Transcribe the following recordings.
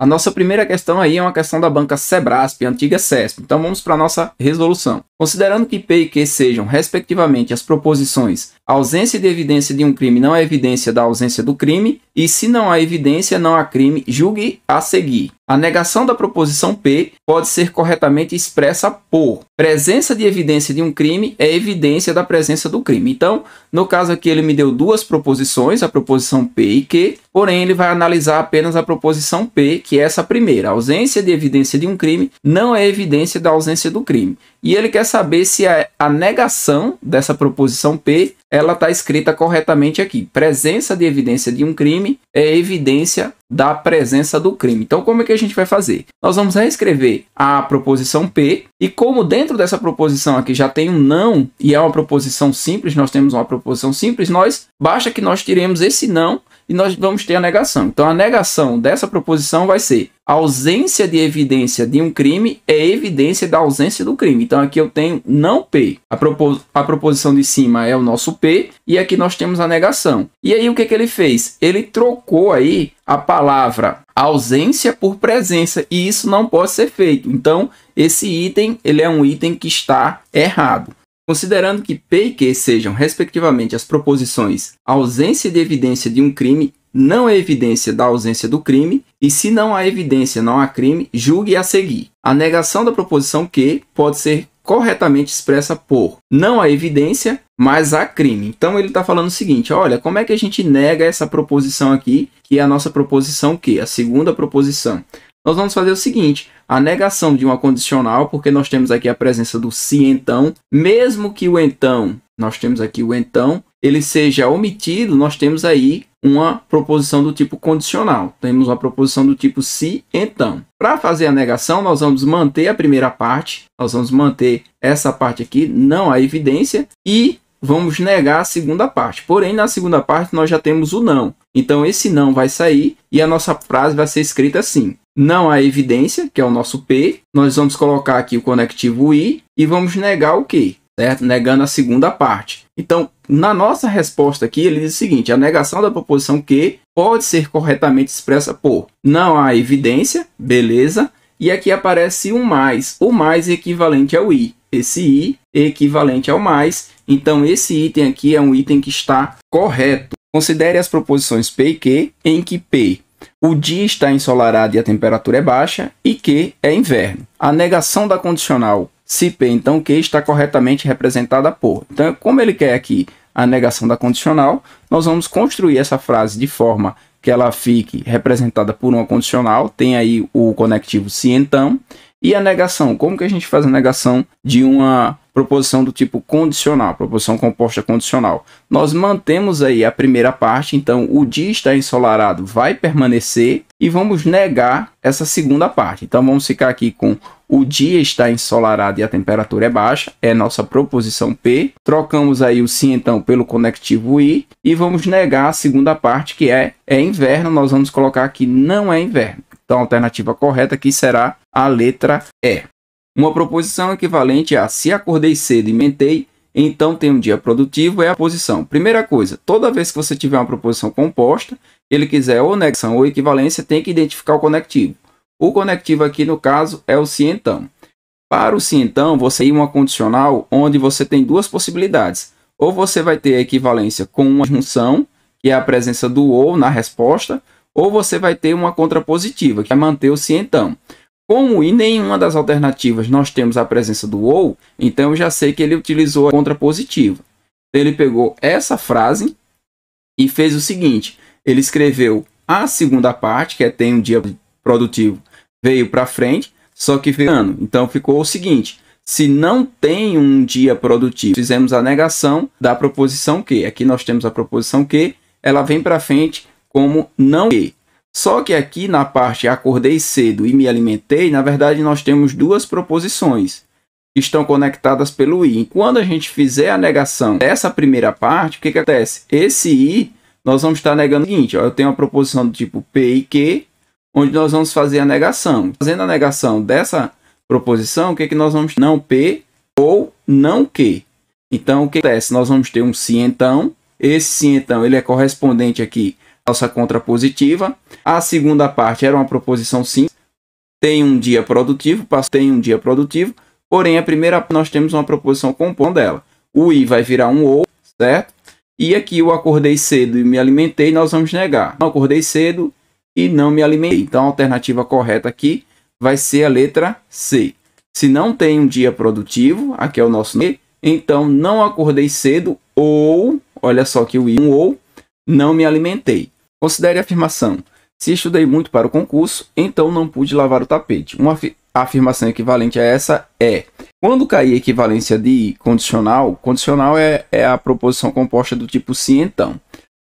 A nossa primeira questão aí é uma questão da banca Sebrasp, antiga CESP. Então vamos para a nossa resolução. Considerando que P e Q sejam, respectivamente, as proposições ausência de evidência de um crime não é evidência da ausência do crime e, se não há evidência, não há crime, julgue a seguir. A negação da proposição P pode ser corretamente expressa por presença de evidência de um crime é evidência da presença do crime. Então, no caso aqui, ele me deu duas proposições, a proposição P e Q, porém, ele vai analisar apenas a proposição P, que é essa primeira. A ausência de evidência de um crime não é evidência da ausência do crime e ele quer saber se a, a negação dessa proposição P ela está escrita corretamente aqui. Presença de evidência de um crime é evidência da presença do crime. Então, como é que a gente vai fazer? Nós vamos reescrever a proposição P, e como dentro dessa proposição aqui já tem um não, e é uma proposição simples, nós temos uma proposição simples, nós basta que nós tiremos esse não e nós vamos ter a negação. Então, a negação dessa proposição vai ser a ausência de evidência de um crime é evidência da ausência do crime. Então, aqui eu tenho não P. A, propos a proposição de cima é o nosso P e aqui nós temos a negação. E aí, o que, que ele fez? Ele trocou aí a palavra ausência por presença e isso não pode ser feito. Então, esse item ele é um item que está errado. Considerando que P e Q sejam, respectivamente, as proposições ausência de evidência de um crime, não é evidência da ausência do crime, e se não há evidência, não há crime, julgue a seguir. A negação da proposição Q pode ser corretamente expressa por não há evidência, mas há crime. Então ele está falando o seguinte: olha, como é que a gente nega essa proposição aqui, que é a nossa proposição Q, a segunda proposição? nós vamos fazer o seguinte: a negação de uma condicional, porque nós temos aqui a presença do se então, mesmo que o então, nós temos aqui o então, ele seja omitido, nós temos aí uma proposição do tipo condicional. Temos uma proposição do tipo se então. Para fazer a negação, nós vamos manter a primeira parte, nós vamos manter essa parte aqui, não há evidência, e vamos negar a segunda parte. Porém, na segunda parte nós já temos o não. Então esse não vai sair e a nossa frase vai ser escrita assim: não há evidência, que é o nosso P. Nós vamos colocar aqui o conectivo I e vamos negar o Q, certo? Negando a segunda parte. Então, na nossa resposta aqui, ele diz o seguinte: a negação da proposição Q pode ser corretamente expressa por não há evidência, beleza? E aqui aparece um mais. O mais é equivalente ao I. Esse I é equivalente ao mais. Então, esse item aqui é um item que está correto. Considere as proposições P e Q, em que P o dia está ensolarado e a temperatura é baixa, e Q é inverno. A negação da condicional se P, então Q está corretamente representada por. Então, como ele quer aqui a negação da condicional, nós vamos construir essa frase de forma que ela fique representada por uma condicional, tem aí o conectivo se então, e a negação? Como que a gente faz a negação de uma proposição do tipo condicional, proposição composta condicional? Nós mantemos aí a primeira parte, então o dia está ensolarado vai permanecer e vamos negar essa segunda parte. Então vamos ficar aqui com o dia está ensolarado e a temperatura é baixa, é nossa proposição P. Trocamos aí o sim então pelo conectivo I e vamos negar a segunda parte que é é inverno, nós vamos colocar aqui não é inverno. Então a alternativa correta aqui será a letra E. Uma proposição equivalente a se acordei cedo e mentei, então tem um dia produtivo é a posição. Primeira coisa, toda vez que você tiver uma proposição composta, ele quiser ou negação ou equivalência, tem que identificar o conectivo. O conectivo aqui no caso é o se então. Para o se então, você tem uma condicional onde você tem duas possibilidades. Ou você vai ter a equivalência com uma junção, que é a presença do ou na resposta, ou você vai ter uma contrapositiva, que é manter o se então. Como em nenhuma das alternativas nós temos a presença do ou, então eu já sei que ele utilizou a contrapositiva. Então, ele pegou essa frase e fez o seguinte: ele escreveu a segunda parte, que é tem um dia produtivo, veio para frente, só que ano. Então ficou o seguinte: se não tem um dia produtivo, fizemos a negação da proposição que. Aqui nós temos a proposição que, ela vem para frente como não que. Só que aqui na parte acordei cedo e me alimentei, na verdade nós temos duas proposições que estão conectadas pelo i. E quando a gente fizer a negação dessa primeira parte, o que, que acontece? Esse i nós vamos estar negando o seguinte, ó, eu tenho uma proposição do tipo p e q, onde nós vamos fazer a negação. Fazendo a negação dessa proposição, o que, que nós vamos ter? Não p ou não q. Então, o que acontece? Nós vamos ter um sim então. Esse sim então ele é correspondente aqui nossa contrapositiva. A segunda parte era uma proposição simples. Tem um dia produtivo, tem um dia produtivo. Porém, a primeira nós temos uma proposição compondo dela. O i vai virar um ou, certo? E aqui eu acordei cedo e me alimentei, nós vamos negar. Não acordei cedo e não me alimentei. Então, a alternativa correta aqui vai ser a letra C. Se não tem um dia produtivo, aqui é o nosso nome, então não acordei cedo ou, olha só que o i um ou, não me alimentei. Considere a afirmação: se estudei muito para o concurso, então não pude lavar o tapete. Uma afirmação equivalente a essa é: quando cair equivalência de condicional, condicional é, é a proposição composta do tipo se então.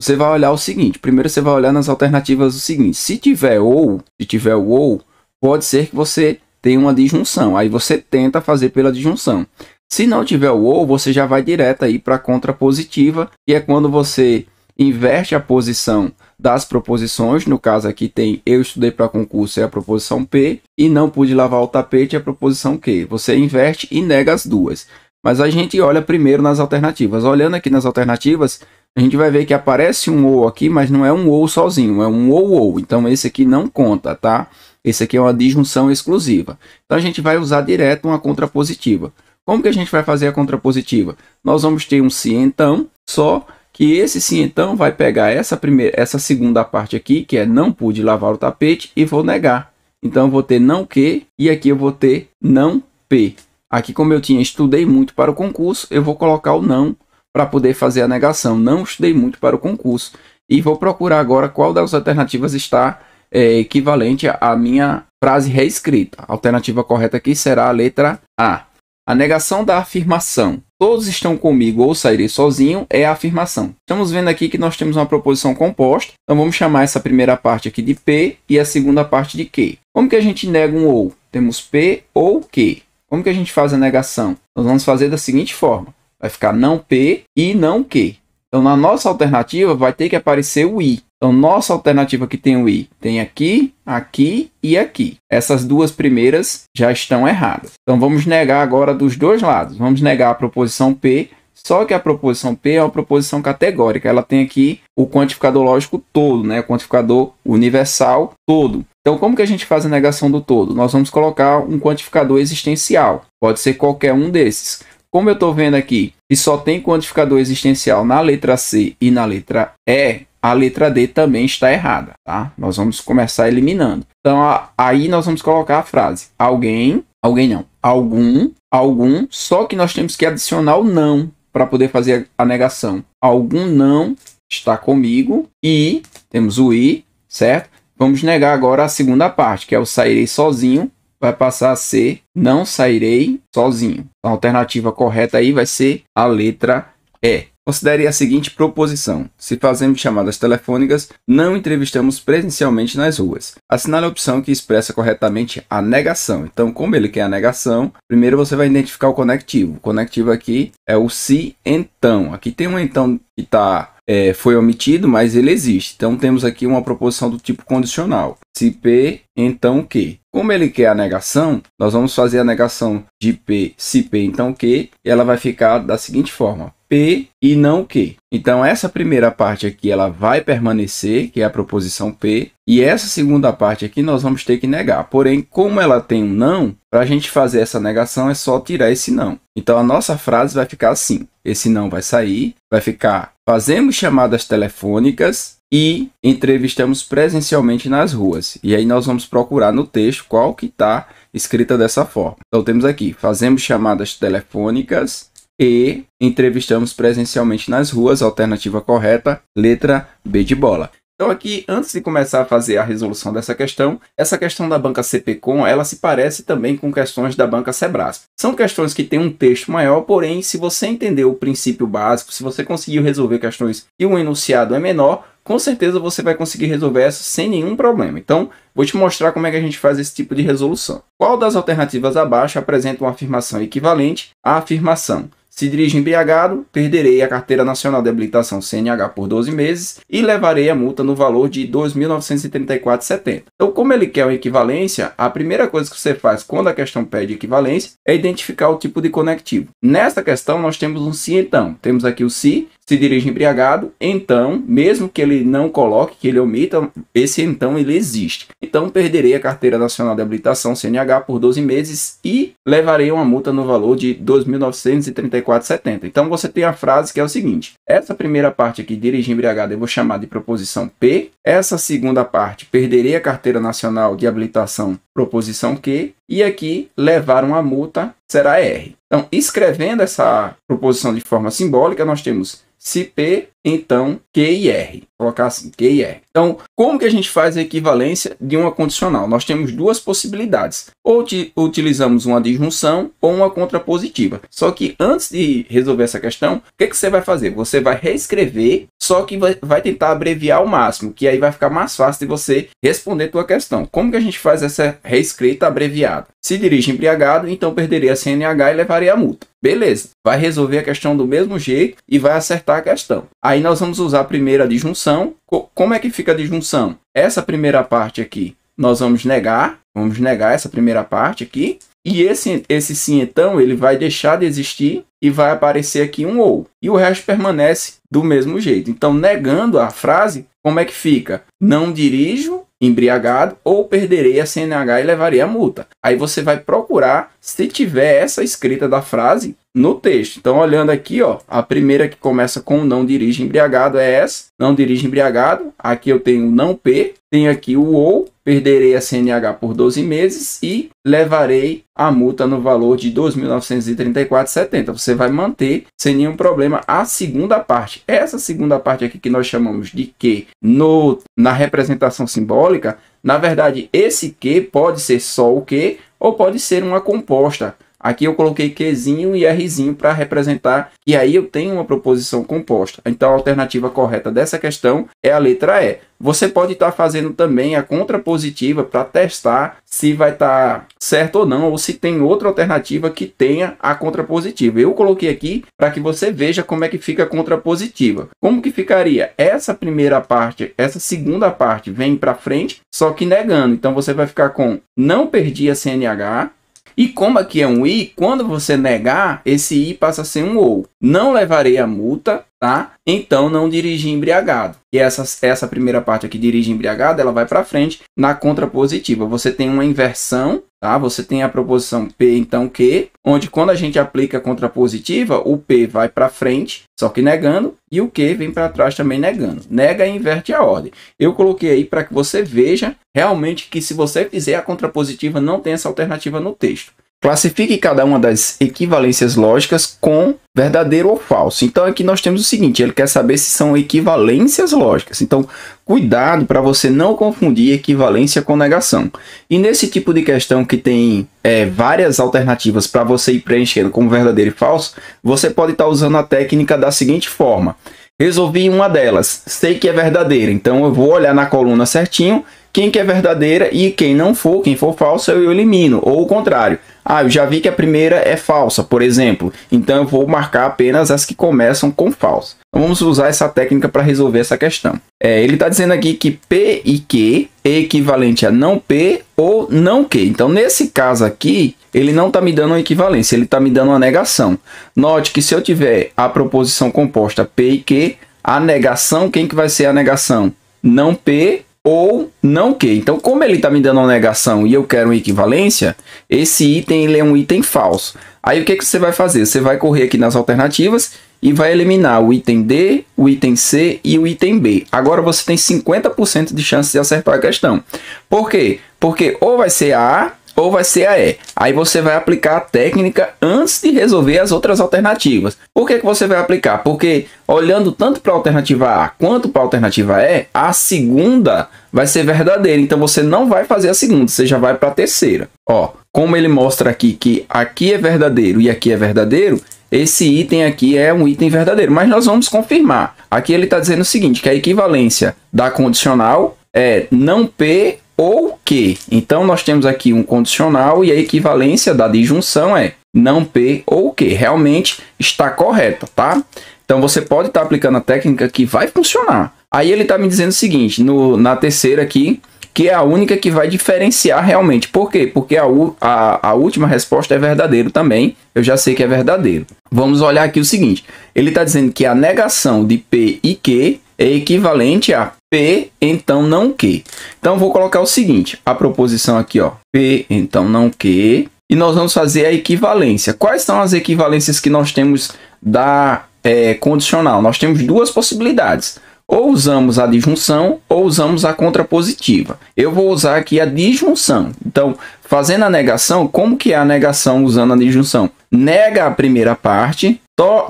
Você vai olhar o seguinte: primeiro você vai olhar nas alternativas o seguinte: se tiver ou, se tiver ou, pode ser que você tenha uma disjunção. Aí você tenta fazer pela disjunção. Se não tiver o ou, você já vai direto aí para a contrapositiva, que é quando você inverte a posição das proposições. No caso aqui tem eu estudei para concurso é a proposição P e não pude lavar o tapete é a proposição Q. Você inverte e nega as duas. Mas a gente olha primeiro nas alternativas. Olhando aqui nas alternativas, a gente vai ver que aparece um ou aqui, mas não é um ou sozinho, é um ou ou. Então esse aqui não conta, tá? Esse aqui é uma disjunção exclusiva. Então a gente vai usar direto uma contrapositiva. Como que a gente vai fazer a contrapositiva? Nós vamos ter um se então só que esse sim então vai pegar essa primeira, essa segunda parte aqui, que é não pude lavar o tapete e vou negar. Então eu vou ter não que e aqui eu vou ter não p. Aqui como eu tinha estudei muito para o concurso, eu vou colocar o não para poder fazer a negação. Não estudei muito para o concurso e vou procurar agora qual das alternativas está é, equivalente à minha frase reescrita. A alternativa correta aqui será a letra A. A negação da afirmação todos estão comigo ou sairei sozinho é a afirmação. Estamos vendo aqui que nós temos uma proposição composta, então vamos chamar essa primeira parte aqui de P e a segunda parte de Q. Como que a gente nega um ou? Temos P ou Q. Como que a gente faz a negação? Nós vamos fazer da seguinte forma. Vai ficar não P e não Q. Então, na nossa alternativa, vai ter que aparecer o I. Então, nossa alternativa que tem o i tem aqui, aqui e aqui. Essas duas primeiras já estão erradas. Então, vamos negar agora dos dois lados. Vamos negar a proposição p, só que a proposição p é uma proposição categórica. Ela tem aqui o quantificador lógico todo, né? o quantificador universal todo. Então, como que a gente faz a negação do todo? Nós vamos colocar um quantificador existencial. Pode ser qualquer um desses. Como eu estou vendo aqui que só tem quantificador existencial na letra C e na letra E, a letra D também está errada, tá? Nós vamos começar eliminando. Então, a, aí nós vamos colocar a frase: alguém, alguém não, algum, algum, só que nós temos que adicionar o não para poder fazer a negação. Algum não está comigo e temos o i, certo? Vamos negar agora a segunda parte, que é o sairei sozinho, vai passar a ser não sairei sozinho. A alternativa correta aí vai ser a letra E. Considere a seguinte proposição: se fazemos chamadas telefônicas, não entrevistamos presencialmente nas ruas. Assinale a opção que expressa corretamente a negação. Então, como ele quer a negação, primeiro você vai identificar o conectivo. O conectivo aqui é o se então. Aqui tem um então que tá, é, foi omitido, mas ele existe. Então, temos aqui uma proposição do tipo condicional. Se P, então que. Como ele quer a negação, nós vamos fazer a negação de P, se P, então que, e ela vai ficar da seguinte forma P e não Q. Então essa primeira parte aqui ela vai permanecer, que é a proposição P, e essa segunda parte aqui nós vamos ter que negar. Porém, como ela tem um não, para a gente fazer essa negação é só tirar esse não. Então a nossa frase vai ficar assim: esse não vai sair, vai ficar fazemos chamadas telefônicas e entrevistamos presencialmente nas ruas. E aí nós vamos procurar no texto qual que está escrita dessa forma. Então temos aqui, fazemos chamadas telefônicas e entrevistamos presencialmente nas ruas, alternativa correta, letra B de bola. Então aqui, antes de começar a fazer a resolução dessa questão, essa questão da banca CPCOM, ela se parece também com questões da banca Sebrae. São questões que têm um texto maior, porém, se você entender o princípio básico, se você conseguiu resolver questões e o enunciado é menor, com certeza você vai conseguir resolver essa sem nenhum problema. Então, vou te mostrar como é que a gente faz esse tipo de resolução. Qual das alternativas abaixo apresenta uma afirmação equivalente à afirmação se dirige embriagado, perderei a carteira nacional de habilitação CNH por 12 meses e levarei a multa no valor de R$ 2.934,70. Então, como ele quer uma equivalência, a primeira coisa que você faz quando a questão pede equivalência é identificar o tipo de conectivo. Nesta questão, nós temos um se então. Temos aqui o se, se dirige embriagado, então, mesmo que ele não coloque, que ele omita, esse então ele existe. Então, perderei a carteira nacional de habilitação CNH por 12 meses e levarei uma multa no valor de 2.934,70. Então, você tem a frase que é o seguinte: essa primeira parte aqui, dirige embriagado, eu vou chamar de proposição P. Essa segunda parte, perderei a carteira nacional de habilitação, proposição Q. E aqui, levar uma multa será R. Então, escrevendo essa proposição de forma simbólica, nós temos se P, então Q e R colocar assim, que é. Então, como que a gente faz a equivalência de uma condicional? Nós temos duas possibilidades. Ou utilizamos uma disjunção ou uma contrapositiva. Só que antes de resolver essa questão, o que, que você vai fazer? Você vai reescrever, só que vai, tentar abreviar ao máximo, que aí vai ficar mais fácil de você responder a tua questão. Como que a gente faz essa reescrita abreviada? Se dirige embriagado, então perderia a CNH e levaria a multa. Beleza, vai resolver a questão do mesmo jeito e vai acertar a questão. Aí nós vamos usar primeiro disjunção, junção, como é que fica a disjunção? Essa primeira parte aqui, nós vamos negar, vamos negar essa primeira parte aqui, e esse, esse sim, então, ele vai deixar de existir e vai aparecer aqui um ou. E o resto permanece do mesmo jeito. Então, negando a frase, como é que fica? Não dirijo embriagado ou perderei a CNH e levarei a multa. Aí você vai procurar, se tiver essa escrita da frase, no texto. Então, olhando aqui, ó, a primeira que começa com não dirige embriagado é essa, não dirige embriagado. Aqui eu tenho não P, tenho aqui o ou, perderei a CNH por 12 meses e levarei a multa no valor de 2.934,70. Você vai manter sem nenhum problema a segunda parte. Essa segunda parte aqui que nós chamamos de que no na representação simbólica, na verdade, esse que pode ser só o que ou pode ser uma composta. Aqui eu coloquei Q e R para representar, e aí eu tenho uma proposição composta. Então a alternativa correta dessa questão é a letra E. Você pode estar tá fazendo também a contrapositiva para testar se vai estar tá certo ou não, ou se tem outra alternativa que tenha a contrapositiva. Eu coloquei aqui para que você veja como é que fica a contrapositiva. Como que ficaria? Essa primeira parte, essa segunda parte vem para frente, só que negando. Então você vai ficar com não perdi a CNH, e como aqui é um i, quando você negar, esse i passa a ser um ou. Não levarei a multa, tá? Então não dirigi embriagado. E essa, essa primeira parte aqui, dirige embriagado, ela vai para frente na contrapositiva. Você tem uma inversão Tá? Você tem a proposição P então Q, onde quando a gente aplica a contrapositiva, o P vai para frente, só que negando, e o Q vem para trás também negando. Nega e inverte a ordem. Eu coloquei aí para que você veja realmente que se você fizer a contrapositiva, não tem essa alternativa no texto. Classifique cada uma das equivalências lógicas com verdadeiro ou falso. Então aqui nós temos o seguinte, ele quer saber se são equivalências lógicas. Então, cuidado para você não confundir equivalência com negação. E nesse tipo de questão que tem é, várias alternativas para você ir preenchendo como verdadeiro e falso, você pode estar tá usando a técnica da seguinte forma. Resolvi uma delas, sei que é verdadeira, então eu vou olhar na coluna certinho quem que é verdadeira e quem não for, quem for falso, eu elimino, ou o contrário. Ah, eu já vi que a primeira é falsa, por exemplo, então eu vou marcar apenas as que começam com falsa. Então vamos usar essa técnica para resolver essa questão. É, ele está dizendo aqui que P e Q é equivalente a não P ou não Q. Então, nesse caso aqui, ele não está me dando uma equivalência, ele está me dando uma negação. Note que se eu tiver a proposição composta P e Q, a negação, quem que vai ser a negação? Não P ou não que. Então, como ele está me dando uma negação e eu quero uma equivalência, esse item ele é um item falso. Aí o que, que você vai fazer? Você vai correr aqui nas alternativas e vai eliminar o item D, o item C e o item B. Agora você tem 50% de chance de acertar a questão. Por quê? Porque ou vai ser A ou vai ser a E. Aí você vai aplicar a técnica antes de resolver as outras alternativas. Por que, que você vai aplicar? Porque olhando tanto para a alternativa A quanto para a alternativa E, a segunda vai ser verdadeira. Então você não vai fazer a segunda, você já vai para a terceira. Ó, como ele mostra aqui que aqui é verdadeiro e aqui é verdadeiro, esse item aqui é um item verdadeiro. Mas nós vamos confirmar. Aqui ele está dizendo o seguinte, que a equivalência da condicional é não P ou que. Então nós temos aqui um condicional e a equivalência da disjunção é não P ou que. Realmente está correta, tá? Então você pode estar tá aplicando a técnica que vai funcionar. Aí ele está me dizendo o seguinte, no, na terceira aqui, que é a única que vai diferenciar realmente. Por quê? Porque a, a, a última resposta é verdadeiro também. Eu já sei que é verdadeiro. Vamos olhar aqui o seguinte. Ele está dizendo que a negação de P e Q é equivalente a P, então não Q. Então vou colocar o seguinte, a proposição aqui, ó, P, então não Q, e nós vamos fazer a equivalência. Quais são as equivalências que nós temos da é, condicional? Nós temos duas possibilidades. Ou usamos a disjunção ou usamos a contrapositiva. Eu vou usar aqui a disjunção. Então, fazendo a negação, como que é a negação usando a disjunção? Nega a primeira parte,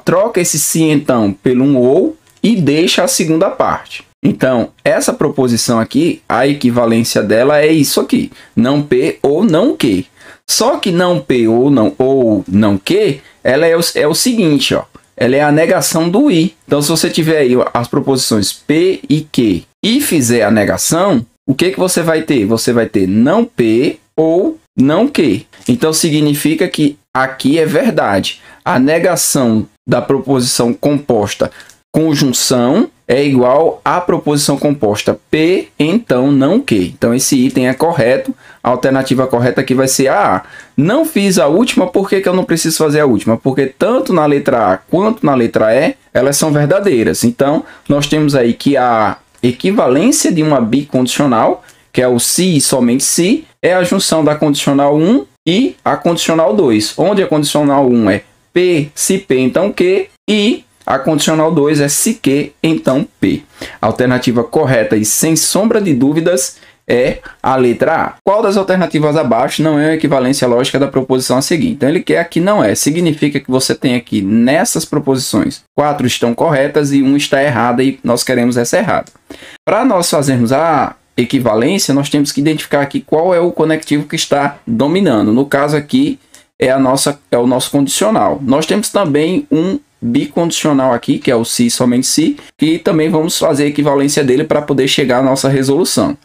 troca esse se então pelo um ou, e deixa a segunda parte. Então, essa proposição aqui, a equivalência dela é isso aqui, não P ou não Q. Só que não P ou não, ou não Q, ela é o, é o seguinte, ó, ela é a negação do I. Então, se você tiver aí as proposições P e Q e fizer a negação, o que, que você vai ter? Você vai ter não P ou não Q. Então, significa que aqui é verdade. A negação da proposição composta conjunção é igual à proposição composta P, então não Q. Então esse item é correto, a alternativa correta aqui vai ser a A. Não fiz a última, por que, que eu não preciso fazer a última? Porque tanto na letra A quanto na letra E, elas são verdadeiras. Então nós temos aí que a equivalência de uma bicondicional, que é o se e somente se, é a junção da condicional 1 e a condicional 2, onde a condicional 1 é P, se P então Q, e a condicional 2 é se q então P. A alternativa correta e sem sombra de dúvidas é a letra A. Qual das alternativas abaixo não é a equivalência lógica da proposição a seguir? Então ele quer aqui não é. Significa que você tem aqui nessas proposições, quatro estão corretas e uma está errada e nós queremos essa errada. Para nós fazermos a equivalência, nós temos que identificar aqui qual é o conectivo que está dominando. No caso aqui é a nossa é o nosso condicional. Nós temos também um bicondicional aqui, que é o se somente se, e também vamos fazer a equivalência dele para poder chegar à nossa resolução.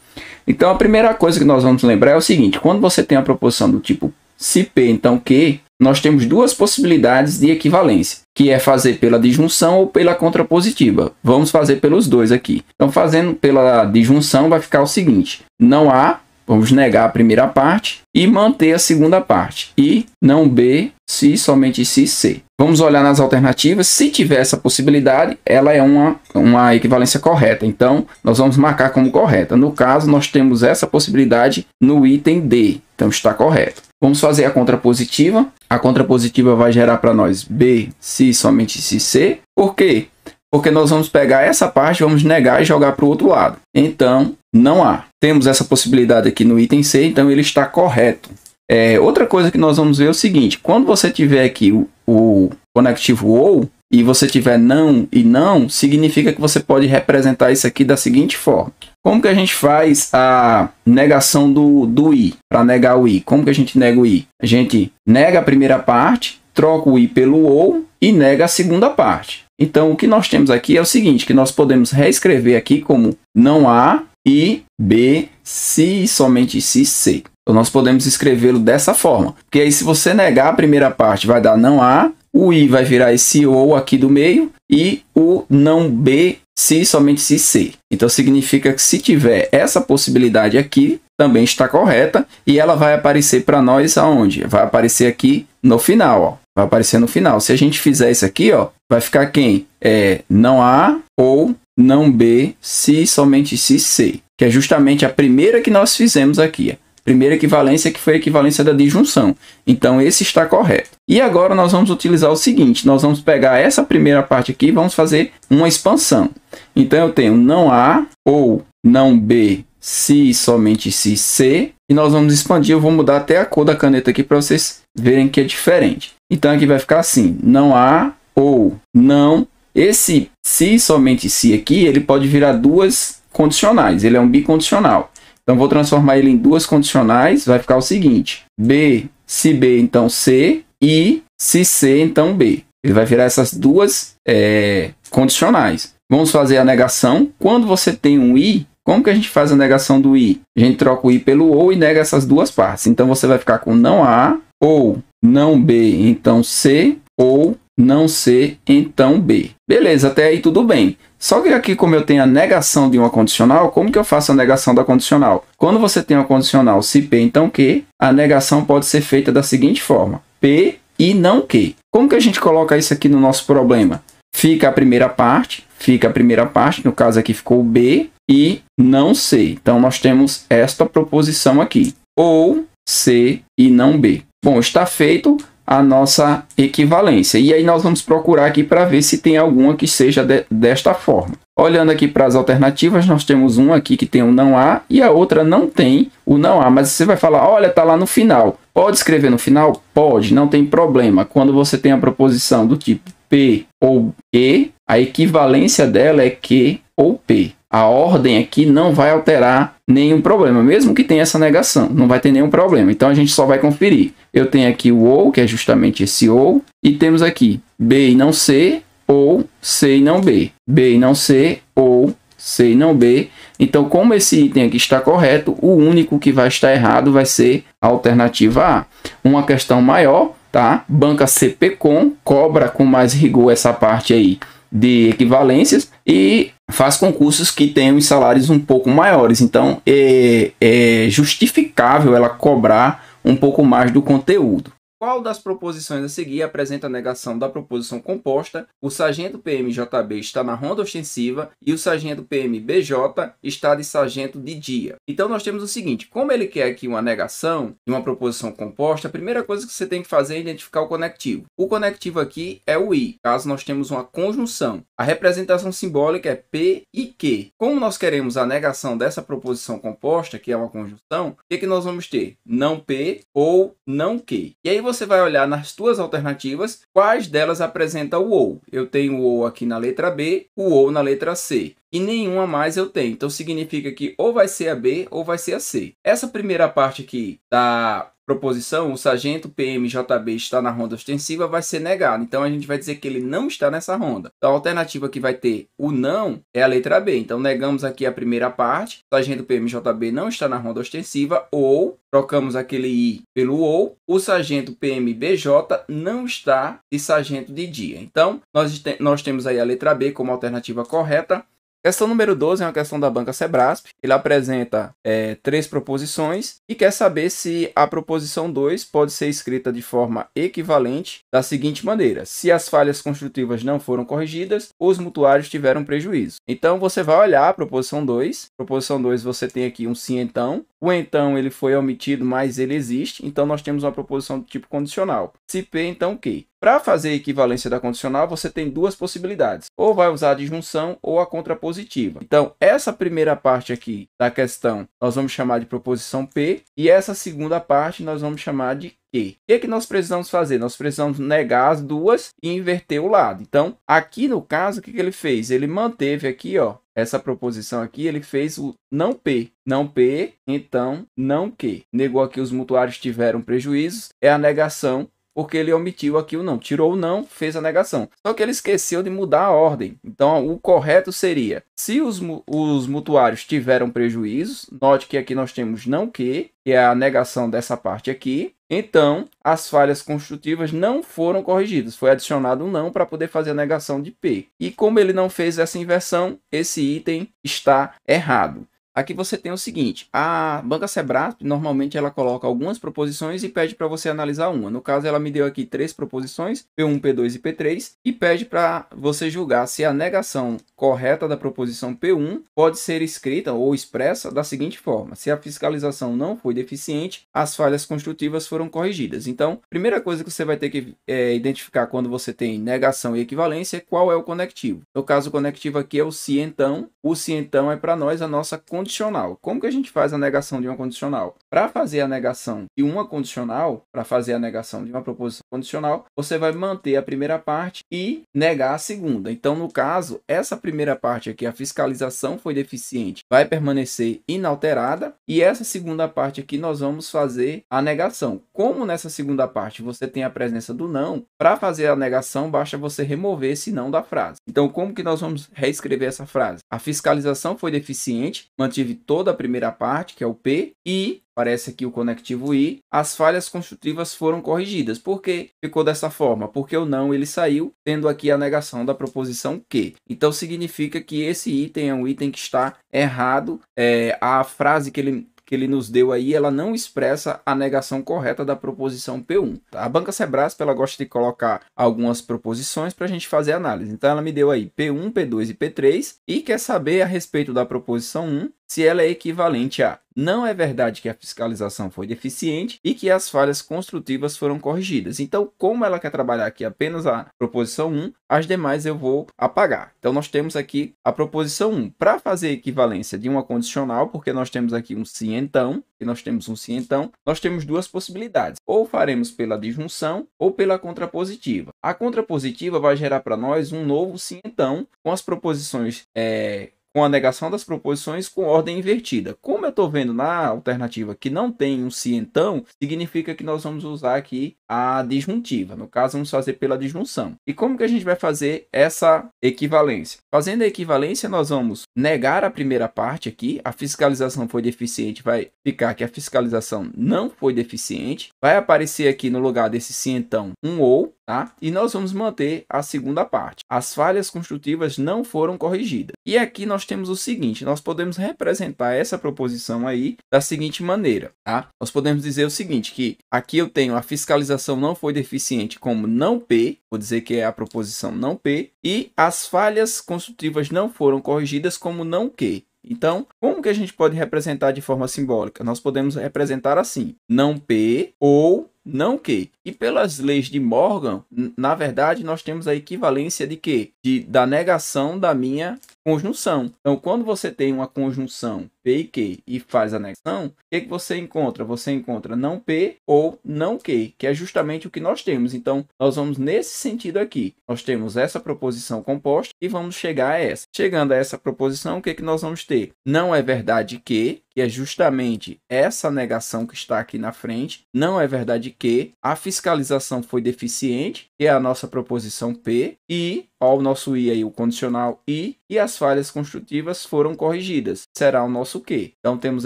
Então a primeira coisa que nós vamos lembrar é o seguinte: quando você tem a proposição do tipo se P então Q, nós temos duas possibilidades de equivalência, que é fazer pela disjunção ou pela contrapositiva. Vamos fazer pelos dois aqui. Então fazendo pela disjunção vai ficar o seguinte: não há Vamos negar a primeira parte e manter a segunda parte. E não B, se, somente se, C. Vamos olhar nas alternativas. Se tiver essa possibilidade, ela é uma, uma equivalência correta. Então, nós vamos marcar como correta. No caso, nós temos essa possibilidade no item D. Então, está correto. Vamos fazer a contrapositiva. A contrapositiva vai gerar para nós B, se, somente se, C. Por quê? Porque nós vamos pegar essa parte, vamos negar e jogar para o outro lado. Então, não há. Temos essa possibilidade aqui no item C, então ele está correto. É, outra coisa que nós vamos ver é o seguinte: quando você tiver aqui o, o conectivo OU e você tiver não e não, significa que você pode representar isso aqui da seguinte forma. Como que a gente faz a negação do, do i para negar o i? Como que a gente nega o i? A gente nega a primeira parte, troca o i pelo ou e nega a segunda parte. Então, o que nós temos aqui é o seguinte, que nós podemos reescrever aqui como não há I, B, se e somente se C. Então nós podemos escrevê-lo dessa forma. Porque aí se você negar a primeira parte, vai dar não A, o I vai virar esse ou aqui do meio e o não B, se somente se C. Então significa que se tiver essa possibilidade aqui, também está correta e ela vai aparecer para nós aonde? Vai aparecer aqui no final, ó. Vai aparecer no final. Se a gente fizer isso aqui, ó, vai ficar quem? É não A ou não B, se somente se C, que é justamente a primeira que nós fizemos aqui. a Primeira equivalência que foi a equivalência da disjunção. Então esse está correto. E agora nós vamos utilizar o seguinte, nós vamos pegar essa primeira parte aqui e vamos fazer uma expansão. Então eu tenho não A ou não B, se somente se C, e nós vamos expandir, eu vou mudar até a cor da caneta aqui para vocês verem que é diferente. Então aqui vai ficar assim: não há ou não. Esse se somente se aqui, ele pode virar duas condicionais, ele é um bicondicional. Então vou transformar ele em duas condicionais, vai ficar o seguinte: B, se B então C e se C então B. Ele vai virar essas duas é, condicionais. Vamos fazer a negação. Quando você tem um i, como que a gente faz a negação do i? A gente troca o i pelo ou e nega essas duas partes. Então você vai ficar com não há ou não B, então C, ou não C, então B. Beleza, até aí tudo bem. Só que aqui, como eu tenho a negação de uma condicional, como que eu faço a negação da condicional? Quando você tem uma condicional se P, então Q, a negação pode ser feita da seguinte forma: P e não Q. Como que a gente coloca isso aqui no nosso problema? Fica a primeira parte, fica a primeira parte, no caso aqui ficou B e não C. Então nós temos esta proposição aqui: ou C e não B. Bom, está feito a nossa equivalência. E aí nós vamos procurar aqui para ver se tem alguma que seja de, desta forma. Olhando aqui para as alternativas, nós temos uma aqui que tem o um não há e a outra não tem o não há. Mas você vai falar, olha, está lá no final. Pode escrever no final? Pode, não tem problema. Quando você tem a proposição do tipo P ou E, a equivalência dela é Q ou P a ordem aqui não vai alterar nenhum problema, mesmo que tenha essa negação, não vai ter nenhum problema. Então a gente só vai conferir. Eu tenho aqui o ou, que é justamente esse ou, e temos aqui B e não C, ou C e não B. B e não C, ou C e não B. Então, como esse item aqui está correto, o único que vai estar errado vai ser a alternativa A. Uma questão maior, tá? Banca CPCOM cobra com mais rigor essa parte aí de equivalências e faz concursos que têm os salários um pouco maiores. Então é, é justificável ela cobrar um pouco mais do conteúdo qual das proposições a seguir apresenta a negação da proposição composta, o sargento PMJB está na ronda ostensiva e o sargento PMBJ está de sargento de dia. Então nós temos o seguinte, como ele quer aqui uma negação de uma proposição composta, a primeira coisa que você tem que fazer é identificar o conectivo. O conectivo aqui é o I, caso nós temos uma conjunção. A representação simbólica é P e Q. Como nós queremos a negação dessa proposição composta, que é uma conjunção, o que, é que nós vamos ter? Não P ou não Q. E aí você vai olhar nas tuas alternativas quais delas apresentam o ou. Eu tenho o ou aqui na letra B, o ou na letra C e nenhuma mais eu tenho. Então significa que ou vai ser a B ou vai ser a C. Essa primeira parte aqui da proposição, o sargento PMJB está na ronda ostensiva, vai ser negado. Então a gente vai dizer que ele não está nessa ronda. Então a alternativa que vai ter o não é a letra B. Então negamos aqui a primeira parte, o sargento PMJB não está na ronda ostensiva, ou trocamos aquele I pelo ou, o sargento PMBJ não está de sargento de dia. Então nós, te nós temos aí a letra B como alternativa correta. Questão número 12 é uma questão da banca Sebrasp. Ele apresenta é, três proposições e quer saber se a proposição 2 pode ser escrita de forma equivalente da seguinte maneira: se as falhas construtivas não foram corrigidas, os mutuários tiveram prejuízo. Então você vai olhar a proposição 2. Proposição 2 você tem aqui um sim então. O então ele foi omitido, mas ele existe. Então nós temos uma proposição do tipo condicional. Se P, então Q. Para fazer a equivalência da condicional, você tem duas possibilidades. Ou vai usar a disjunção ou a contrapositiva. Então, essa primeira parte aqui da questão, nós vamos chamar de proposição P. E essa segunda parte, nós vamos chamar de Q. O que, é que nós precisamos fazer? Nós precisamos negar as duas e inverter o lado. Então, aqui no caso, o que, que ele fez? Ele manteve aqui, ó, essa proposição aqui, ele fez o não P. Não P, então não Q. Negou aqui os mutuários tiveram prejuízos, é a negação porque ele omitiu aqui o não. Tirou o não, fez a negação. Só que ele esqueceu de mudar a ordem. Então, o correto seria: se os, os mutuários tiveram prejuízos, note que aqui nós temos não que, que é a negação dessa parte aqui. Então, as falhas construtivas não foram corrigidas. Foi adicionado um não para poder fazer a negação de P. E como ele não fez essa inversão, esse item está errado. Aqui você tem o seguinte, a banca Sebrasp, normalmente ela coloca algumas proposições e pede para você analisar uma. No caso, ela me deu aqui três proposições, P1, P2 e P3, e pede para você julgar se a negação correta da proposição P1 pode ser escrita ou expressa da seguinte forma. Se a fiscalização não foi deficiente, as falhas construtivas foram corrigidas. Então, primeira coisa que você vai ter que é, identificar quando você tem negação e equivalência é qual é o conectivo. No caso, o conectivo aqui é o se então. O se então é para nós a nossa condição condicional. Como que a gente faz a negação de uma condicional? Para fazer a negação de uma condicional, para fazer a negação de uma proposição condicional, você vai manter a primeira parte e negar a segunda. Então, no caso, essa primeira parte aqui, a fiscalização foi deficiente, vai permanecer inalterada, e essa segunda parte aqui nós vamos fazer a negação. Como nessa segunda parte você tem a presença do não, para fazer a negação basta você remover esse não da frase. Então, como que nós vamos reescrever essa frase? A fiscalização foi deficiente, mantinha tive toda a primeira parte, que é o P, e parece aqui o conectivo I, as falhas construtivas foram corrigidas. Por que ficou dessa forma? Porque o não ele saiu, tendo aqui a negação da proposição que. Então significa que esse item é um item que está errado. É, a frase que ele que ele nos deu aí, ela não expressa a negação correta da proposição P1. Tá? A banca Sebrasp, ela gosta de colocar algumas proposições para a gente fazer análise. Então, ela me deu aí P1, P2 e P3 e quer saber a respeito da proposição 1 se ela é equivalente a não é verdade que a fiscalização foi deficiente e que as falhas construtivas foram corrigidas. Então, como ela quer trabalhar aqui apenas a proposição 1, as demais eu vou apagar. Então, nós temos aqui a proposição 1. Para fazer equivalência de uma condicional, porque nós temos aqui um se então, e nós temos um se então, nós temos duas possibilidades. Ou faremos pela disjunção ou pela contrapositiva. A contrapositiva vai gerar para nós um novo se então, com as proposições é, com a negação das proposições com ordem invertida. Como eu estou vendo na alternativa que não tem um se então, significa que nós vamos usar aqui a disjuntiva. No caso, vamos fazer pela disjunção. E como que a gente vai fazer essa equivalência? Fazendo a equivalência, nós vamos negar a primeira parte aqui. A fiscalização foi deficiente, vai ficar que a fiscalização não foi deficiente. Vai aparecer aqui no lugar desse se então um ou, Tá? E nós vamos manter a segunda parte. As falhas construtivas não foram corrigidas. E aqui nós temos o seguinte, nós podemos representar essa proposição aí da seguinte maneira, tá? Nós podemos dizer o seguinte, que aqui eu tenho a fiscalização não foi deficiente como não P, vou dizer que é a proposição não P, e as falhas construtivas não foram corrigidas como não Q. Então, como que a gente pode representar de forma simbólica? Nós podemos representar assim: não P ou não Q. E pelas leis de Morgan, na verdade, nós temos a equivalência de quê? De, da negação da minha conjunção. Então, quando você tem uma conjunção P e Q e faz anexão, o que, é que você encontra? Você encontra não P ou não Q, que é justamente o que nós temos. Então, nós vamos nesse sentido aqui. Nós temos essa proposição composta e vamos chegar a essa. Chegando a essa proposição, o que, é que nós vamos ter? Não é verdade que, que é justamente essa negação que está aqui na frente, não é verdade que a fiscalização foi deficiente, que é a nossa proposição P, e ó, o nosso I aí, o condicional I, e as falhas construtivas foram corrigidas. Será o nosso o quê? Então temos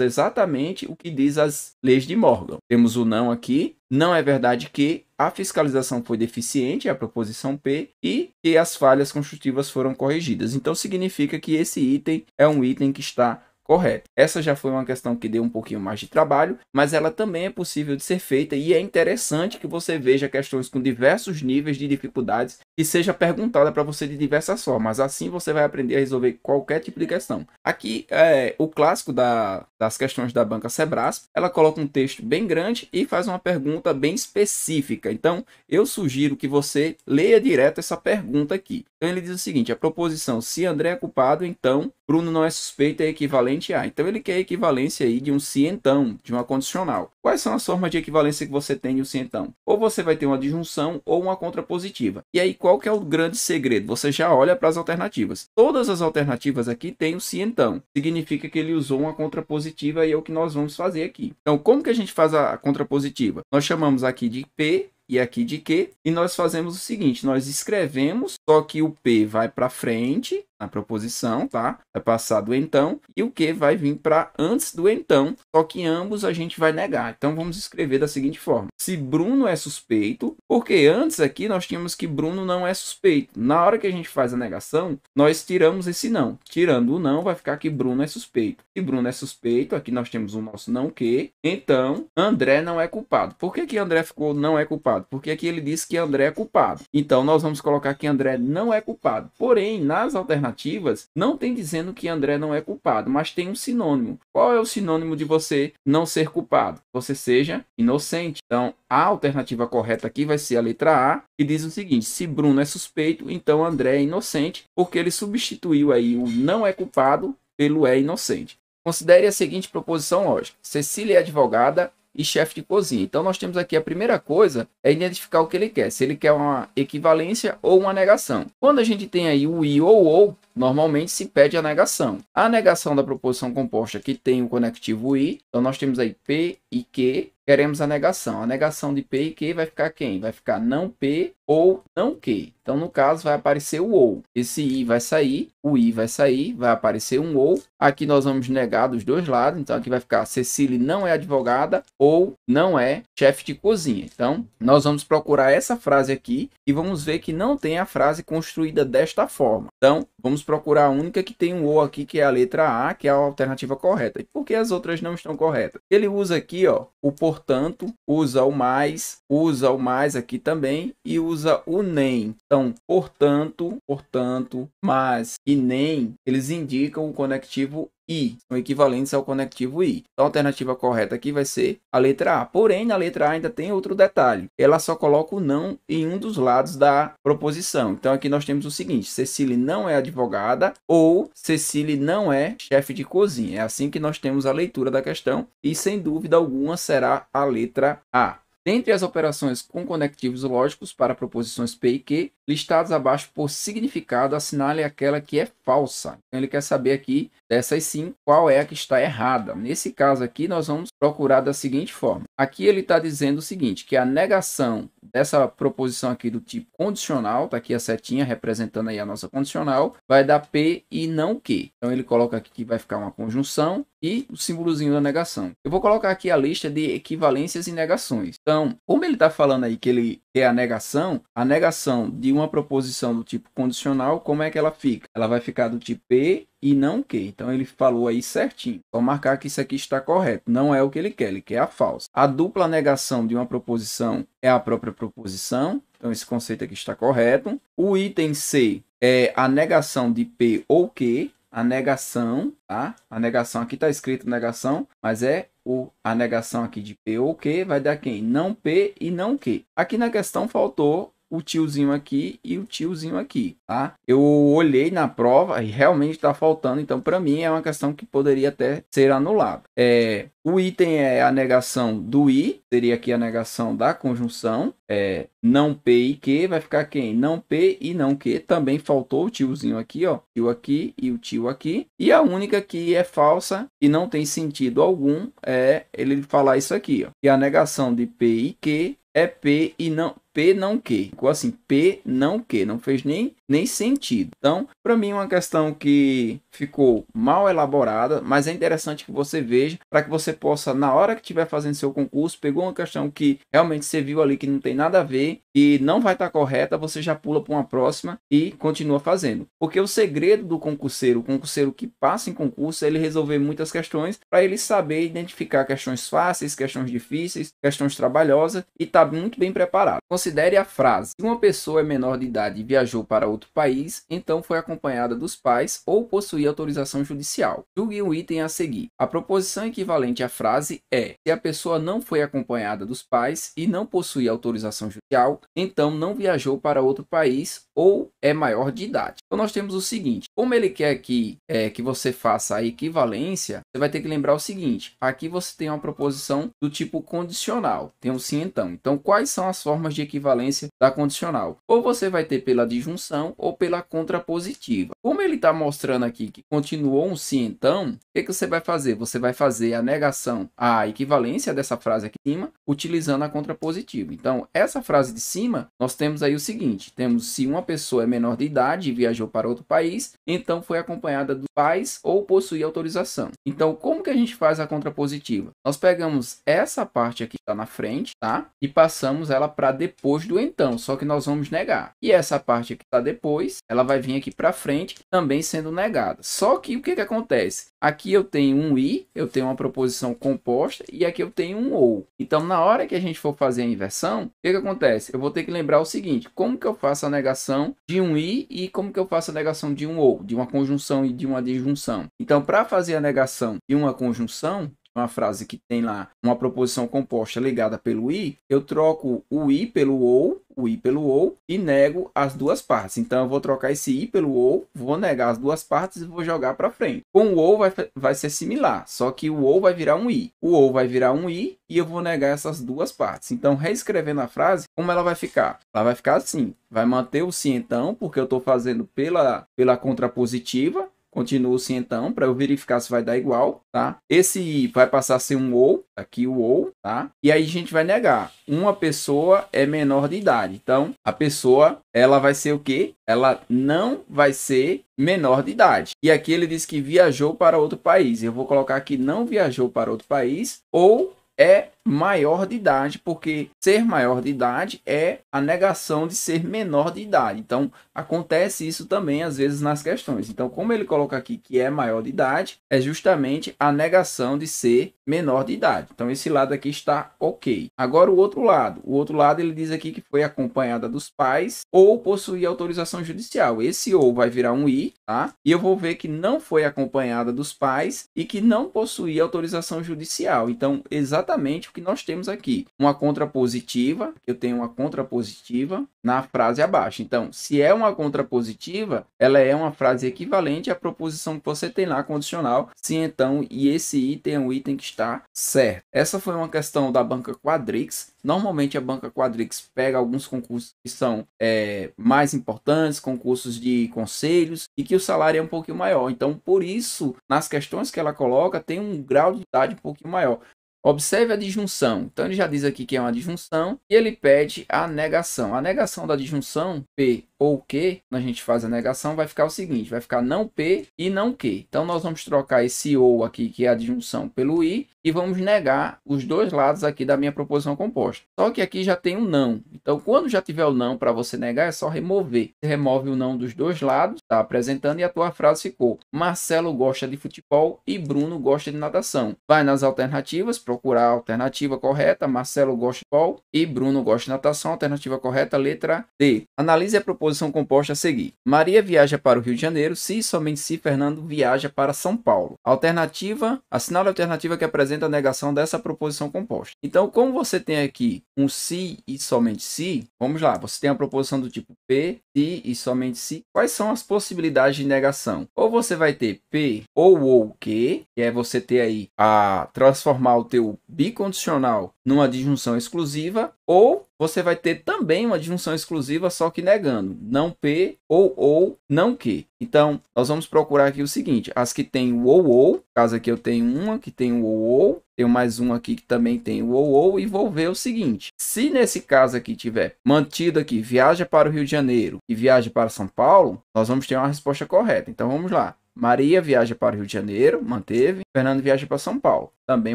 exatamente o que diz as leis de Morgan. Temos o não aqui, não é verdade que a fiscalização foi deficiente, é a proposição P, e que as falhas construtivas foram corrigidas. Então significa que esse item é um item que está correto. Essa já foi uma questão que deu um pouquinho mais de trabalho, mas ela também é possível de ser feita e é interessante que você veja questões com diversos níveis de dificuldades e seja perguntada para você de diversas formas. Assim você vai aprender a resolver qualquer tipo de questão. Aqui é o clássico da, das questões da banca Sebras. Ela coloca um texto bem grande e faz uma pergunta bem específica. Então eu sugiro que você leia direto essa pergunta aqui. Então ele diz o seguinte: a proposição se André é culpado, então Bruno não é suspeito é equivalente equivalente a. Ah, então ele quer a equivalência aí de um se então, de uma condicional. Quais são as formas de equivalência que você tem de um se então? Ou você vai ter uma disjunção ou uma contrapositiva. E aí qual que é o grande segredo? Você já olha para as alternativas. Todas as alternativas aqui têm o um se então. Significa que ele usou uma contrapositiva e é o que nós vamos fazer aqui. Então como que a gente faz a contrapositiva? Nós chamamos aqui de P e aqui de Q. E nós fazemos o seguinte, nós escrevemos, só que o P vai para frente na proposição, tá? Vai é passar do então e o que vai vir para antes do então, só que ambos a gente vai negar. Então vamos escrever da seguinte forma: se Bruno é suspeito, porque antes aqui nós tínhamos que Bruno não é suspeito. Na hora que a gente faz a negação, nós tiramos esse não. Tirando o não, vai ficar que Bruno é suspeito. Se Bruno é suspeito, aqui nós temos o nosso não que. Então, André não é culpado. Por que, que André ficou não é culpado? Porque aqui ele disse que André é culpado. Então nós vamos colocar que André não é culpado. Porém, nas alternativas alternativas, não tem dizendo que André não é culpado, mas tem um sinônimo. Qual é o sinônimo de você não ser culpado? Você seja inocente. Então, a alternativa correta aqui vai ser a letra A, que diz o seguinte: se Bruno é suspeito, então André é inocente, porque ele substituiu aí o não é culpado pelo é inocente. Considere a seguinte proposição lógica: Cecília é advogada, e chefe de cozinha. Então nós temos aqui a primeira coisa é identificar o que ele quer, se ele quer uma equivalência ou uma negação. Quando a gente tem aí o i ou ou, normalmente se pede a negação. A negação da proposição composta que tem o conectivo i, então nós temos aí p e Q, queremos a negação. A negação de P e Q vai ficar quem? Vai ficar não P ou não Q. Então, no caso, vai aparecer o ou. Esse I vai sair, o I vai sair, vai aparecer um ou. Aqui nós vamos negar dos dois lados. Então, aqui vai ficar Cecília não é advogada ou não é chefe de cozinha. Então, nós vamos procurar essa frase aqui e vamos ver que não tem a frase construída desta forma. Então, vamos procurar a única que tem um ou aqui, que é a letra A, que é a alternativa correta. E por que as outras não estão corretas? Ele usa aqui ó, o portanto, usa o mais, usa o mais aqui também e usa o nem. Então, portanto, portanto, mas e nem, eles indicam o conectivo I, são equivalentes ao conectivo i. Então, a alternativa correta aqui vai ser a letra A. Porém, na letra A ainda tem outro detalhe. Ela só coloca o não em um dos lados da proposição. Então, aqui nós temos o seguinte: Cecília não é advogada ou Cecília não é chefe de cozinha. É assim que nós temos a leitura da questão e, sem dúvida alguma, será a letra A. Dentre as operações com conectivos lógicos para proposições P e Q, listadas abaixo por significado, assinale aquela que é falsa. Então, ele quer saber aqui, dessas sim, qual é a que está errada. Nesse caso aqui, nós vamos procurar da seguinte forma. Aqui ele está dizendo o seguinte, que a negação dessa proposição aqui do tipo condicional, está aqui a setinha representando aí a nossa condicional, vai dar P e não Q. Então, ele coloca aqui que vai ficar uma conjunção, e o símbolozinho da negação. Eu vou colocar aqui a lista de equivalências e negações. Então, como ele está falando aí que ele é a negação, a negação de uma proposição do tipo condicional, como é que ela fica? Ela vai ficar do tipo P e não Q. Então, ele falou aí certinho. Só marcar que isso aqui está correto. Não é o que ele quer, ele quer a falsa. A dupla negação de uma proposição é a própria proposição. Então, esse conceito aqui está correto. O item C é a negação de P ou Q a negação, tá? A negação aqui está escrito negação, mas é o, a negação aqui de P ou Q vai dar quem? Não P e não Q. Aqui na questão faltou o tiozinho aqui e o tiozinho aqui, tá? Eu olhei na prova e realmente está faltando, então para mim é uma questão que poderia até ser anulada. É, o item é a negação do i, seria aqui a negação da conjunção, é, não p e q, vai ficar quem? Não p e não q, também faltou o tiozinho aqui, ó, tio aqui e o tio aqui, e a única que é falsa e não tem sentido algum é ele falar isso aqui, ó, que a negação de p e q é p e não P não que Ficou assim, P não que Não fez nem, nem sentido. Então, para mim, uma questão que ficou mal elaborada, mas é interessante que você veja para que você possa, na hora que estiver fazendo seu concurso, pegou uma questão que realmente você viu ali que não tem nada a ver e não vai estar tá correta, você já pula para uma próxima e continua fazendo. Porque o segredo do concurseiro, o concurseiro que passa em concurso, é ele resolver muitas questões para ele saber identificar questões fáceis, questões difíceis, questões trabalhosas e estar tá muito bem preparado. Com Considere a frase: se uma pessoa é menor de idade e viajou para outro país, então foi acompanhada dos pais ou possui autorização judicial. Julgue o item a seguir. A proposição equivalente à frase é: se a pessoa não foi acompanhada dos pais e não possui autorização judicial, então não viajou para outro país ou é maior de idade. Então nós temos o seguinte: como ele quer que, é, que você faça a equivalência, você vai ter que lembrar o seguinte: aqui você tem uma proposição do tipo condicional. Tem um sim então. Então quais são as formas de equivalência da condicional. Ou você vai ter pela disjunção ou pela contrapositiva. Como ele está mostrando aqui que continuou um sim, então, o que, que você vai fazer? Você vai fazer a negação a equivalência dessa frase aqui em cima, utilizando a contrapositiva. Então, essa frase de cima, nós temos aí o seguinte: temos se uma pessoa é menor de idade e viajou para outro país, então foi acompanhada dos pais ou possui autorização. Então, como que a gente faz a contrapositiva? Nós pegamos essa parte aqui que está na frente, tá? E passamos ela para depois depois do então, só que nós vamos negar. E essa parte que está depois, ela vai vir aqui para frente, também sendo negada. Só que o que, que acontece? Aqui eu tenho um i, eu tenho uma proposição composta, e aqui eu tenho um ou. Então, na hora que a gente for fazer a inversão, o que, que acontece? Eu vou ter que lembrar o seguinte, como que eu faço a negação de um i e como que eu faço a negação de um ou, de uma conjunção e de uma disjunção. Então, para fazer a negação de uma conjunção, uma frase que tem lá uma proposição composta ligada pelo i, eu troco o i pelo ou, o i pelo ou e nego as duas partes. Então eu vou trocar esse i pelo ou, vou negar as duas partes e vou jogar para frente. Com o ou vai, vai ser similar, só que o ou vai virar um i. O ou vai virar um i e eu vou negar essas duas partes. Então reescrevendo a frase, como ela vai ficar? Ela vai ficar assim, vai manter o se si, então, porque eu estou fazendo pela, pela contrapositiva, continuo sim então para eu verificar se vai dar igual, tá? Esse i vai passar a ser um ou, aqui o ou, tá? E aí a gente vai negar. Uma pessoa é menor de idade. Então, a pessoa, ela vai ser o quê? Ela não vai ser menor de idade. E aqui ele diz que viajou para outro país. Eu vou colocar aqui não viajou para outro país ou é maior de idade, porque ser maior de idade é a negação de ser menor de idade. Então, acontece isso também às vezes nas questões. Então, como ele coloca aqui que é maior de idade, é justamente a negação de ser menor de idade. Então, esse lado aqui está ok. Agora, o outro lado. O outro lado ele diz aqui que foi acompanhada dos pais ou possuía autorização judicial. Esse ou vai virar um i, tá? E eu vou ver que não foi acompanhada dos pais e que não possuía autorização judicial. Então, exatamente que nós temos aqui. Uma contrapositiva, eu tenho uma contrapositiva na frase abaixo. Então, se é uma contrapositiva, ela é uma frase equivalente à proposição que você tem lá condicional. Se então, e esse item é um item que está certo. Essa foi uma questão da banca Quadrix. Normalmente a banca Quadrix pega alguns concursos que são é, mais importantes, concursos de conselhos, e que o salário é um pouquinho maior. Então, por isso, nas questões que ela coloca, tem um grau de idade um pouquinho maior. Observe a disjunção. Então ele já diz aqui que é uma disjunção e ele pede a negação. A negação da disjunção P ou que, a gente faz a negação, vai ficar o seguinte, vai ficar não P e não Q. Então, nós vamos trocar esse ou aqui, que é a disjunção, pelo I, e vamos negar os dois lados aqui da minha proposição composta. Só que aqui já tem um não. Então, quando já tiver o não para você negar, é só remover. Você remove o não dos dois lados, está apresentando, e a tua frase ficou Marcelo gosta de futebol e Bruno gosta de natação. Vai nas alternativas, procurar a alternativa correta, Marcelo gosta de futebol e Bruno gosta de natação, alternativa correta, letra D. Analise a proposição composição composta a seguir. Maria viaja para o Rio de Janeiro, se e somente se Fernando viaja para São Paulo. Alternativa, assinale a alternativa que apresenta a negação dessa proposição composta. Então, como você tem aqui um se e somente se, vamos lá, você tem a proposição do tipo P se e somente se, quais são as possibilidades de negação? Ou você vai ter P ou ou que, que é você ter aí a transformar o teu bicondicional numa disjunção exclusiva, ou você vai ter também uma disjunção exclusiva, só que negando não P ou ou não que. Então, nós vamos procurar aqui o seguinte, as que tem o ou ou, caso aqui eu tenho uma que tem o ou ou, tenho mais uma aqui que também tem o ou ou e vou ver o seguinte, se nesse caso aqui tiver mantido aqui, viaja para o Rio de Janeiro e viaja para São Paulo, nós vamos ter uma resposta correta. Então, vamos lá. Maria viaja para o Rio de Janeiro, manteve. Fernando viaja para São Paulo, também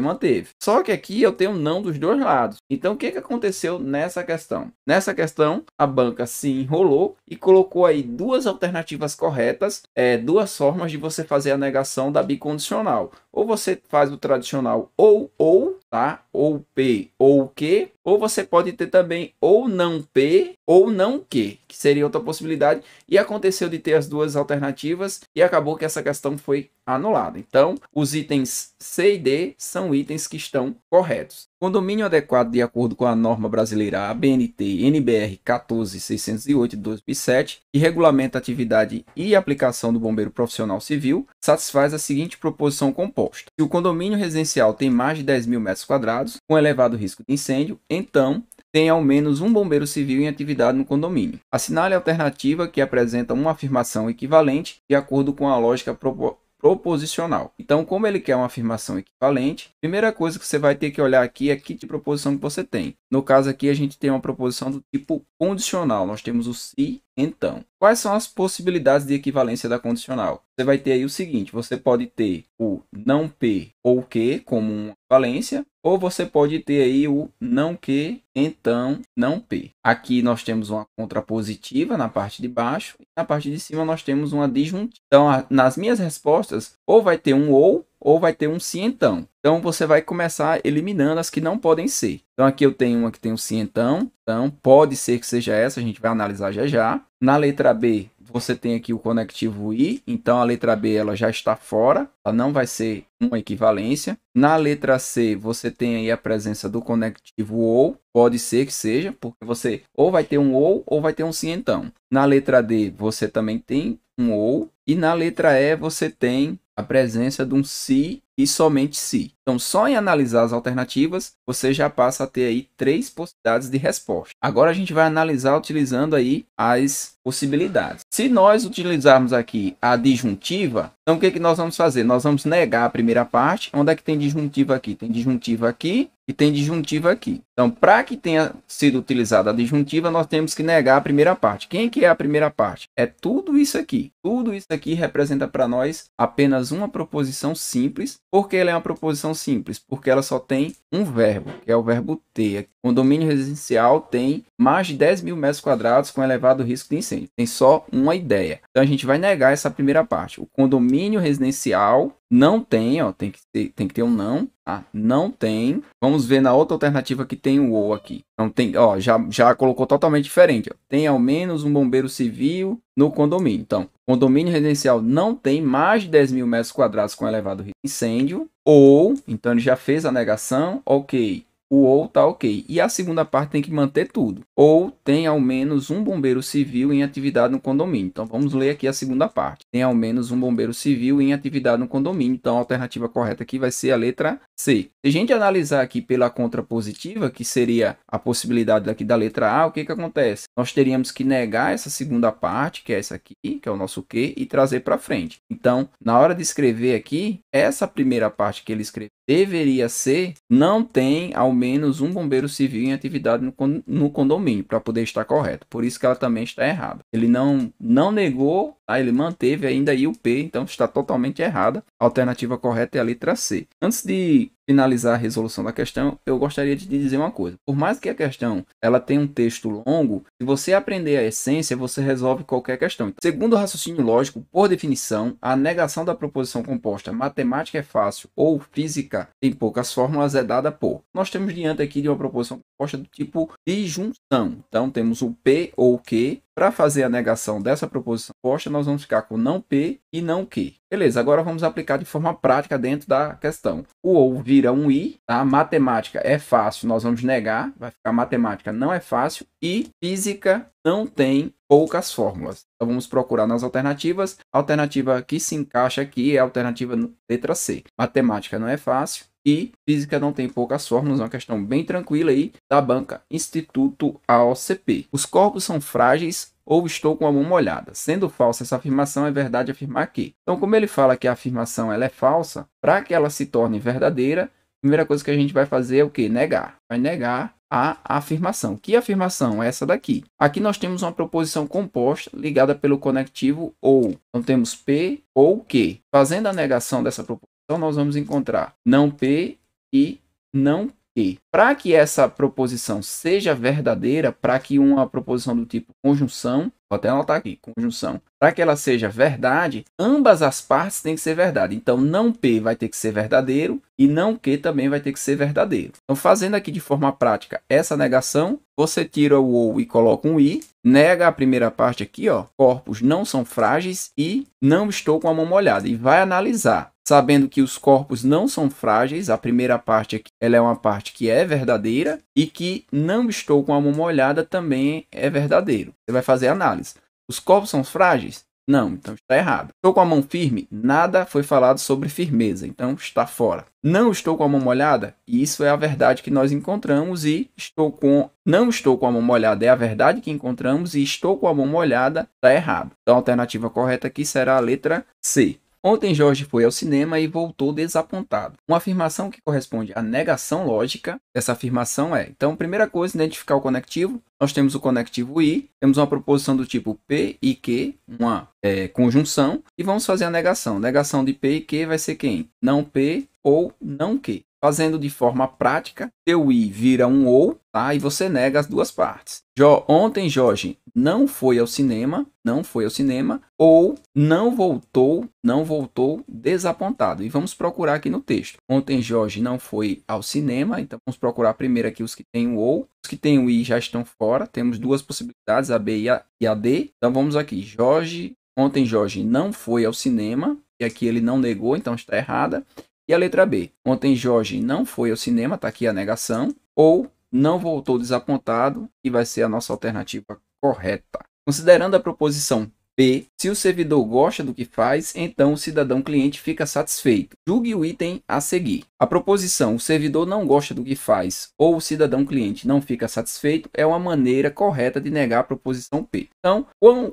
manteve. Só que aqui eu tenho não dos dois lados. Então o que, que aconteceu nessa questão? Nessa questão, a banca se enrolou e colocou aí duas alternativas corretas, é, duas formas de você fazer a negação da bicondicional. Ou você faz o tradicional ou ou, tá? Ou P ou Q, ou você pode ter também ou não P ou não Q, que seria outra possibilidade, e aconteceu de ter as duas alternativas e acabou que essa questão foi anulado. Então, os itens C e D são itens que estão corretos. Condomínio adequado de acordo com a norma brasileira ABNT NBR 14608 de 2007, que regulamenta a atividade e aplicação do bombeiro profissional civil, satisfaz a seguinte proposição composta. Se o condomínio residencial tem mais de 10 mil metros quadrados, com elevado risco de incêndio, então tem ao menos um bombeiro civil em atividade no condomínio. Assinale a alternativa que apresenta uma afirmação equivalente de acordo com a lógica proposta proposicional. Então, como ele quer uma afirmação equivalente, primeira coisa que você vai ter que olhar aqui é que tipo de proposição que você tem. No caso aqui, a gente tem uma proposição do tipo condicional. Nós temos o se, então. Quais são as possibilidades de equivalência da condicional? Você vai ter aí o seguinte, você pode ter o não P ou que como uma valência, ou você pode ter aí o não que, então, não P. Aqui nós temos uma contrapositiva na parte de baixo, e na parte de cima nós temos uma disjuntiva. Então, nas minhas respostas, ou vai ter um ou, ou vai ter um cientão. Então você vai começar eliminando as que não podem ser. Então aqui eu tenho uma que tem um cientão, então pode ser que seja essa, a gente vai analisar já já. Na letra B, você tem aqui o conectivo I, então a letra B ela já está fora, ela não vai ser uma equivalência. Na letra C, você tem aí a presença do conectivo OU, pode ser que seja, porque você ou vai ter um OU ou vai ter um cientão. Na letra D, você também tem um OU, e na letra E, você tem a presença de um se e somente se. Então, só em analisar as alternativas, você já passa a ter aí três possibilidades de resposta. Agora a gente vai analisar utilizando aí as possibilidades. Se nós utilizarmos aqui a disjuntiva, então o que, que nós vamos fazer? Nós vamos negar a primeira parte. Onde é que tem disjuntiva aqui? Tem disjuntiva aqui e tem disjuntiva aqui. Então, para que tenha sido utilizada a disjuntiva, nós temos que negar a primeira parte. Quem que é a primeira parte? É tudo isso aqui. Tudo isso aqui representa para nós apenas uma proposição simples. Por que ela é uma proposição simples? Porque ela só tem um verbo, que é o verbo ter. condomínio residencial tem mais de 10 mil metros quadrados com elevado risco de incêndio. Tem só uma ideia. Então, a gente vai negar essa primeira parte. O condomínio residencial não tem, ó, tem que ter, tem que ter um não. Ah, não tem. Vamos ver na outra alternativa que tem o ou aqui. Não tem, ó, já, já colocou totalmente diferente. Ó. Tem ao menos um bombeiro civil no condomínio. Então, condomínio residencial não tem mais de 10 mil metros quadrados com elevado risco de incêndio. Ou, então ele já fez a negação, ok o ou tá ok. E a segunda parte tem que manter tudo. Ou tem ao menos um bombeiro civil em atividade no condomínio. Então vamos ler aqui a segunda parte. Tem ao menos um bombeiro civil em atividade no condomínio. Então a alternativa correta aqui vai ser a letra C. Se a gente analisar aqui pela contrapositiva, que seria a possibilidade daqui da letra A, o que que acontece? Nós teríamos que negar essa segunda parte, que é essa aqui, que é o nosso Q, e trazer para frente. Então, na hora de escrever aqui, essa primeira parte que ele escreveu deveria ser, não tem ao menos um bombeiro civil em atividade no condomínio para poder estar correto. Por isso que ela também está errada. Ele não, não negou, tá? ele manteve ainda aí o P, então está totalmente errada. A alternativa correta é a letra C. Antes de finalizar a resolução da questão, eu gostaria de dizer uma coisa. Por mais que a questão ela tenha um texto longo, se você aprender a essência, você resolve qualquer questão. Segundo o raciocínio lógico, por definição, a negação da proposição composta matemática é fácil ou física tem poucas fórmulas é dada por. Nós temos diante aqui de uma proposição composta do tipo disjunção. Então temos o P ou o Q para fazer a negação dessa proposição posta, nós vamos ficar com não P e não Q. Beleza, agora vamos aplicar de forma prática dentro da questão. O ou vira um I, tá? Matemática é fácil, nós vamos negar, vai ficar matemática não é fácil. E física não tem poucas fórmulas. Então vamos procurar nas alternativas. A alternativa que se encaixa aqui é a alternativa letra C. Matemática não é fácil, e física não tem poucas fórmulas, é uma questão bem tranquila aí da banca Instituto AOCP. Os corpos são frágeis ou estou com a mão molhada. Sendo falsa essa afirmação, é verdade afirmar que. Então, como ele fala que a afirmação ela é falsa, para que ela se torne verdadeira, a primeira coisa que a gente vai fazer é o que? Negar. Vai negar a afirmação. Que afirmação? Essa daqui. Aqui nós temos uma proposição composta ligada pelo conectivo ou. Então temos P ou Q. Fazendo a negação dessa proposição, então, nós vamos encontrar não P e não Q. Para que essa proposição seja verdadeira, para que uma proposição do tipo conjunção, vou até anotar aqui, conjunção, para que ela seja verdade, ambas as partes têm que ser verdade. Então, não P vai ter que ser verdadeiro e não Q também vai ter que ser verdadeiro. Então, fazendo aqui de forma prática essa negação, você tira o OU e coloca um I, nega a primeira parte aqui, ó, corpos não são frágeis e não estou com a mão molhada. E vai analisar, sabendo que os corpos não são frágeis, a primeira parte aqui, ela é uma parte que é verdadeira e que não estou com a mão molhada também é verdadeiro. Você vai fazer análise. Os corpos são frágeis? Não, então está errado. Estou com a mão firme? Nada foi falado sobre firmeza, então está fora. Não estou com a mão molhada? Isso é a verdade que nós encontramos e estou com não estou com a mão molhada é a verdade que encontramos e estou com a mão molhada está errado. Então a alternativa correta aqui será a letra C. Ontem Jorge foi ao cinema e voltou desapontado. Uma afirmação que corresponde à negação lógica Essa afirmação é: então, primeira coisa, identificar o conectivo. Nós temos o conectivo I, temos uma proposição do tipo P e Q, uma é, conjunção, e vamos fazer a negação. Negação de P e Q vai ser quem? Não P ou não Q. Fazendo de forma prática, teu I vira um ou, tá? E você nega as duas partes. Jo, ontem Jorge não foi ao cinema, não foi ao cinema, ou não voltou, não voltou desapontado. E vamos procurar aqui no texto. Ontem Jorge não foi ao cinema, então vamos procurar primeiro aqui os que têm o ou. Os que têm o i já estão fora. Temos duas possibilidades, a B e a, e a D. Então vamos aqui. Jorge, ontem Jorge não foi ao cinema, e aqui ele não negou, então está errada. E a letra B. Ontem Jorge não foi ao cinema, está aqui a negação. Ou não voltou desapontado, e vai ser a nossa alternativa correta. Considerando a proposição B, se o servidor gosta do que faz, então o cidadão cliente fica satisfeito. Julgue o item a seguir. A proposição o servidor não gosta do que faz ou o cidadão cliente não fica satisfeito é uma maneira correta de negar a proposição P. Então,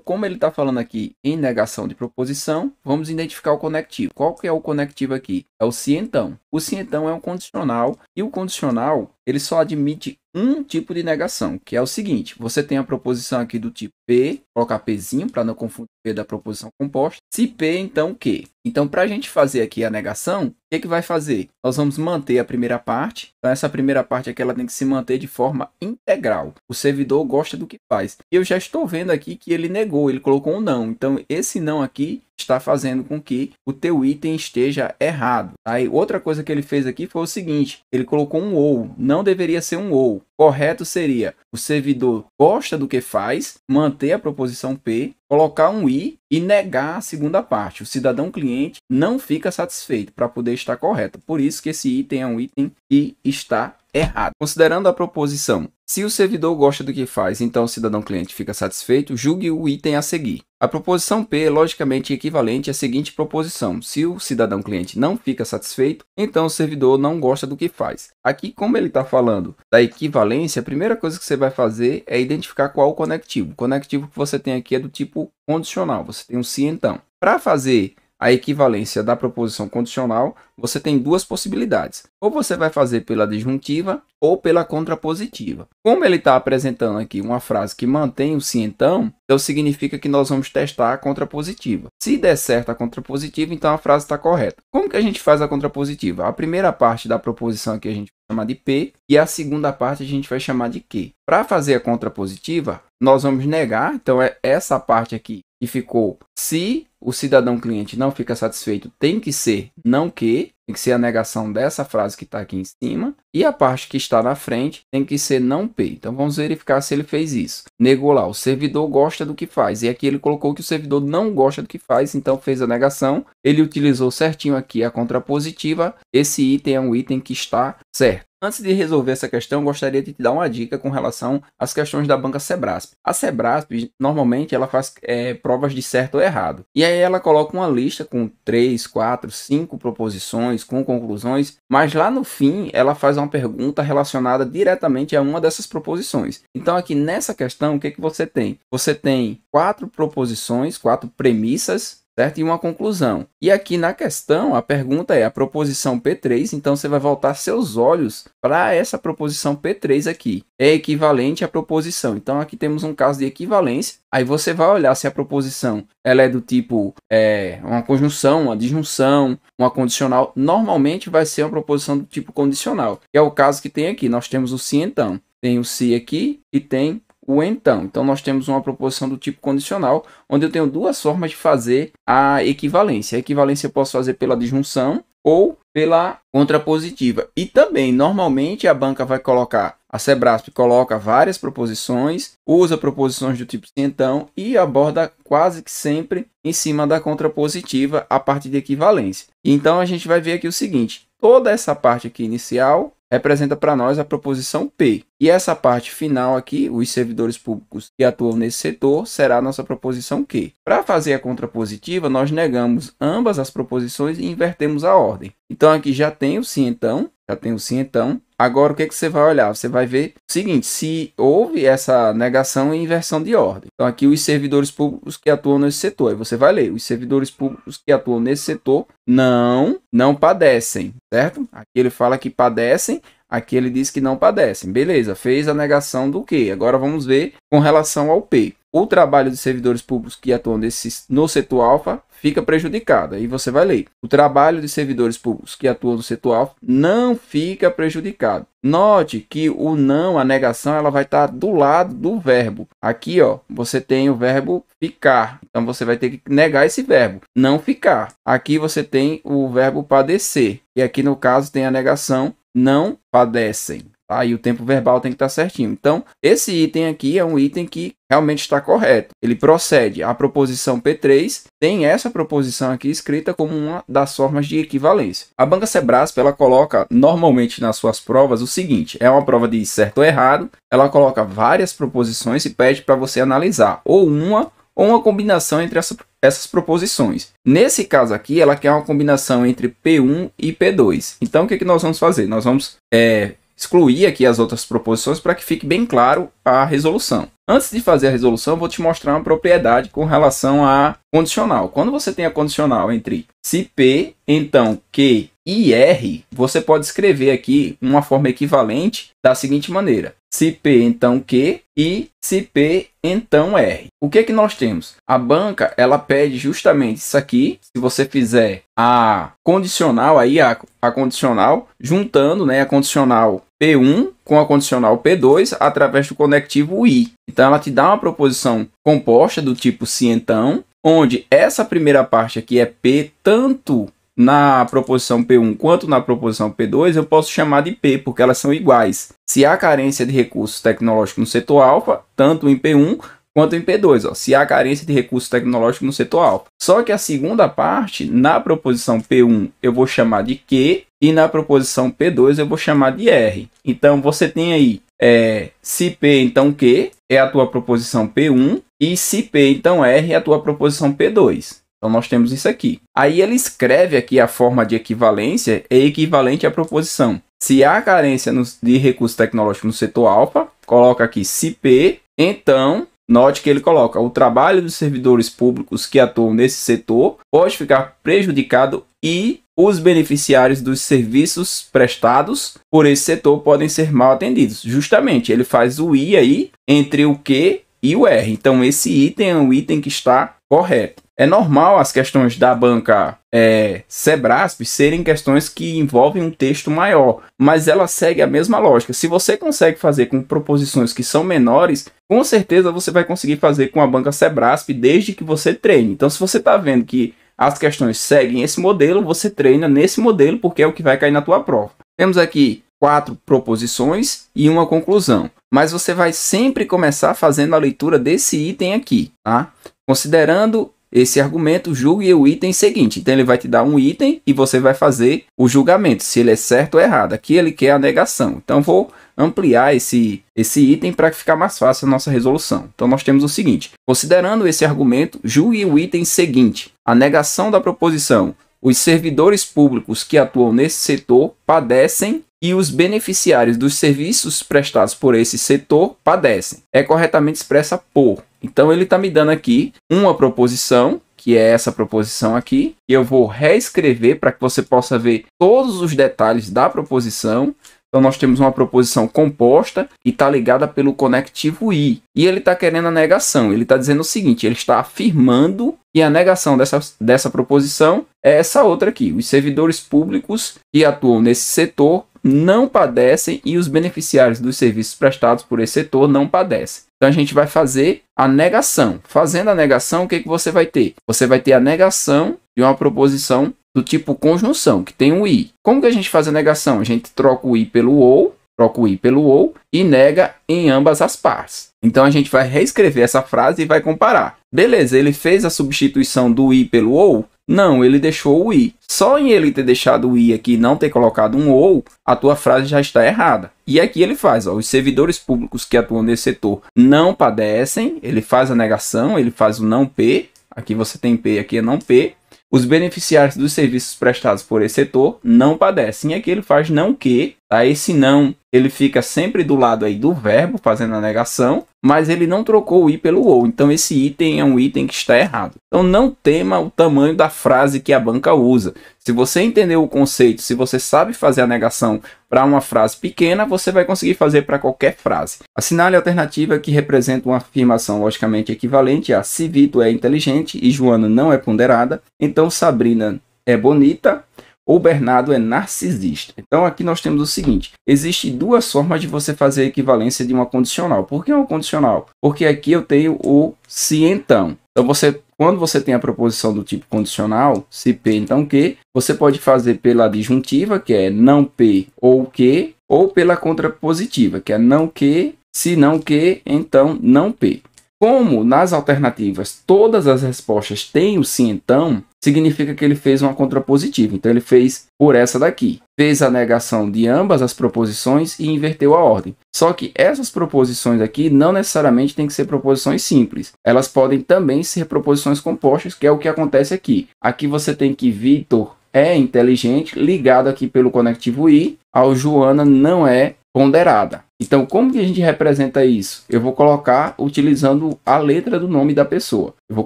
como ele está falando aqui em negação de proposição, vamos identificar o conectivo. Qual que é o conectivo aqui? É o se então. O se então é um condicional e o condicional ele só admite um tipo de negação, que é o seguinte: você tem a proposição aqui do tipo P, colocar Pzinho para não confundir P da proposição composta. Se P, então Q. Então, para a gente fazer aqui a negação, o que, é que vai fazer? Nós vamos manter a primeira parte. Então, essa primeira parte aqui ela tem que se manter de forma integral. O servidor gosta do que faz. E eu já estou vendo aqui que ele negou, ele colocou um não. Então, esse não aqui está fazendo com que o teu item esteja errado. Aí, tá? outra coisa que ele fez aqui foi o seguinte, ele colocou um ou, não deveria ser um ou. Correto seria, o servidor gosta do que faz, manter a proposição P, colocar um i e negar a segunda parte. O cidadão cliente não fica satisfeito para poder estar correto Por isso que esse item é um item que está errado. Considerando a proposição se o servidor gosta do que faz, então o cidadão cliente fica satisfeito, julgue o item a seguir. A proposição P é logicamente equivalente à seguinte proposição: se o cidadão cliente não fica satisfeito, então o servidor não gosta do que faz. Aqui, como ele está falando da equivalência, a primeira coisa que você vai fazer é identificar qual o conectivo. O conectivo que você tem aqui é do tipo condicional, você tem um se então. Para fazer a equivalência da proposição condicional, você tem duas possibilidades. Ou você vai fazer pela disjuntiva ou pela contrapositiva. Como ele está apresentando aqui uma frase que mantém o se então, então significa que nós vamos testar a contrapositiva. Se der certo a contrapositiva, então a frase está correta. Como que a gente faz a contrapositiva? A primeira parte da proposição aqui a gente vai chamar de P e a segunda parte a gente vai chamar de Q. Para fazer a contrapositiva, nós vamos negar, então é essa parte aqui que ficou se o cidadão cliente não fica satisfeito, tem que ser não que tem que ser a negação dessa frase que está aqui em cima, e a parte que está na frente tem que ser não P. Então vamos verificar se ele fez isso. Negou lá, o servidor gosta do que faz, e aqui ele colocou que o servidor não gosta do que faz, então fez a negação. Ele utilizou certinho aqui a contrapositiva, esse item é um item que está certo. Antes de resolver essa questão, gostaria de te dar uma dica com relação às questões da banca Sebrasp. A Sebrasp, normalmente, ela faz é, provas de certo ou errado. E aí ela coloca uma lista com 3, 4, 5 proposições, com conclusões, mas lá no fim ela faz uma pergunta relacionada diretamente a uma dessas proposições. Então aqui nessa questão, o que, é que você tem? Você tem quatro proposições, quatro premissas certo? E uma conclusão. E aqui na questão, a pergunta é a proposição P3, então você vai voltar seus olhos para essa proposição P3 aqui. É equivalente à proposição. Então aqui temos um caso de equivalência. Aí você vai olhar se a proposição ela é do tipo é, uma conjunção, uma disjunção, uma condicional. Normalmente vai ser uma proposição do tipo condicional, que é o caso que tem aqui. Nós temos o se então. Tem o se aqui e tem o então. Então nós temos uma proposição do tipo condicional, onde eu tenho duas formas de fazer a equivalência. A equivalência eu posso fazer pela disjunção ou pela contrapositiva. E também, normalmente, a banca vai colocar, a Sebrasp coloca várias proposições, usa proposições do tipo então e aborda quase que sempre em cima da contrapositiva a parte de equivalência. Então a gente vai ver aqui o seguinte, toda essa parte aqui inicial representa para nós a proposição P. E essa parte final aqui, os servidores públicos que atuam nesse setor, será a nossa proposição Q. Para fazer a contrapositiva, nós negamos ambas as proposições e invertemos a ordem. Então aqui já tem o sim então, já tem o sim então, Agora, o que, é que você vai olhar? Você vai ver o seguinte: se houve essa negação e inversão de ordem. Então, aqui os servidores públicos que atuam nesse setor. Aí você vai ler: os servidores públicos que atuam nesse setor não, não padecem, certo? Aqui ele fala que padecem Aqui ele diz que não padecem. Beleza, fez a negação do que? Agora vamos ver com relação ao P. O trabalho de servidores públicos que atuam nesse, no setor alfa fica prejudicado. Aí você vai ler. O trabalho de servidores públicos que atuam no setor alfa não fica prejudicado. Note que o não, a negação, ela vai estar tá do lado do verbo. Aqui, ó, você tem o verbo ficar. Então você vai ter que negar esse verbo, não ficar. Aqui você tem o verbo padecer. E aqui no caso tem a negação não padecem. Tá? o tempo verbal tem que estar tá certinho. Então, esse item aqui é um item que realmente está correto. Ele procede. A proposição P3 tem essa proposição aqui escrita como uma das formas de equivalência. A banca Sebrae, ela coloca normalmente nas suas provas o seguinte, é uma prova de certo ou errado, ela coloca várias proposições e pede para você analisar ou uma ou uma combinação entre as essas proposições. Nesse caso aqui, ela quer uma combinação entre P1 e P2. Então, o que, que nós vamos fazer? Nós vamos é, excluir aqui as outras proposições para que fique bem claro a resolução. Antes de fazer a resolução, vou te mostrar uma propriedade com relação a condicional. Quando você tem a condicional entre se P, então Q e R, você pode escrever aqui uma forma equivalente da seguinte maneira: se P então Q e se P então R. O que é que nós temos? A banca ela pede justamente isso aqui. Se você fizer a condicional aí a, a condicional juntando, né, a condicional P1 com a condicional P2 através do conectivo I. Então ela te dá uma proposição composta do tipo se então, onde essa primeira parte aqui é P tanto na proposição P1 quanto na proposição P2, eu posso chamar de P, porque elas são iguais. Se há carência de recursos tecnológicos no setor alfa, tanto em P1 quanto em P2, ó, se há carência de recursos tecnológicos no setor alfa. Só que a segunda parte, na proposição P1, eu vou chamar de Q, e na proposição P2 eu vou chamar de R. Então você tem aí é, se P então Q é a tua proposição P1 e se P então R é a tua proposição P2. Então nós temos isso aqui. Aí ele escreve aqui a forma de equivalência é equivalente à proposição. Se há carência de recurso tecnológico no setor alfa, coloca aqui se P, então Note que ele coloca: o trabalho dos servidores públicos que atuam nesse setor pode ficar prejudicado e os beneficiários dos serviços prestados por esse setor podem ser mal atendidos. Justamente, ele faz o I aí entre o Q e o R. Então, esse item é um item que está correto é normal as questões da banca é, Sebrasp serem questões que envolvem um texto maior, mas ela segue a mesma lógica. Se você consegue fazer com proposições que são menores, com certeza você vai conseguir fazer com a banca Sebrasp desde que você treine. Então, se você está vendo que as questões seguem esse modelo, você treina nesse modelo porque é o que vai cair na tua prova. Temos aqui quatro proposições e uma conclusão. Mas você vai sempre começar fazendo a leitura desse item aqui, tá? Considerando esse argumento, julgue o item seguinte. Então ele vai te dar um item e você vai fazer o julgamento, se ele é certo ou errado. Aqui ele quer a negação. Então vou ampliar esse, esse item para ficar mais fácil a nossa resolução. Então nós temos o seguinte: considerando esse argumento, julgue o item seguinte. A negação da proposição. Os servidores públicos que atuam nesse setor padecem e os beneficiários dos serviços prestados por esse setor padecem. É corretamente expressa por. Então ele está me dando aqui uma proposição, que é essa proposição aqui, e eu vou reescrever para que você possa ver todos os detalhes da proposição. Então nós temos uma proposição composta e está ligada pelo conectivo i. E ele está querendo a negação. Ele está dizendo o seguinte: ele está afirmando que a negação dessa, dessa proposição é essa outra aqui. Os servidores públicos que atuam nesse setor não padecem e os beneficiários dos serviços prestados por esse setor não padecem. Então a gente vai fazer a negação. Fazendo a negação, o que, que você vai ter? Você vai ter a negação de uma proposição do tipo conjunção, que tem um i. Como que a gente faz a negação? A gente troca o i pelo ou, troca o i pelo ou e nega em ambas as partes. Então a gente vai reescrever essa frase e vai comparar. Beleza, ele fez a substituição do i pelo ou, não, ele deixou o i. Só em ele ter deixado o i aqui e não ter colocado um ou, a tua frase já está errada. E aqui é ele faz, ó, os servidores públicos que atuam nesse setor não padecem, ele faz a negação, ele faz o não p, aqui você tem p, aqui é não p. Os beneficiários dos serviços prestados por esse setor não padecem, e aqui ele faz não que, Aí, se não, ele fica sempre do lado aí do verbo, fazendo a negação, mas ele não trocou o i pelo ou. Então, esse item é um item que está errado. Então, não tema o tamanho da frase que a banca usa. Se você entendeu o conceito, se você sabe fazer a negação para uma frase pequena, você vai conseguir fazer para qualquer frase. Assinale a alternativa que representa uma afirmação logicamente equivalente a se Vito é inteligente e Joana não é ponderada, então Sabrina é bonita ou Bernardo é narcisista. Então aqui nós temos o seguinte: existe duas formas de você fazer a equivalência de uma condicional. Por que uma condicional? Porque aqui eu tenho o se então. Então você quando você tem a proposição do tipo condicional, se P então Q, você pode fazer pela adjuntiva, que é não P ou Q, ou pela contrapositiva, que é não Q, se não Q, então não P. Como nas alternativas todas as respostas têm o sim então, significa que ele fez uma contrapositiva. Então ele fez por essa daqui. Fez a negação de ambas as proposições e inverteu a ordem. Só que essas proposições aqui não necessariamente têm que ser proposições simples. Elas podem também ser proposições compostas, que é o que acontece aqui. Aqui você tem que Vitor é inteligente, ligado aqui pelo conectivo i, ao Joana não é ponderada. Então, como que a gente representa isso? Eu vou colocar utilizando a letra do nome da pessoa. Eu vou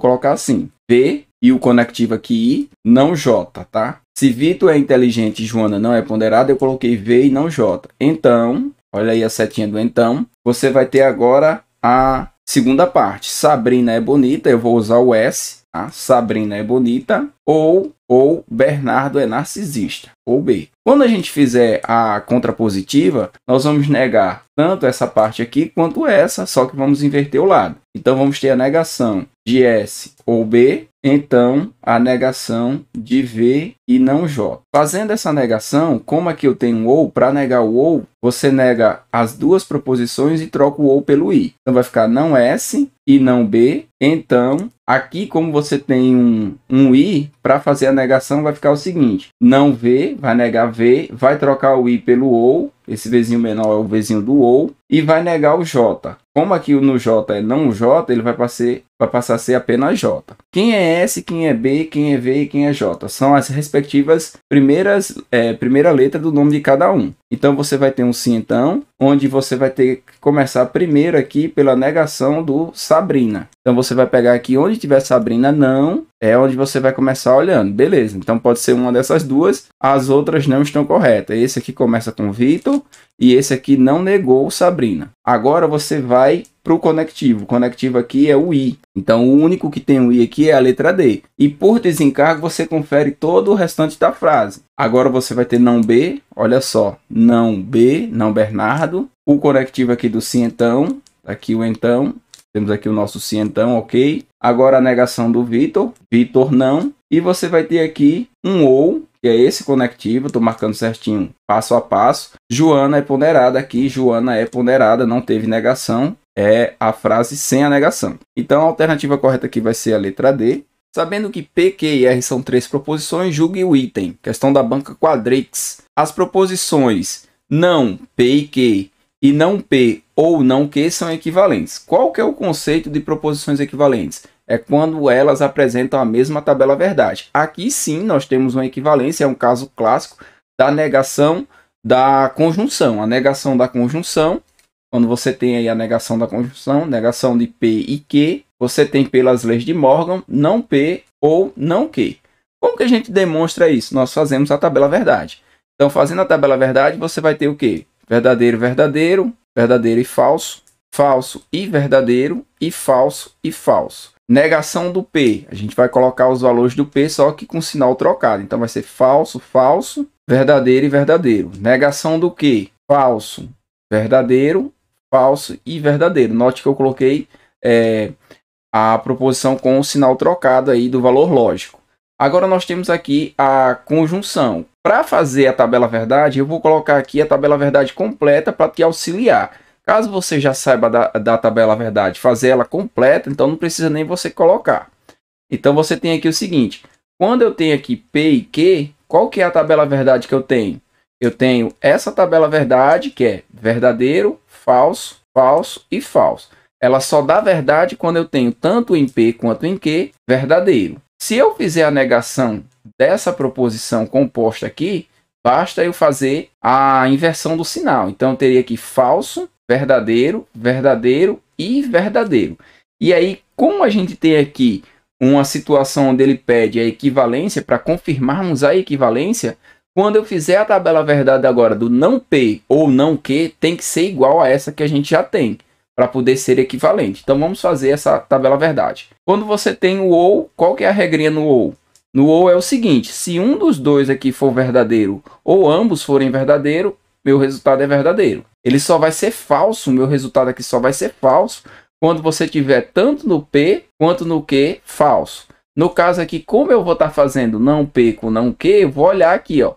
colocar assim: V e o conectivo aqui I, não J, tá? Se Vitor é inteligente e Joana não é ponderada, eu coloquei V e não J. Então, olha aí a setinha do então, você vai ter agora a segunda parte. Sabrina é bonita, eu vou usar o S Sabrina é bonita ou ou Bernardo é narcisista, ou B. Quando a gente fizer a contrapositiva, nós vamos negar tanto essa parte aqui quanto essa, só que vamos inverter o lado. Então vamos ter a negação de S ou B, então a negação de V e não J. Fazendo essa negação, como aqui eu tenho um ou, para negar o ou, você nega as duas proposições e troca o ou pelo i. Então vai ficar não S e não B. Então, aqui como você tem um, um I, para fazer a negação vai ficar o seguinte. Não V, vai negar V, vai trocar o I pelo OU, esse vizinho menor é o vizinho do OU, e vai negar o J. Como aqui no J é não J, ele vai, passer, vai passar a ser apenas J. Quem é S, quem é B, quem é V e quem é J? São as respectivas primeiras é, primeira letra do nome de cada um. Então você vai ter um sim então, onde você vai ter que começar primeiro aqui pela negação do Sabrina. Então você vai pegar aqui onde tiver Sabrina não, é onde você vai começar olhando. Beleza, então pode ser uma dessas duas, as outras não estão corretas. Esse aqui começa com Vitor e esse aqui não negou Sabrina. Agora você vai para o conectivo. O conectivo aqui é o I. Então o único que tem o I aqui é a letra D. E por desencargo você confere todo o restante da frase. Agora você vai ter não B, olha só, não B, não Bernardo. O conectivo aqui do sim então, tá aqui o então, temos aqui o nosso sim então, ok Agora a negação do Vitor, Vitor não. E você vai ter aqui um ou, que é esse conectivo, estou marcando certinho, passo a passo. Joana é ponderada aqui, Joana é ponderada, não teve negação. É a frase sem a negação. Então a alternativa correta aqui vai ser a letra D. Sabendo que P, Q e R são três proposições, julgue o item. Questão da banca Quadrix. As proposições não P e Q e não P ou não Q são equivalentes. Qual que é o conceito de proposições equivalentes? é quando elas apresentam a mesma tabela verdade. Aqui sim nós temos uma equivalência, é um caso clássico da negação da conjunção. A negação da conjunção, quando você tem aí a negação da conjunção, negação de P e Q, você tem pelas leis de Morgan, não P ou não Q. Como que a gente demonstra isso? Nós fazemos a tabela verdade. Então, fazendo a tabela verdade, você vai ter o quê? Verdadeiro, verdadeiro, verdadeiro e falso, falso e verdadeiro, e falso e falso. Negação do P. A gente vai colocar os valores do P só que com sinal trocado. Então vai ser falso, falso, verdadeiro e verdadeiro. Negação do Q. Falso, verdadeiro, falso e verdadeiro. Note que eu coloquei é, a proposição com o sinal trocado aí do valor lógico. Agora nós temos aqui a conjunção. Para fazer a tabela verdade, eu vou colocar aqui a tabela verdade completa para te auxiliar. Caso você já saiba da, da tabela verdade, fazer ela completa, então não precisa nem você colocar. Então você tem aqui o seguinte, quando eu tenho aqui P e Q, qual que é a tabela verdade que eu tenho? Eu tenho essa tabela verdade, que é verdadeiro, falso, falso e falso. Ela só dá verdade quando eu tenho tanto em P quanto em Q verdadeiro. Se eu fizer a negação dessa proposição composta aqui, basta eu fazer a inversão do sinal. Então, eu teria aqui falso verdadeiro, verdadeiro e verdadeiro. E aí, como a gente tem aqui uma situação onde ele pede a equivalência, para confirmarmos a equivalência, quando eu fizer a tabela verdade agora do não P ou não Q, tem que ser igual a essa que a gente já tem, para poder ser equivalente. Então vamos fazer essa tabela verdade. Quando você tem o ou, qual que é a regrinha no ou? No ou é o seguinte, se um dos dois aqui for verdadeiro ou ambos forem verdadeiro, meu resultado é verdadeiro. Ele só vai ser falso, o meu resultado aqui só vai ser falso quando você tiver tanto no P quanto no Q falso. No caso aqui, como eu vou estar tá fazendo não P com não Q, eu vou olhar aqui, ó.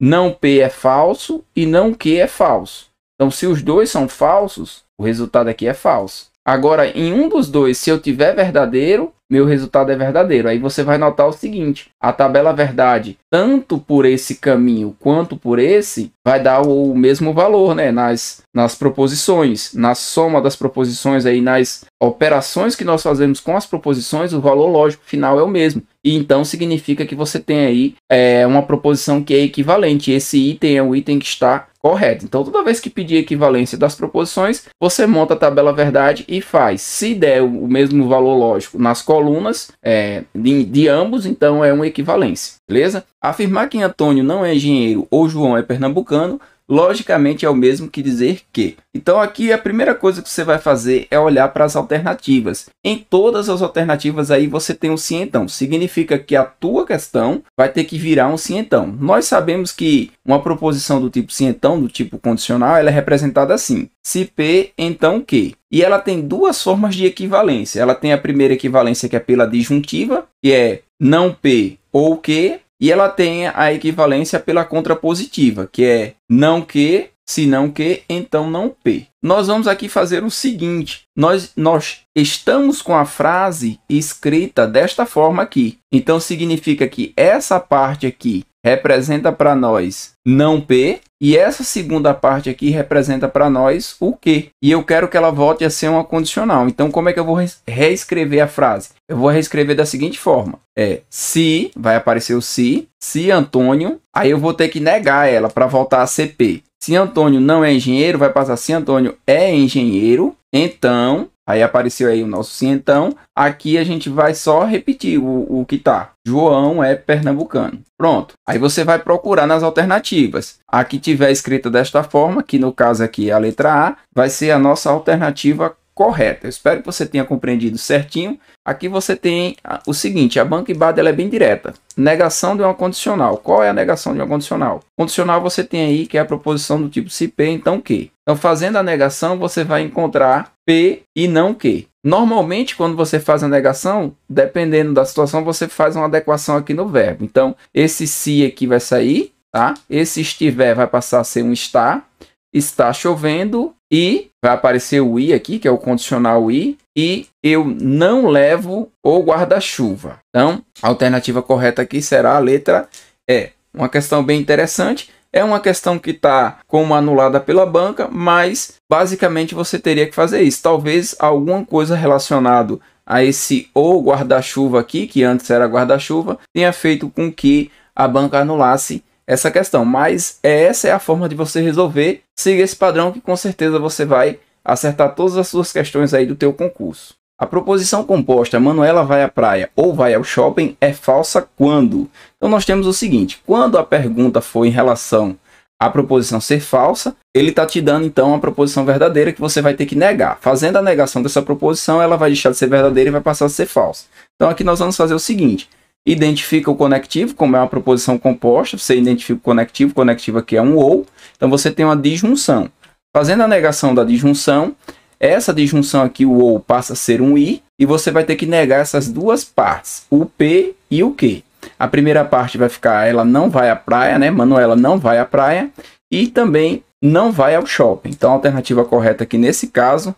Não P é falso e não Q é falso. Então, se os dois são falsos, o resultado aqui é falso. Agora, em um dos dois, se eu tiver verdadeiro, meu resultado é verdadeiro. Aí você vai notar o seguinte: a tabela verdade, tanto por esse caminho quanto por esse, vai dar o mesmo valor, né? Nas, nas proposições, na soma das proposições aí, nas operações que nós fazemos com as proposições, o valor lógico final é o mesmo. E então significa que você tem aí é, uma proposição que é equivalente. Esse item é o item que está correto. Então, toda vez que pedir equivalência das proposições, você monta a tabela verdade e faz. Se der o mesmo valor lógico nas colunas, colunas é, de, de ambos, então é uma equivalência, beleza? Afirmar que Antônio não é engenheiro ou João é pernambucano logicamente é o mesmo que dizer que. Então aqui a primeira coisa que você vai fazer é olhar para as alternativas. Em todas as alternativas aí você tem um sim então. Significa que a tua questão vai ter que virar um sim então. Nós sabemos que uma proposição do tipo sim então, do tipo condicional, ela é representada assim. Se P, então que. E ela tem duas formas de equivalência. Ela tem a primeira equivalência que é pela disjuntiva, que é não P ou que, e ela tem a equivalência pela contrapositiva, que é não que, se não que, então não p. Nós vamos aqui fazer o seguinte: nós, nós estamos com a frase escrita desta forma aqui. Então significa que essa parte aqui representa para nós não p, e essa segunda parte aqui representa para nós o que? E eu quero que ela volte a ser uma condicional. Então, como é que eu vou reescrever a frase? Eu vou reescrever da seguinte forma: é se, vai aparecer o se, se Antônio, aí eu vou ter que negar ela para voltar a CP. Se Antônio não é engenheiro, vai passar se Antônio é engenheiro, então Aí apareceu aí o nosso cientão. Aqui a gente vai só repetir o, o que tá. João é pernambucano. Pronto. Aí você vai procurar nas alternativas. A que tiver escrita desta forma, que no caso aqui é a letra A, vai ser a nossa alternativa correta. Eu espero que você tenha compreendido certinho. Aqui você tem o seguinte, a banca IBAD ela é bem direta. Negação de uma condicional. Qual é a negação de uma condicional? Condicional você tem aí que é a proposição do tipo se P, então Q. Então fazendo a negação você vai encontrar P e não Q. Normalmente, quando você faz a negação, dependendo da situação, você faz uma adequação aqui no verbo. Então, esse se aqui vai sair, tá? Esse estiver vai passar a ser um está. Está chovendo, e vai aparecer o i aqui, que é o condicional i, e eu não levo o guarda-chuva. Então, a alternativa correta aqui será a letra E. Uma questão bem interessante. É uma questão que está como anulada pela banca, mas basicamente você teria que fazer isso. Talvez alguma coisa relacionada a esse ou guarda-chuva aqui, que antes era guarda-chuva, tenha feito com que a banca anulasse essa questão. Mas é, essa é a forma de você resolver. Siga esse padrão que com certeza você vai acertar todas as suas questões aí do teu concurso. A proposição composta Manuela vai à praia ou vai ao shopping é falsa quando? Então nós temos o seguinte, quando a pergunta foi em relação à proposição ser falsa, ele está te dando então a proposição verdadeira que você vai ter que negar. Fazendo a negação dessa proposição, ela vai deixar de ser verdadeira e vai passar a ser falsa. Então aqui nós vamos fazer o seguinte, identifica o conectivo, como é uma proposição composta, você identifica o conectivo, o conectivo aqui é um ou, então você tem uma disjunção. Fazendo a negação da disjunção, essa disjunção aqui, o ou, passa a ser um i, e você vai ter que negar essas duas partes, o p e o q. A primeira parte vai ficar, ela não vai à praia, né? Manuela não vai à praia, e também não vai ao shopping. Então, a alternativa correta aqui nesse caso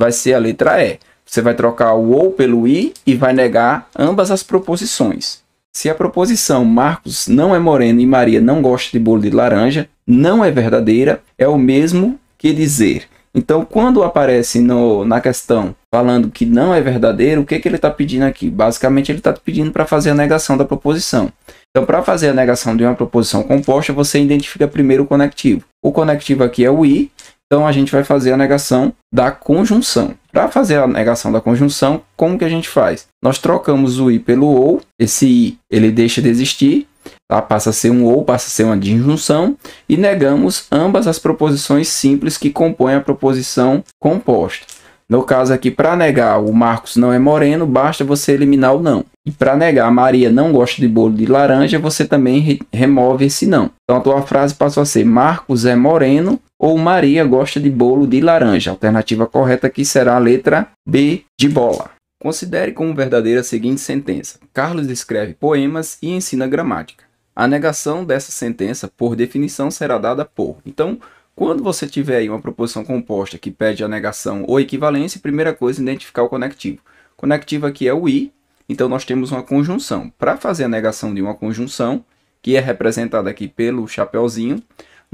vai ser a letra E. Você vai trocar o ou pelo i e vai negar ambas as proposições. Se a proposição Marcos não é moreno e Maria não gosta de bolo de laranja não é verdadeira, é o mesmo que dizer. Então, quando aparece no, na questão falando que não é verdadeiro, o que, é que ele está pedindo aqui? Basicamente, ele está pedindo para fazer a negação da proposição. Então, para fazer a negação de uma proposição composta, você identifica primeiro o conectivo. O conectivo aqui é o i, então a gente vai fazer a negação da conjunção. Para fazer a negação da conjunção, como que a gente faz? Nós trocamos o i pelo ou, esse i ele deixa de existir, tá? passa a ser um ou, passa a ser uma disjunção, e negamos ambas as proposições simples que compõem a proposição composta. No caso aqui, para negar o Marcos não é moreno, basta você eliminar o não. E para negar Maria não gosta de bolo de laranja, você também re remove esse não. Então a tua frase passou a ser Marcos é moreno, ou Maria gosta de bolo de laranja. A alternativa correta aqui será a letra B de bola. Considere como verdadeira a seguinte sentença: Carlos escreve poemas e ensina gramática. A negação dessa sentença, por definição, será dada por. Então, quando você tiver aí uma proposição composta que pede a negação ou equivalência, primeira coisa, identificar o conectivo. conectivo aqui é o i, então nós temos uma conjunção. Para fazer a negação de uma conjunção, que é representada aqui pelo chapéuzinho,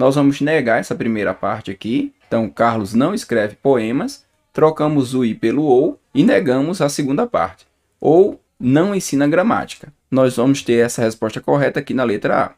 nós vamos negar essa primeira parte aqui. Então, Carlos não escreve poemas. Trocamos o i pelo ou e negamos a segunda parte. Ou não ensina gramática. Nós vamos ter essa resposta correta aqui na letra A.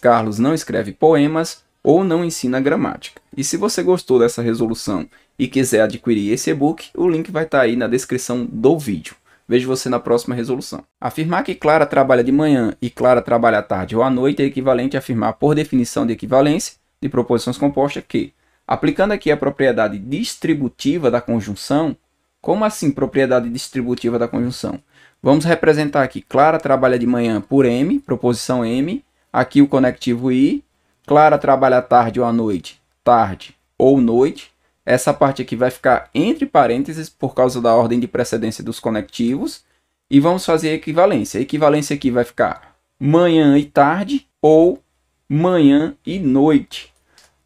Carlos não escreve poemas ou não ensina gramática. E se você gostou dessa resolução e quiser adquirir esse e-book, o link vai estar tá aí na descrição do vídeo. Vejo você na próxima resolução. Afirmar que Clara trabalha de manhã e Clara trabalha à tarde ou à noite é equivalente a afirmar por definição de equivalência de proposições compostas é que, aplicando aqui a propriedade distributiva da conjunção, como assim propriedade distributiva da conjunção? Vamos representar aqui, Clara trabalha de manhã por M, proposição M, aqui o conectivo I, Clara trabalha tarde ou à noite, tarde ou noite, essa parte aqui vai ficar entre parênteses por causa da ordem de precedência dos conectivos, e vamos fazer a equivalência. A equivalência aqui vai ficar manhã e tarde ou manhã e noite.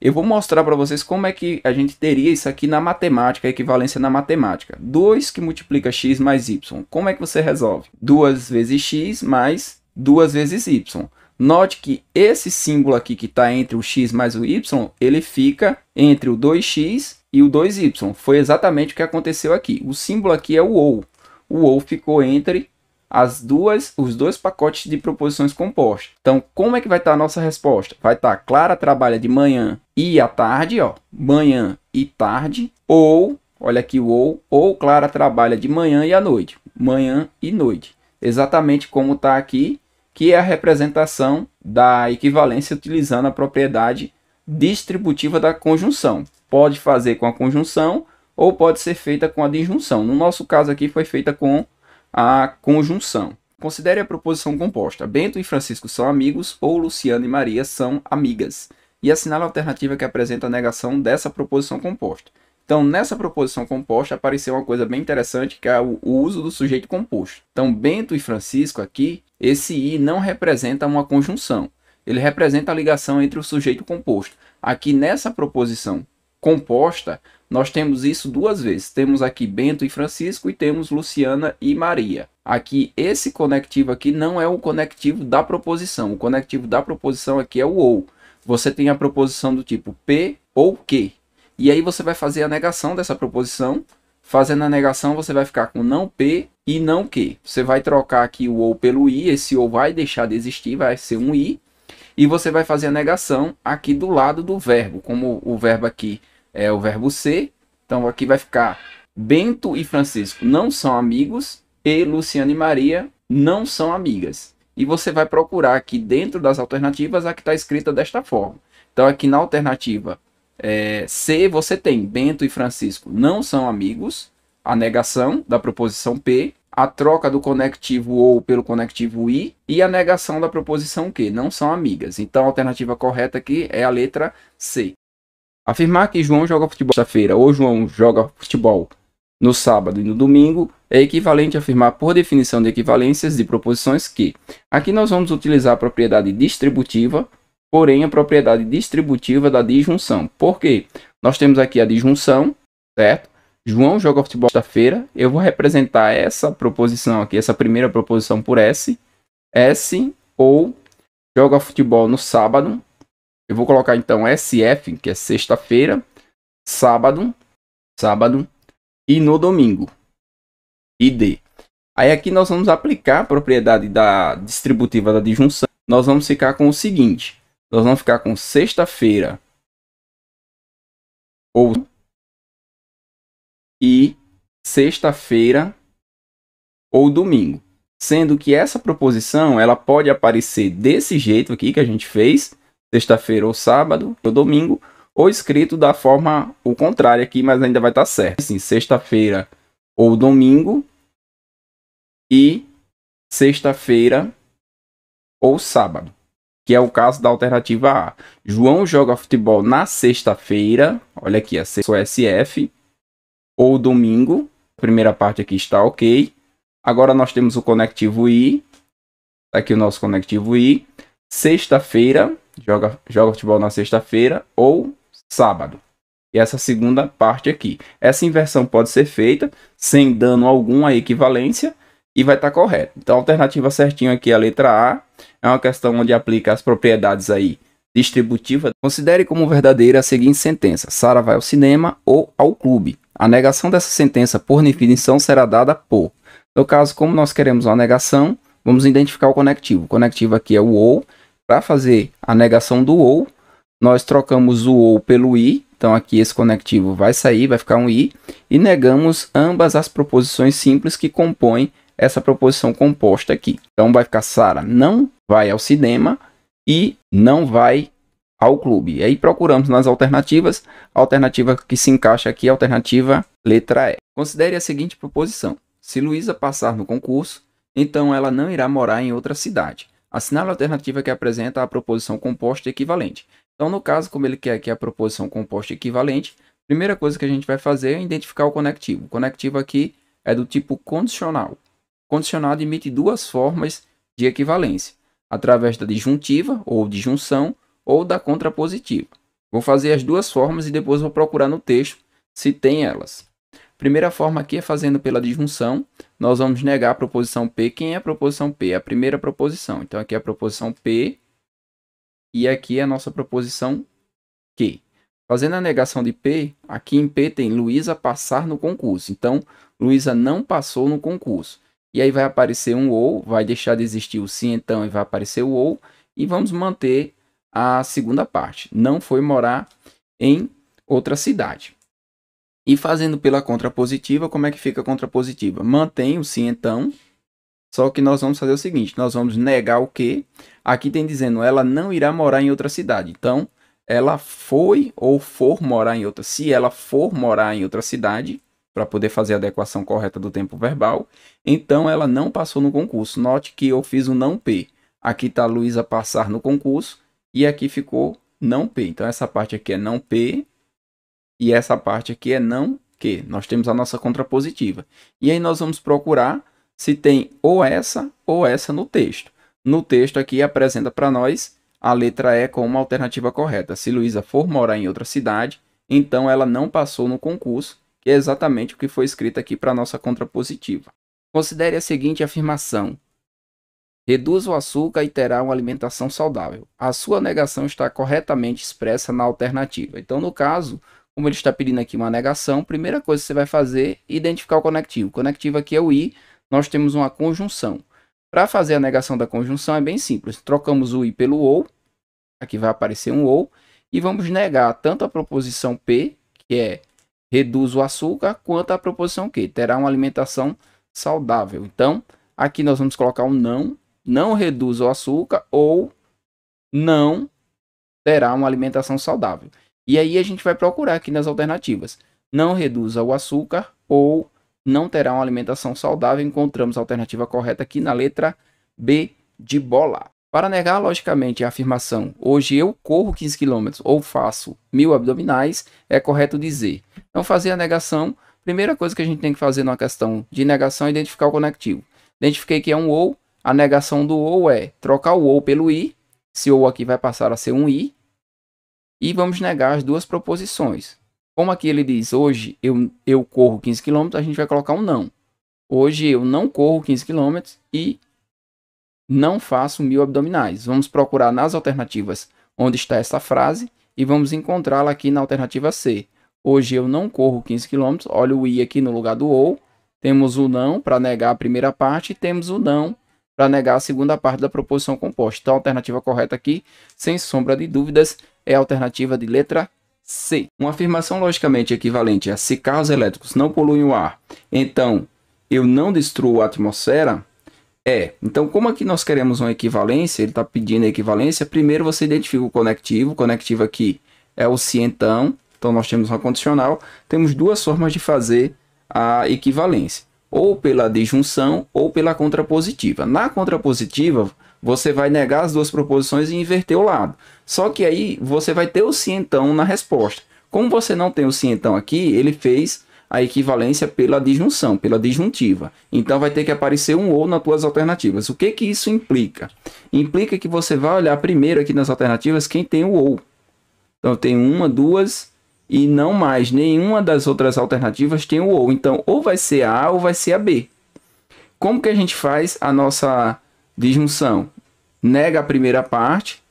Eu vou mostrar para vocês como é que a gente teria isso aqui na matemática, equivalência na matemática. 2 que multiplica x mais y. Como é que você resolve? 2 vezes x mais 2 vezes y. Note que esse símbolo aqui que está entre o x mais o y, ele fica entre o 2x e o 2y. Foi exatamente o que aconteceu aqui. O símbolo aqui é o ou. O ou ficou entre as duas, os dois pacotes de proposições compostas. Então, como é que vai estar a nossa resposta? Vai estar Clara trabalha de manhã e à tarde, ó, manhã e tarde, ou, olha aqui o ou, ou Clara trabalha de manhã e à noite, manhã e noite. Exatamente como está aqui, que é a representação da equivalência utilizando a propriedade distributiva da conjunção. Pode fazer com a conjunção ou pode ser feita com a disjunção. No nosso caso aqui foi feita com a conjunção. Considere a proposição composta. Bento e Francisco são amigos ou Luciano e Maria são amigas. E assinale a alternativa que apresenta a negação dessa proposição composta. Então, nessa proposição composta apareceu uma coisa bem interessante que é o uso do sujeito composto. Então, Bento e Francisco aqui, esse i não representa uma conjunção. Ele representa a ligação entre o sujeito composto. Aqui nessa proposição composta, nós temos isso duas vezes. Temos aqui Bento e Francisco e temos Luciana e Maria. Aqui, esse conectivo aqui não é o conectivo da proposição. O conectivo da proposição aqui é o ou. Você tem a proposição do tipo P ou Q. E aí você vai fazer a negação dessa proposição. Fazendo a negação, você vai ficar com não P e não Q. Você vai trocar aqui o ou pelo i. Esse ou vai deixar de existir, vai ser um i. E você vai fazer a negação aqui do lado do verbo. Como o verbo aqui é o verbo ser. Então aqui vai ficar Bento e Francisco não são amigos e Luciana e Maria não são amigas. E você vai procurar aqui dentro das alternativas a que está escrita desta forma. Então aqui na alternativa é, C você tem Bento e Francisco não são amigos, a negação da proposição P, a troca do conectivo ou pelo conectivo i e a negação da proposição que não são amigas. Então a alternativa correta aqui é a letra C. Afirmar que João joga futebol sexta-feira ou João joga futebol no sábado e no domingo é equivalente a afirmar por definição de equivalências de proposições que aqui nós vamos utilizar a propriedade distributiva, porém a propriedade distributiva da disjunção. Por quê? Nós temos aqui a disjunção, certo? João joga futebol sexta-feira. Eu vou representar essa proposição aqui, essa primeira proposição por S. S ou joga futebol no sábado eu vou colocar então SF, que é sexta-feira, sábado, sábado e no domingo. ID. Aí aqui nós vamos aplicar a propriedade da distributiva da disjunção. Nós vamos ficar com o seguinte. Nós vamos ficar com sexta-feira ou e sexta-feira ou domingo. Sendo que essa proposição ela pode aparecer desse jeito aqui que a gente fez sexta-feira ou sábado, ou domingo, ou escrito da forma o contrário aqui, mas ainda vai estar tá certo. Assim, sexta-feira ou domingo e sexta-feira ou sábado, que é o caso da alternativa A. João joga futebol na sexta-feira, olha aqui, a SF, é ou domingo. A primeira parte aqui está ok. Agora nós temos o conectivo I, tá aqui o nosso conectivo I. Sexta-feira joga, joga futebol na sexta-feira ou sábado. E essa segunda parte aqui. Essa inversão pode ser feita sem dano algum à equivalência e vai estar tá correto. Então a alternativa certinha aqui é a letra A. É uma questão onde aplica as propriedades aí distributiva. Considere como verdadeira a seguinte sentença: Sara vai ao cinema ou ao clube. A negação dessa sentença por definição será dada por. No caso, como nós queremos uma negação, vamos identificar o conectivo. O conectivo aqui é o ou para fazer a negação do ou, nós trocamos o ou pelo i, então aqui esse conectivo vai sair, vai ficar um i, e negamos ambas as proposições simples que compõem essa proposição composta aqui. Então vai ficar Sara não vai ao cinema e não vai ao clube. E aí procuramos nas alternativas, a alternativa que se encaixa aqui é a alternativa letra E. Considere a seguinte proposição: se Luísa passar no concurso, então ela não irá morar em outra cidade assinale a alternativa que apresenta a proposição composta equivalente. Então, no caso, como ele quer que a proposição composta equivalente, a primeira coisa que a gente vai fazer é identificar o conectivo. O conectivo aqui é do tipo condicional. condicional admite duas formas de equivalência, através da disjuntiva ou disjunção ou da contrapositiva. Vou fazer as duas formas e depois vou procurar no texto se tem elas. A primeira forma aqui é fazendo pela disjunção nós vamos negar a proposição P. Quem é a proposição P? a primeira proposição. Então, aqui é a proposição P e aqui é a nossa proposição Q. Fazendo a negação de P, aqui em P tem Luísa passar no concurso. Então, Luísa não passou no concurso. E aí vai aparecer um ou, vai deixar de existir o sim então e vai aparecer o ou. E vamos manter a segunda parte. Não foi morar em outra cidade. E fazendo pela contrapositiva, como é que fica a contrapositiva? Mantém o sim então, só que nós vamos fazer o seguinte, nós vamos negar o que? Aqui tem dizendo, ela não irá morar em outra cidade. Então, ela foi ou for morar em outra. Se ela for morar em outra cidade, para poder fazer a adequação correta do tempo verbal, então ela não passou no concurso. Note que eu fiz o não P. Aqui está Luísa passar no concurso e aqui ficou não P. Então, essa parte aqui é não P, e essa parte aqui é não que. Nós temos a nossa contrapositiva. E aí nós vamos procurar se tem ou essa ou essa no texto. No texto aqui apresenta para nós a letra E como uma alternativa correta. Se Luísa for morar em outra cidade, então ela não passou no concurso, que é exatamente o que foi escrito aqui para a nossa contrapositiva. Considere a seguinte afirmação. Reduza o açúcar e terá uma alimentação saudável. A sua negação está corretamente expressa na alternativa. Então, no caso, como ele está pedindo aqui uma negação, primeira coisa que você vai fazer é identificar o conectivo. O conectivo aqui é o i, nós temos uma conjunção. Para fazer a negação da conjunção é bem simples. Trocamos o i pelo ou, aqui vai aparecer um ou, e vamos negar tanto a proposição p, que é reduz o açúcar, quanto a proposição q, terá uma alimentação saudável. Então, aqui nós vamos colocar um não, não reduz o açúcar ou não terá uma alimentação saudável. E aí a gente vai procurar aqui nas alternativas. Não reduza o açúcar ou não terá uma alimentação saudável. Encontramos a alternativa correta aqui na letra B de bola. Para negar logicamente a afirmação hoje eu corro 15 km ou faço mil abdominais, é correto dizer. Então, fazer a negação, primeira coisa que a gente tem que fazer numa questão de negação é identificar o conectivo. Identifiquei que é um ou, a negação do ou é trocar o ou pelo i, se o aqui vai passar a ser um i, e vamos negar as duas proposições. Como aqui ele diz, hoje eu, eu corro 15 km, a gente vai colocar um não. Hoje eu não corro 15 km e não faço mil abdominais. Vamos procurar nas alternativas onde está essa frase e vamos encontrá-la aqui na alternativa C. Hoje eu não corro 15 km, olha o i aqui no lugar do ou. Temos o não para negar a primeira parte e temos o não para negar a segunda parte da proposição composta. Então, a alternativa correta aqui, sem sombra de dúvidas, é a alternativa de letra C. Uma afirmação logicamente equivalente a se carros elétricos não poluem o ar, então eu não destruo a atmosfera, é. Então, como aqui nós queremos uma equivalência, ele está pedindo a equivalência, primeiro você identifica o conectivo, o conectivo aqui é o se então, então nós temos uma condicional, temos duas formas de fazer a equivalência, ou pela disjunção ou pela contrapositiva. Na contrapositiva, você vai negar as duas proposições e inverter o lado. Só que aí você vai ter o cientão na resposta. Como você não tem o cientão aqui, ele fez a equivalência pela disjunção, pela disjuntiva. Então vai ter que aparecer um ou nas tuas alternativas. O que que isso implica? Implica que você vai olhar primeiro aqui nas alternativas quem tem o ou. Então tem uma, duas e não mais nenhuma das outras alternativas tem o ou. Então ou vai ser a A ou vai ser a B. Como que a gente faz a nossa disjunção? Nega a primeira parte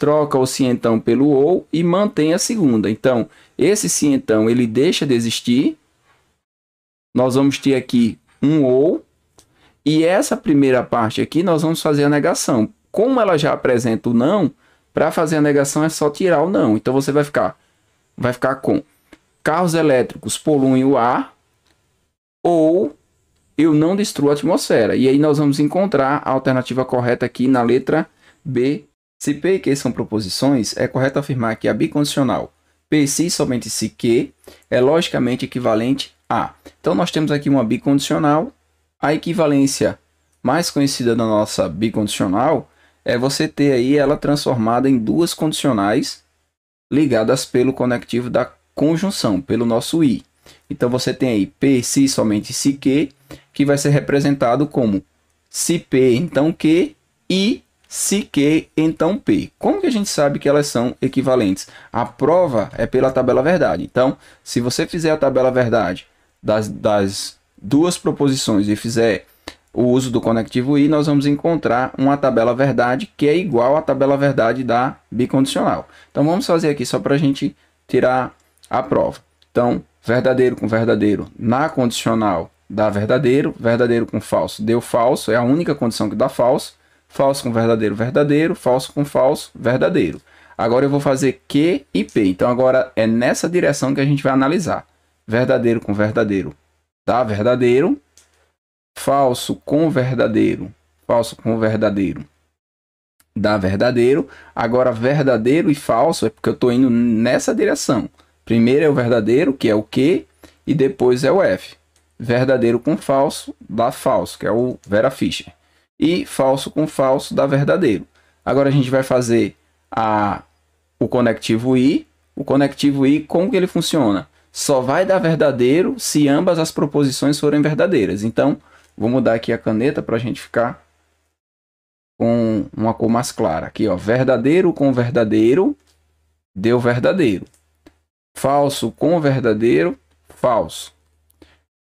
troca o então pelo ou e mantém a segunda. Então, esse então ele deixa de existir. Nós vamos ter aqui um ou e essa primeira parte aqui nós vamos fazer a negação. Como ela já apresenta o não, para fazer a negação é só tirar o não. Então você vai ficar vai ficar com carros elétricos poluem o ar ou eu não destruo a atmosfera. E aí nós vamos encontrar a alternativa correta aqui na letra B se P e Q são proposições, é correto afirmar que a bicondicional P se somente se Q é logicamente equivalente a. Então, nós temos aqui uma bicondicional. A equivalência mais conhecida da nossa bicondicional é você ter aí ela transformada em duas condicionais ligadas pelo conectivo da conjunção, pelo nosso I. Então você tem aí P se somente se Q, que vai ser representado como se P então Q e se Q, então P. Como que a gente sabe que elas são equivalentes? A prova é pela tabela verdade. Então, se você fizer a tabela verdade das, das duas proposições e fizer o uso do conectivo I, nós vamos encontrar uma tabela verdade que é igual à tabela verdade da bicondicional. Então, vamos fazer aqui só para a gente tirar a prova. Então, verdadeiro com verdadeiro na condicional dá verdadeiro, verdadeiro com falso deu falso, é a única condição que dá falso falso com verdadeiro, verdadeiro, falso com falso, verdadeiro. Agora eu vou fazer Q e P. Então agora é nessa direção que a gente vai analisar. Verdadeiro com verdadeiro dá tá? verdadeiro. Falso com verdadeiro, falso com verdadeiro dá verdadeiro. Agora verdadeiro e falso é porque eu estou indo nessa direção. Primeiro é o verdadeiro, que é o Q, e depois é o F. Verdadeiro com falso dá falso, que é o Vera Fischer e falso com falso dá verdadeiro. Agora a gente vai fazer a, o conectivo i. O conectivo i, como que ele funciona? Só vai dar verdadeiro se ambas as proposições forem verdadeiras. Então, vou mudar aqui a caneta para a gente ficar com uma cor mais clara. Aqui, ó, verdadeiro com verdadeiro, deu verdadeiro. Falso com verdadeiro, falso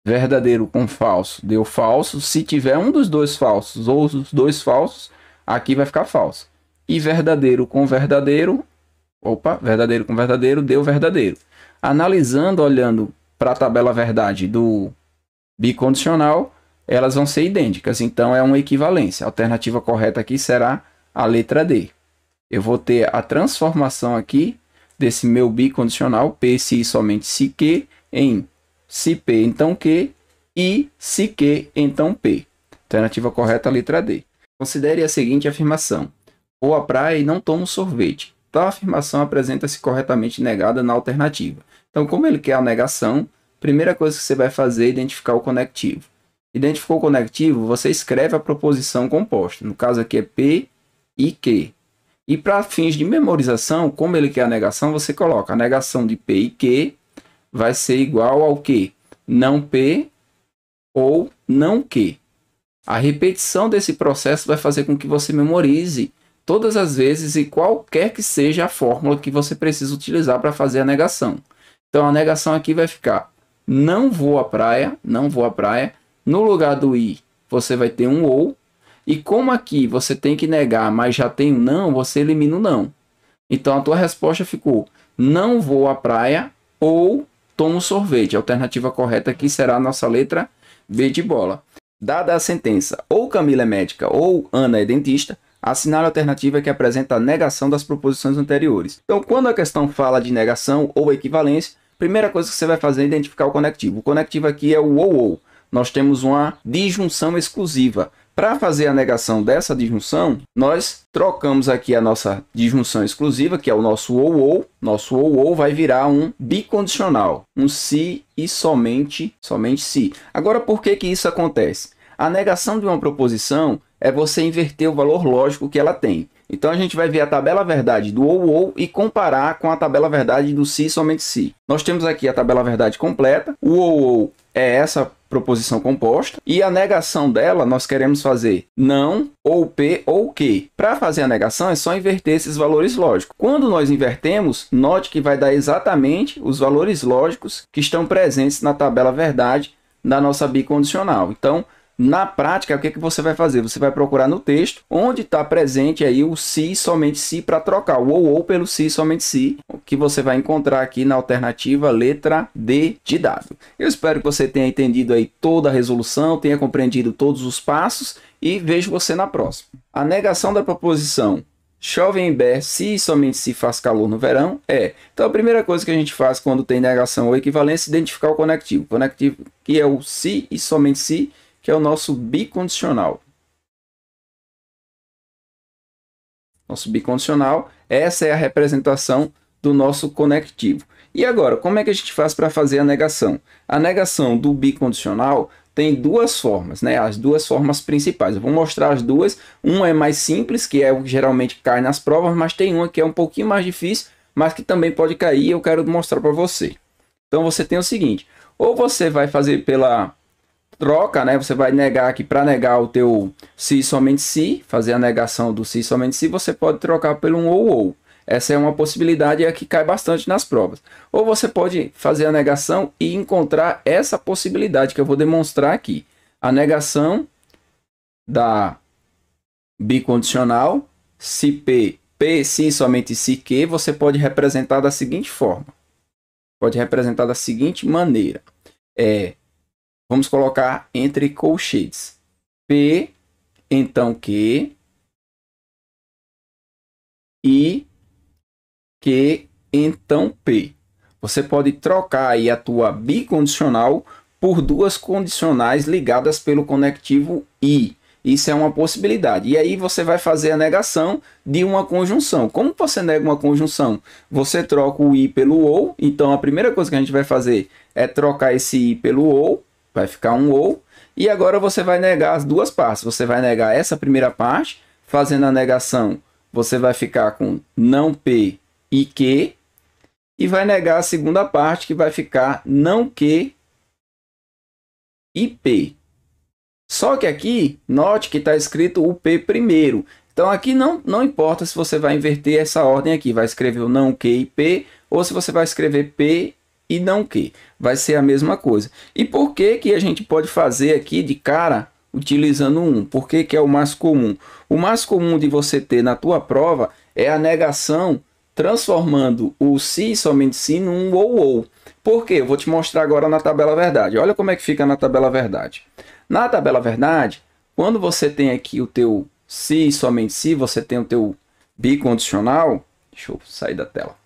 verdadeiro com falso deu falso. Se tiver um dos dois falsos ou os dois falsos, aqui vai ficar falso. E verdadeiro com verdadeiro, opa, verdadeiro com verdadeiro deu verdadeiro. Analisando, olhando para a tabela verdade do bicondicional, elas vão ser idênticas. Então é uma equivalência. A alternativa correta aqui será a letra D. Eu vou ter a transformação aqui desse meu bicondicional P se e somente se Q em se P, então Q, e se Q, então P. Alternativa correta, letra D. Considere a seguinte afirmação. Vou à praia e não tomo sorvete. Tal afirmação apresenta-se corretamente negada na alternativa. Então, como ele quer a negação, primeira coisa que você vai fazer é identificar o conectivo. Identificou o conectivo, você escreve a proposição composta. No caso aqui é P e Q. E para fins de memorização, como ele quer a negação, você coloca a negação de P e Q vai ser igual ao que? Não P ou não Q. A repetição desse processo vai fazer com que você memorize todas as vezes e qualquer que seja a fórmula que você precisa utilizar para fazer a negação. Então a negação aqui vai ficar não vou à praia, não vou à praia. No lugar do i, você vai ter um ou. E como aqui você tem que negar, mas já tem um não, você elimina o não. Então a tua resposta ficou não vou à praia ou toma sorvete. A alternativa correta aqui será a nossa letra B de bola. Dada a sentença, ou Camila é médica ou Ana é dentista, assinale a alternativa que apresenta a negação das proposições anteriores. Então, quando a questão fala de negação ou equivalência, primeira coisa que você vai fazer é identificar o conectivo. O conectivo aqui é o ou ou. Nós temos uma disjunção exclusiva. Para fazer a negação dessa disjunção, nós trocamos aqui a nossa disjunção exclusiva, que é o nosso ou ou. Nosso ou ou vai virar um bicondicional, um se e somente, somente se. Agora, por que, que isso acontece? A negação de uma proposição é você inverter o valor lógico que ela tem. Então a gente vai ver a tabela verdade do ou ou e comparar com a tabela verdade do se e somente se. Nós temos aqui a tabela verdade completa. O ou ou é essa proposição composta, e a negação dela nós queremos fazer não, ou p, ou que. Para fazer a negação é só inverter esses valores lógicos. Quando nós invertemos, note que vai dar exatamente os valores lógicos que estão presentes na tabela verdade da nossa bicondicional. Então, na prática, o que, é que você vai fazer? Você vai procurar no texto onde está presente aí o se si, somente se si, para trocar o ou ou pelo se si, somente se, que você vai encontrar aqui na alternativa letra D de dado. Eu espero que você tenha entendido aí toda a resolução, tenha compreendido todos os passos e vejo você na próxima. A negação da proposição chove em Ber se e somente se faz calor no verão é. Então a primeira coisa que a gente faz quando tem negação ou equivalência é identificar o conectivo. Conectivo que é o se e somente se que é o nosso bicondicional. Nosso bicondicional, essa é a representação do nosso conectivo. E agora, como é que a gente faz para fazer a negação? A negação do bicondicional tem duas formas, né? As duas formas principais. Eu vou mostrar as duas. Uma é mais simples, que é o que geralmente cai nas provas, mas tem uma que é um pouquinho mais difícil, mas que também pode cair. Eu quero mostrar para você. Então você tem o seguinte: ou você vai fazer pela troca, né? Você vai negar aqui para negar o teu se somente se, fazer a negação do se somente se, você pode trocar pelo um ou ou. Essa é uma possibilidade é que cai bastante nas provas. Ou você pode fazer a negação e encontrar essa possibilidade que eu vou demonstrar aqui. A negação da bicondicional, se P, P se somente se Q, você pode representar da seguinte forma. Pode representar da seguinte maneira. É, Vamos colocar entre colchetes. P, então q e q então P. Você pode trocar aí a tua bicondicional por duas condicionais ligadas pelo conectivo I. Isso é uma possibilidade. E aí você vai fazer a negação de uma conjunção. Como você nega uma conjunção? Você troca o i pelo ou. Então a primeira coisa que a gente vai fazer é trocar esse i pelo ou. Vai ficar um ou. E agora você vai negar as duas partes. Você vai negar essa primeira parte. Fazendo a negação, você vai ficar com não P e Q. E vai negar a segunda parte, que vai ficar não Q e P. Só que aqui, note que está escrito o P primeiro. Então aqui não, não importa se você vai inverter essa ordem aqui, vai escrever o não Q e P, ou se você vai escrever P e não o quê? Vai ser a mesma coisa. E por que, que a gente pode fazer aqui de cara utilizando um? Por que, que é o mais comum? O mais comum de você ter na tua prova é a negação transformando o se si, somente se si, num ou ou. Por quê? Eu vou te mostrar agora na tabela verdade. Olha como é que fica na tabela verdade. Na tabela verdade, quando você tem aqui o teu se si, somente se, você tem o teu bicondicional. Deixa eu sair da tela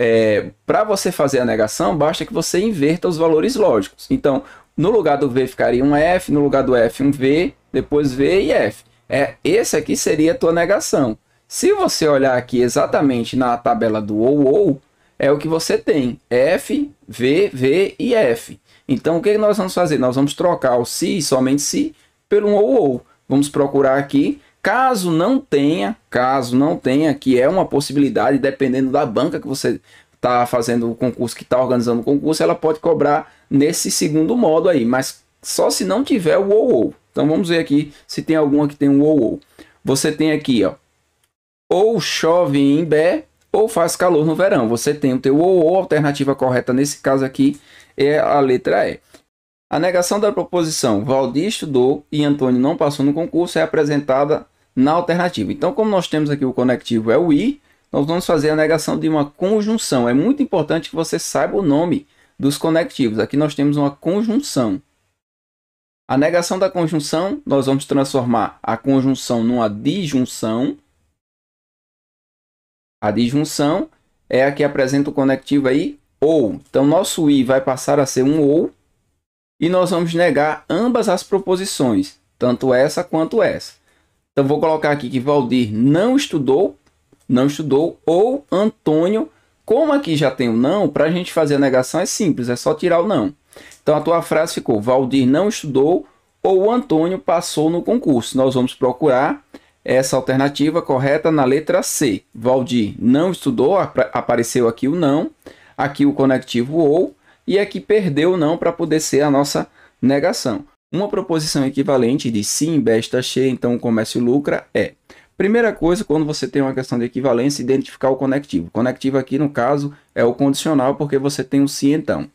é, para você fazer a negação, basta que você inverta os valores lógicos. Então, no lugar do V ficaria um F, no lugar do F um V, depois V e F. É, esse aqui seria a tua negação. Se você olhar aqui exatamente na tabela do ou ou, é o que você tem, F, V, V e F. Então, o que, nós vamos fazer? Nós vamos trocar o se, somente se, pelo um ou ou. Vamos procurar aqui Caso não tenha, caso não tenha, que é uma possibilidade, dependendo da banca que você está fazendo o concurso, que está organizando o concurso, ela pode cobrar nesse segundo modo aí, mas só se não tiver o ou ou. Então vamos ver aqui se tem alguma que tem o ou ou. Você tem aqui, ó, ou chove em Bé ou faz calor no verão. Você tem o teu ou ou, a alternativa correta nesse caso aqui é a letra E. A negação da proposição Valdir estudou e Antônio não passou no concurso é apresentada na alternativa. Então, como nós temos aqui o conectivo é o i, nós vamos fazer a negação de uma conjunção. É muito importante que você saiba o nome dos conectivos. Aqui nós temos uma conjunção. A negação da conjunção, nós vamos transformar a conjunção numa disjunção. A disjunção é a que apresenta o conectivo aí, ou. Então, nosso i vai passar a ser um ou, e nós vamos negar ambas as proposições, tanto essa quanto essa. Então vou colocar aqui que Valdir não estudou, não estudou, ou Antônio, como aqui já tem o não, para a gente fazer a negação é simples, é só tirar o não. Então a tua frase ficou: Valdir não estudou ou Antônio passou no concurso. Nós vamos procurar essa alternativa correta na letra C. Valdir não estudou, apareceu aqui o não, aqui o conectivo ou, e aqui perdeu o não para poder ser a nossa negação. Uma proposição equivalente de se investa cheia, então o comércio lucra é. Primeira coisa, quando você tem uma questão de equivalência, identificar o conectivo. O conectivo aqui, no caso, é o condicional, porque você tem um se então.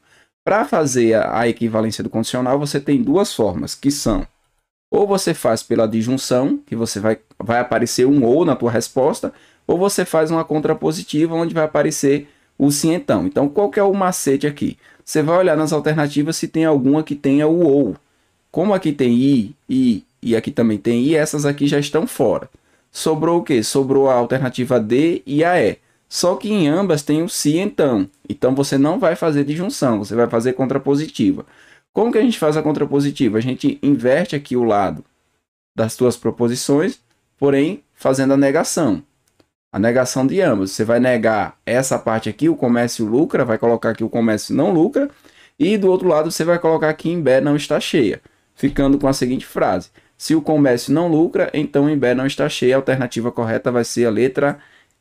Para fazer a equivalência do condicional, você tem duas formas, que são ou você faz pela disjunção, que você vai, vai aparecer um ou na tua resposta, ou você faz uma contrapositiva, onde vai aparecer o sim então. Então, qual que é o macete aqui? Você vai olhar nas alternativas se tem alguma que tenha o ou. Como aqui tem I, I e aqui também tem I, essas aqui já estão fora. Sobrou o quê? Sobrou a alternativa D e a E. Só que em ambas tem o si, então. Então você não vai fazer disjunção, você vai fazer contrapositiva. Como que a gente faz a contrapositiva? A gente inverte aqui o lado das suas proposições, porém fazendo a negação. A negação de ambas. Você vai negar essa parte aqui, o comércio lucra, vai colocar aqui o comércio não lucra, e do outro lado você vai colocar aqui em B não está cheia ficando com a seguinte frase: Se o comércio não lucra, então o Imbé não está cheio. A alternativa correta vai ser a letra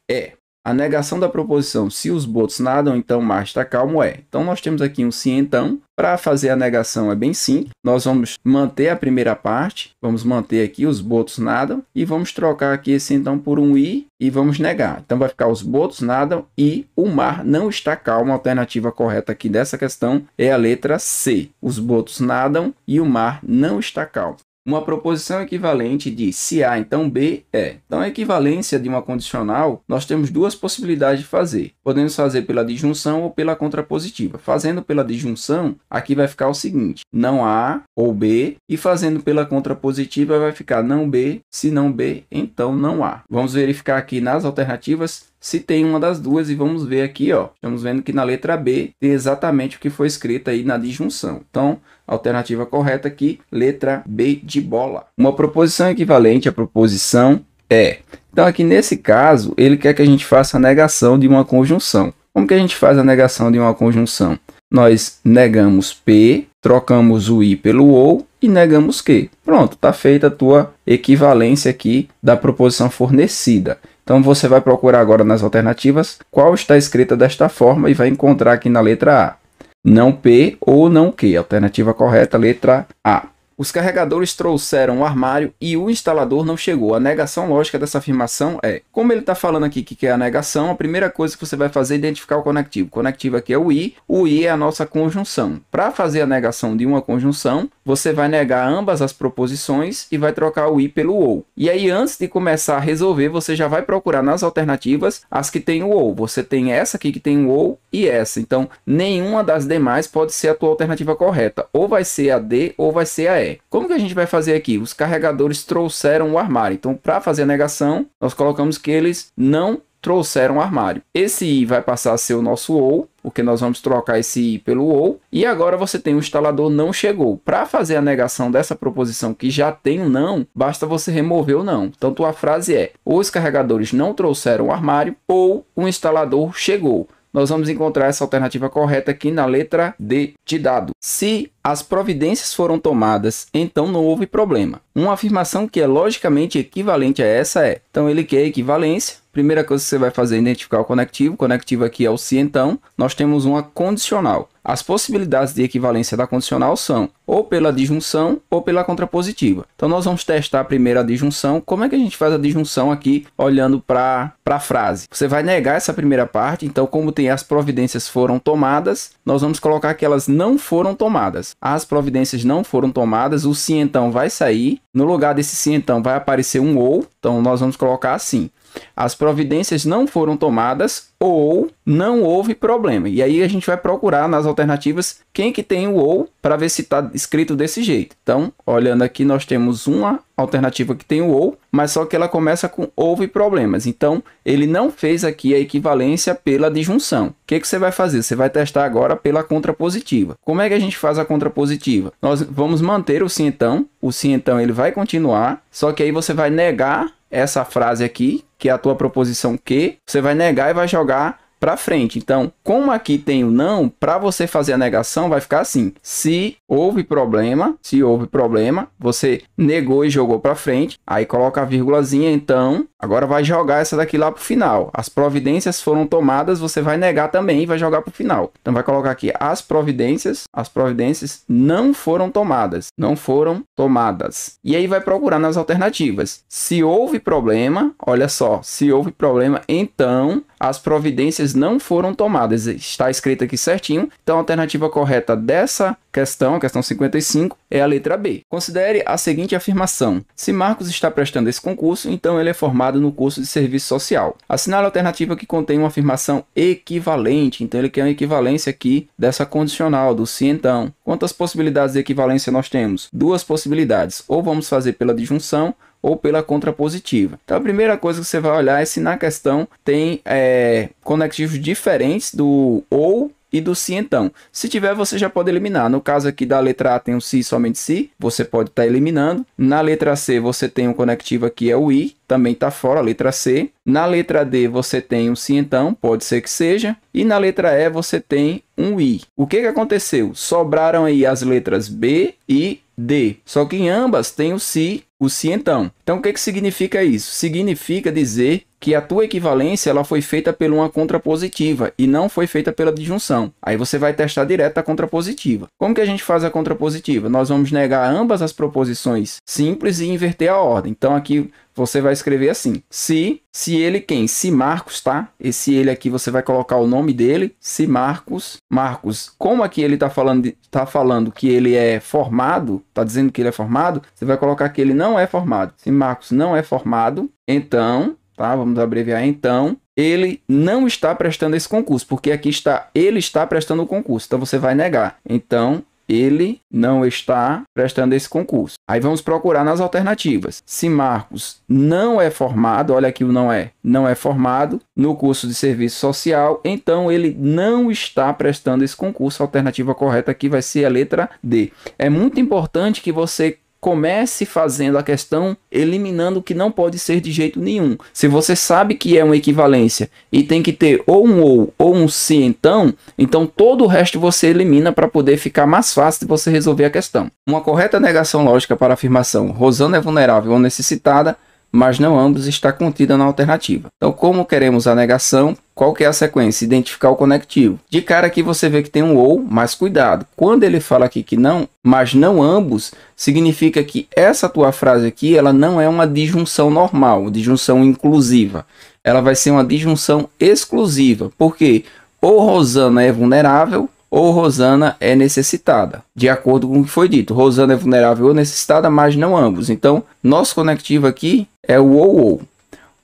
E. A negação da proposição se os botos nadam, então o mar está calmo é. Então nós temos aqui um se então. Para fazer a negação é bem sim. Nós vamos manter a primeira parte, vamos manter aqui os botos nadam e vamos trocar aqui esse então por um i e vamos negar. Então vai ficar os botos nadam e o mar não está calmo. A alternativa correta aqui dessa questão é a letra C. Os botos nadam e o mar não está calmo. Uma proposição equivalente de se A, então B é. Então, a equivalência de uma condicional, nós temos duas possibilidades de fazer. Podemos fazer pela disjunção ou pela contrapositiva. Fazendo pela disjunção, aqui vai ficar o seguinte: não A ou B, e fazendo pela contrapositiva vai ficar não B, se não B, então não A. Vamos verificar aqui nas alternativas se tem uma das duas e vamos ver aqui, ó. Estamos vendo que na letra B tem exatamente o que foi escrito aí na disjunção. Então, Alternativa correta aqui, letra B de bola. Uma proposição equivalente à proposição é. Então, aqui nesse caso, ele quer que a gente faça a negação de uma conjunção. Como que a gente faz a negação de uma conjunção? Nós negamos P, trocamos o I pelo OU e negamos Q. Pronto, está feita a tua equivalência aqui da proposição fornecida. Então, você vai procurar agora nas alternativas qual está escrita desta forma e vai encontrar aqui na letra A não P ou não Q. Alternativa correta, letra A. Os carregadores trouxeram o armário e o instalador não chegou. A negação lógica dessa afirmação é, como ele está falando aqui que é a negação, a primeira coisa que você vai fazer é identificar o conectivo. O conectivo aqui é o i, o i é a nossa conjunção. Para fazer a negação de uma conjunção, você vai negar ambas as proposições e vai trocar o i pelo ou. E aí, antes de começar a resolver, você já vai procurar nas alternativas as que tem o ou. Você tem essa aqui que tem o ou e essa. Então, nenhuma das demais pode ser a tua alternativa correta. Ou vai ser a D ou vai ser a E como que a gente vai fazer aqui? Os carregadores trouxeram o armário. Então, para fazer a negação, nós colocamos que eles não trouxeram o armário. Esse i vai passar a ser o nosso ou, porque nós vamos trocar esse i pelo ou. E agora você tem o instalador não chegou. Para fazer a negação dessa proposição que já tem o não, basta você remover o não. Então, a frase é: os carregadores não trouxeram o armário ou o instalador chegou nós vamos encontrar essa alternativa correta aqui na letra D de dado. Se as providências foram tomadas, então não houve problema. Uma afirmação que é logicamente equivalente a essa é. Então ele quer equivalência. Primeira coisa que você vai fazer é identificar o conectivo. O conectivo aqui é o se então. Nós temos uma condicional. As possibilidades de equivalência da condicional são ou pela disjunção ou pela contrapositiva. Então nós vamos testar primeiro a disjunção. Como é que a gente faz a disjunção aqui olhando para a frase? Você vai negar essa primeira parte, então como tem as providências foram tomadas, nós vamos colocar que elas não foram tomadas. As providências não foram tomadas, o se então vai sair no lugar desse sim, então, vai aparecer um ou. Então, nós vamos colocar assim as providências não foram tomadas ou não houve problema. E aí a gente vai procurar nas alternativas quem que tem o ou para ver se está escrito desse jeito. Então, olhando aqui, nós temos uma alternativa que tem o ou, mas só que ela começa com houve problemas. Então, ele não fez aqui a equivalência pela disjunção. O que, que você vai fazer? Você vai testar agora pela contrapositiva. Como é que a gente faz a contrapositiva? Nós vamos manter o sim então, o sim então ele vai continuar, só que aí você vai negar essa frase aqui, que é a tua proposição que, você vai negar e vai jogar para frente. Então, como aqui tem o não, para você fazer a negação vai ficar assim: se houve problema, se houve problema, você negou e jogou para frente, aí coloca a vírgulazinha, então, agora vai jogar essa daqui lá pro final. As providências foram tomadas, você vai negar também e vai jogar pro final. Então vai colocar aqui as providências, as providências não foram tomadas, não foram tomadas. E aí vai procurar nas alternativas. Se houve problema, olha só, se houve problema, então as providências não foram tomadas. Está escrito aqui certinho. Então, a alternativa correta dessa questão, questão 55, é a letra B. Considere a seguinte afirmação: se Marcos está prestando esse concurso, então ele é formado no curso de serviço social. Assinale a alternativa que contém uma afirmação equivalente. Então, ele quer uma equivalência aqui dessa condicional, do se então. Quantas possibilidades de equivalência nós temos? Duas possibilidades. Ou vamos fazer pela disjunção ou pela contrapositiva. Então a primeira coisa que você vai olhar é se na questão tem é, conectivos diferentes do ou e do se então. Se tiver, você já pode eliminar. No caso aqui da letra A tem o um se somente se, você pode estar tá eliminando. Na letra C você tem um conectivo aqui é o i, também está fora a letra C. Na letra D você tem um se então, pode ser que seja. E na letra E você tem um i. O que, que aconteceu? Sobraram aí as letras B e D. Só que em ambas tem o se, o se então. Então o que, que significa isso? Significa dizer que a tua equivalência ela foi feita por uma contrapositiva e não foi feita pela disjunção. Aí você vai testar direto a contrapositiva. Como que a gente faz a contrapositiva? Nós vamos negar ambas as proposições simples e inverter a ordem. Então aqui você vai escrever assim: se, se ele quem? Se Marcos, tá? Esse ele aqui você vai colocar o nome dele, se Marcos, Marcos. Como aqui ele tá falando, tá falando que ele é formado, tá dizendo que ele é formado, você vai colocar que ele não é formado. Se Marcos não é formado, então, tá? Vamos abreviar então, ele não está prestando esse concurso, porque aqui está ele está prestando o concurso. Então você vai negar. Então, ele não está prestando esse concurso. Aí vamos procurar nas alternativas. Se Marcos não é formado, olha aqui o não é, não é formado no curso de serviço social, então ele não está prestando esse concurso. A alternativa correta aqui vai ser a letra D. É muito importante que você comece fazendo a questão eliminando o que não pode ser de jeito nenhum. Se você sabe que é uma equivalência e tem que ter ou um ou ou um se então, então todo o resto você elimina para poder ficar mais fácil de você resolver a questão. Uma correta negação lógica para a afirmação Rosana é vulnerável ou necessitada mas não ambos está contida na alternativa. Então, como queremos a negação, qual que é a sequência? Identificar o conectivo. De cara aqui você vê que tem um ou, mas cuidado. Quando ele fala aqui que não, mas não ambos, significa que essa tua frase aqui, ela não é uma disjunção normal, disjunção inclusiva. Ela vai ser uma disjunção exclusiva. Por quê? Ou Rosana é vulnerável, ou Rosana é necessitada, de acordo com o que foi dito. Rosana é vulnerável ou necessitada, mas não ambos. Então, nosso conectivo aqui é o ou ou.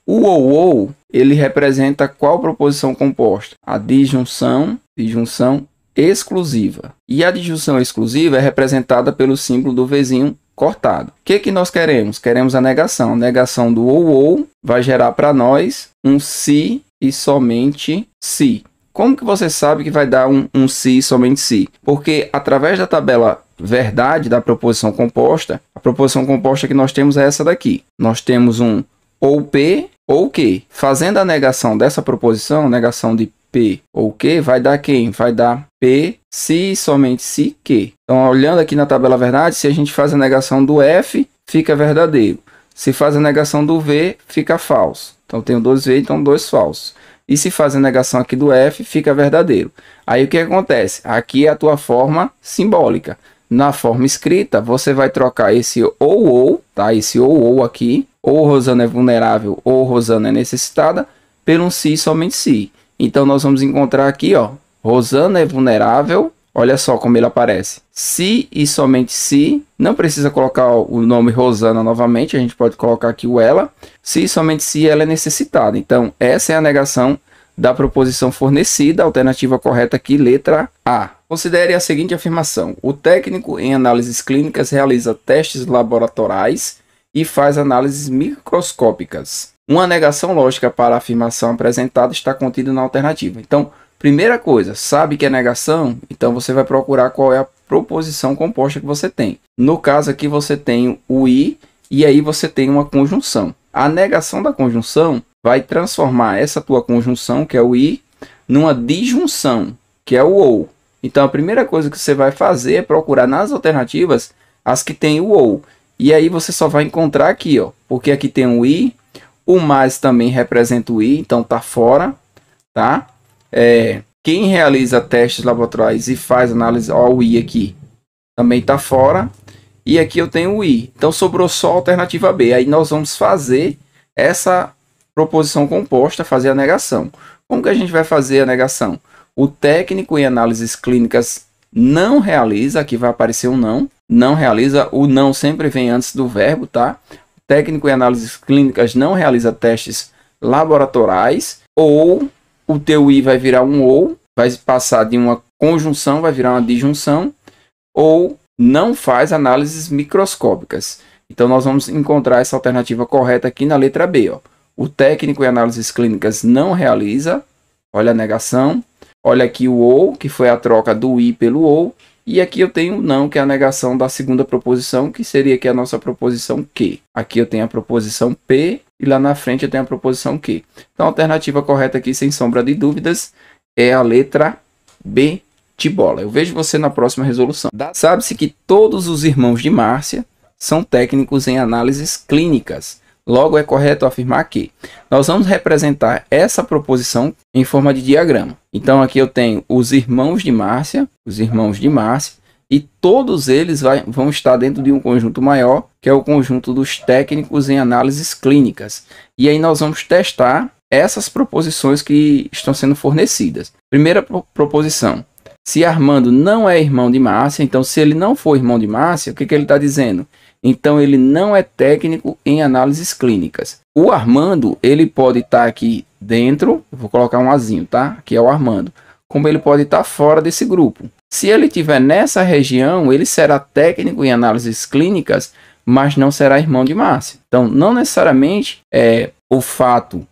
O ou ou, ele representa qual proposição composta? A disjunção, disjunção exclusiva. E a disjunção exclusiva é representada pelo símbolo do vizinho cortado. O que, que nós queremos? Queremos a negação. A negação do ou ou vai gerar para nós um se e somente se. Como que você sabe que vai dar um, um si somente si? Porque através da tabela verdade da proposição composta, a proposição composta que nós temos é essa daqui. Nós temos um ou P ou Q. Fazendo a negação dessa proposição, negação de P ou Q, vai dar quem? Vai dar P se somente se Q. Então, olhando aqui na tabela verdade, se a gente faz a negação do F, fica verdadeiro. Se faz a negação do V, fica falso. Então, tenho dois V, então dois falsos. E se faz a negação aqui do f, fica verdadeiro. Aí o que acontece? Aqui é a tua forma simbólica. Na forma escrita, você vai trocar esse ou ou, tá? Esse ou ou aqui, ou Rosana é vulnerável ou Rosana é necessitada, pelo um si somente si. Então nós vamos encontrar aqui, ó, Rosana é vulnerável Olha só como ele aparece. Se e somente se, não precisa colocar o nome Rosana novamente, a gente pode colocar aqui o ela. Se e somente se ela é necessitada. Então, essa é a negação da proposição fornecida, alternativa correta aqui, letra A. Considere a seguinte afirmação: o técnico em análises clínicas realiza testes laboratoriais e faz análises microscópicas. Uma negação lógica para a afirmação apresentada está contida na alternativa. Então, Primeira coisa, sabe que é negação? Então você vai procurar qual é a proposição composta que você tem. No caso aqui você tem o i e aí você tem uma conjunção. A negação da conjunção vai transformar essa tua conjunção, que é o i, numa disjunção, que é o ou. Então a primeira coisa que você vai fazer é procurar nas alternativas as que tem o ou. E aí você só vai encontrar aqui, ó, porque aqui tem o i, o mais também representa o i, então tá fora, tá? É, quem realiza testes laboratoriais e faz análise, ó, o I aqui, também está fora. E aqui eu tenho o I. Então sobrou só a alternativa B. Aí nós vamos fazer essa proposição composta, fazer a negação. Como que a gente vai fazer a negação? O técnico em análises clínicas não realiza, aqui vai aparecer um não, não realiza, o não sempre vem antes do verbo, tá? O técnico em análises clínicas não realiza testes laboratoriais ou o teu i vai virar um ou, vai passar de uma conjunção, vai virar uma disjunção, ou não faz análises microscópicas. Então nós vamos encontrar essa alternativa correta aqui na letra B. Ó. O técnico em análises clínicas não realiza, olha a negação. Olha aqui o ou, que foi a troca do i pelo ou, e aqui eu tenho não, que é a negação da segunda proposição, que seria aqui a nossa proposição que. Aqui eu tenho a proposição P e lá na frente eu tenho a proposição que. Então a alternativa correta aqui, sem sombra de dúvidas, é a letra B de bola. Eu vejo você na próxima resolução. Sabe-se que todos os irmãos de Márcia são técnicos em análises clínicas. Logo, é correto afirmar que nós vamos representar essa proposição em forma de diagrama. Então, aqui eu tenho os irmãos de Márcia, os irmãos de Márcia, e todos eles vai, vão estar dentro de um conjunto maior, que é o conjunto dos técnicos em análises clínicas. E aí nós vamos testar essas proposições que estão sendo fornecidas. Primeira pro proposição, se Armando não é irmão de Márcia, então se ele não for irmão de Márcia, o que, que ele está dizendo? Então ele não é técnico em análises clínicas. O Armando, ele pode estar tá aqui dentro, vou colocar um azinho, tá? Que é o Armando. Como ele pode estar tá fora desse grupo. Se ele estiver nessa região, ele será técnico em análises clínicas, mas não será irmão de Márcia. Então, não necessariamente é o fato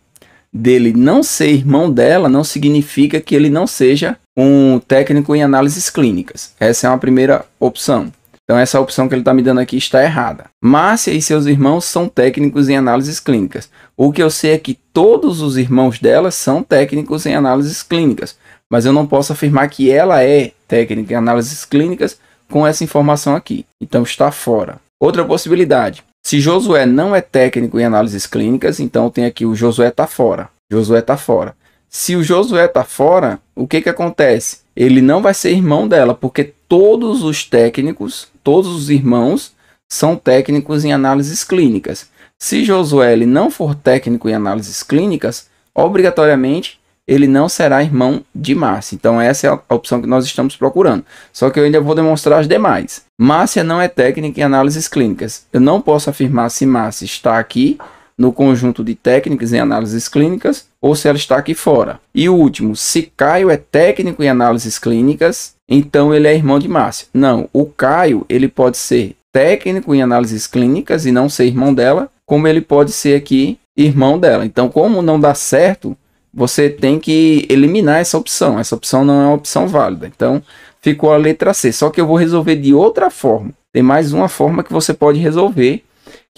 dele não ser irmão dela não significa que ele não seja um técnico em análises clínicas. Essa é uma primeira opção. Então essa opção que ele está me dando aqui está errada. Márcia e seus irmãos são técnicos em análises clínicas. O que eu sei é que todos os irmãos dela são técnicos em análises clínicas, mas eu não posso afirmar que ela é técnica em análises clínicas com essa informação aqui. Então está fora. Outra possibilidade. Se Josué não é técnico em análises clínicas, então tem aqui o Josué está fora. Josué está fora. Se o Josué está fora, o que, que acontece? ele não vai ser irmão dela, porque todos os técnicos, todos os irmãos, são técnicos em análises clínicas. Se Josué ele não for técnico em análises clínicas, obrigatoriamente ele não será irmão de Márcia. Então essa é a opção que nós estamos procurando. Só que eu ainda vou demonstrar as demais. Márcia não é técnica em análises clínicas. Eu não posso afirmar se Márcia está aqui no conjunto de técnicas em análises clínicas ou se ela está aqui fora. E o último, se Caio é técnico em análises clínicas, então ele é irmão de Márcia. Não, o Caio ele pode ser técnico em análises clínicas e não ser irmão dela, como ele pode ser aqui irmão dela. Então, como não dá certo, você tem que eliminar essa opção. Essa opção não é uma opção válida. Então, ficou a letra C. Só que eu vou resolver de outra forma. Tem mais uma forma que você pode resolver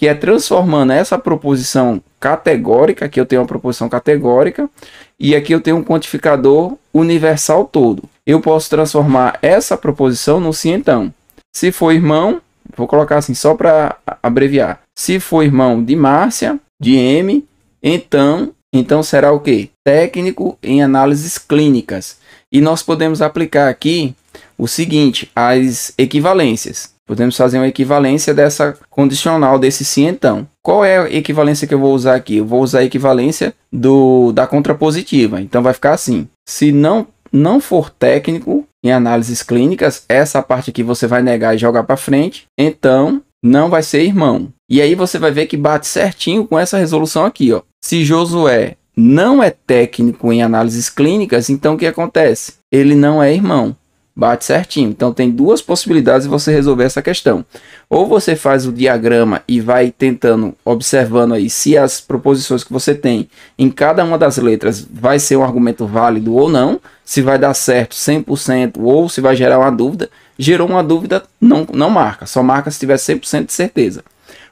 que é transformando essa proposição categórica, aqui eu tenho uma proposição categórica, e aqui eu tenho um quantificador universal todo. Eu posso transformar essa proposição no se então. Se for irmão, vou colocar assim só para abreviar. Se for irmão de Márcia, de M, então, então será o quê? Técnico em análises clínicas. E nós podemos aplicar aqui o seguinte, as equivalências. Podemos fazer uma equivalência dessa condicional desse sim então. Qual é a equivalência que eu vou usar aqui? Eu vou usar a equivalência do, da contrapositiva. Então vai ficar assim. Se não, não for técnico em análises clínicas, essa parte aqui você vai negar e jogar para frente. Então não vai ser irmão. E aí você vai ver que bate certinho com essa resolução aqui. Ó. Se Josué não é técnico em análises clínicas, então o que acontece? Ele não é irmão. Bate certinho. Então tem duas possibilidades de você resolver essa questão. Ou você faz o diagrama e vai tentando, observando aí se as proposições que você tem em cada uma das letras vai ser um argumento válido ou não, se vai dar certo 100% ou se vai gerar uma dúvida. Gerou uma dúvida, não, não marca, só marca se tiver 100% de certeza.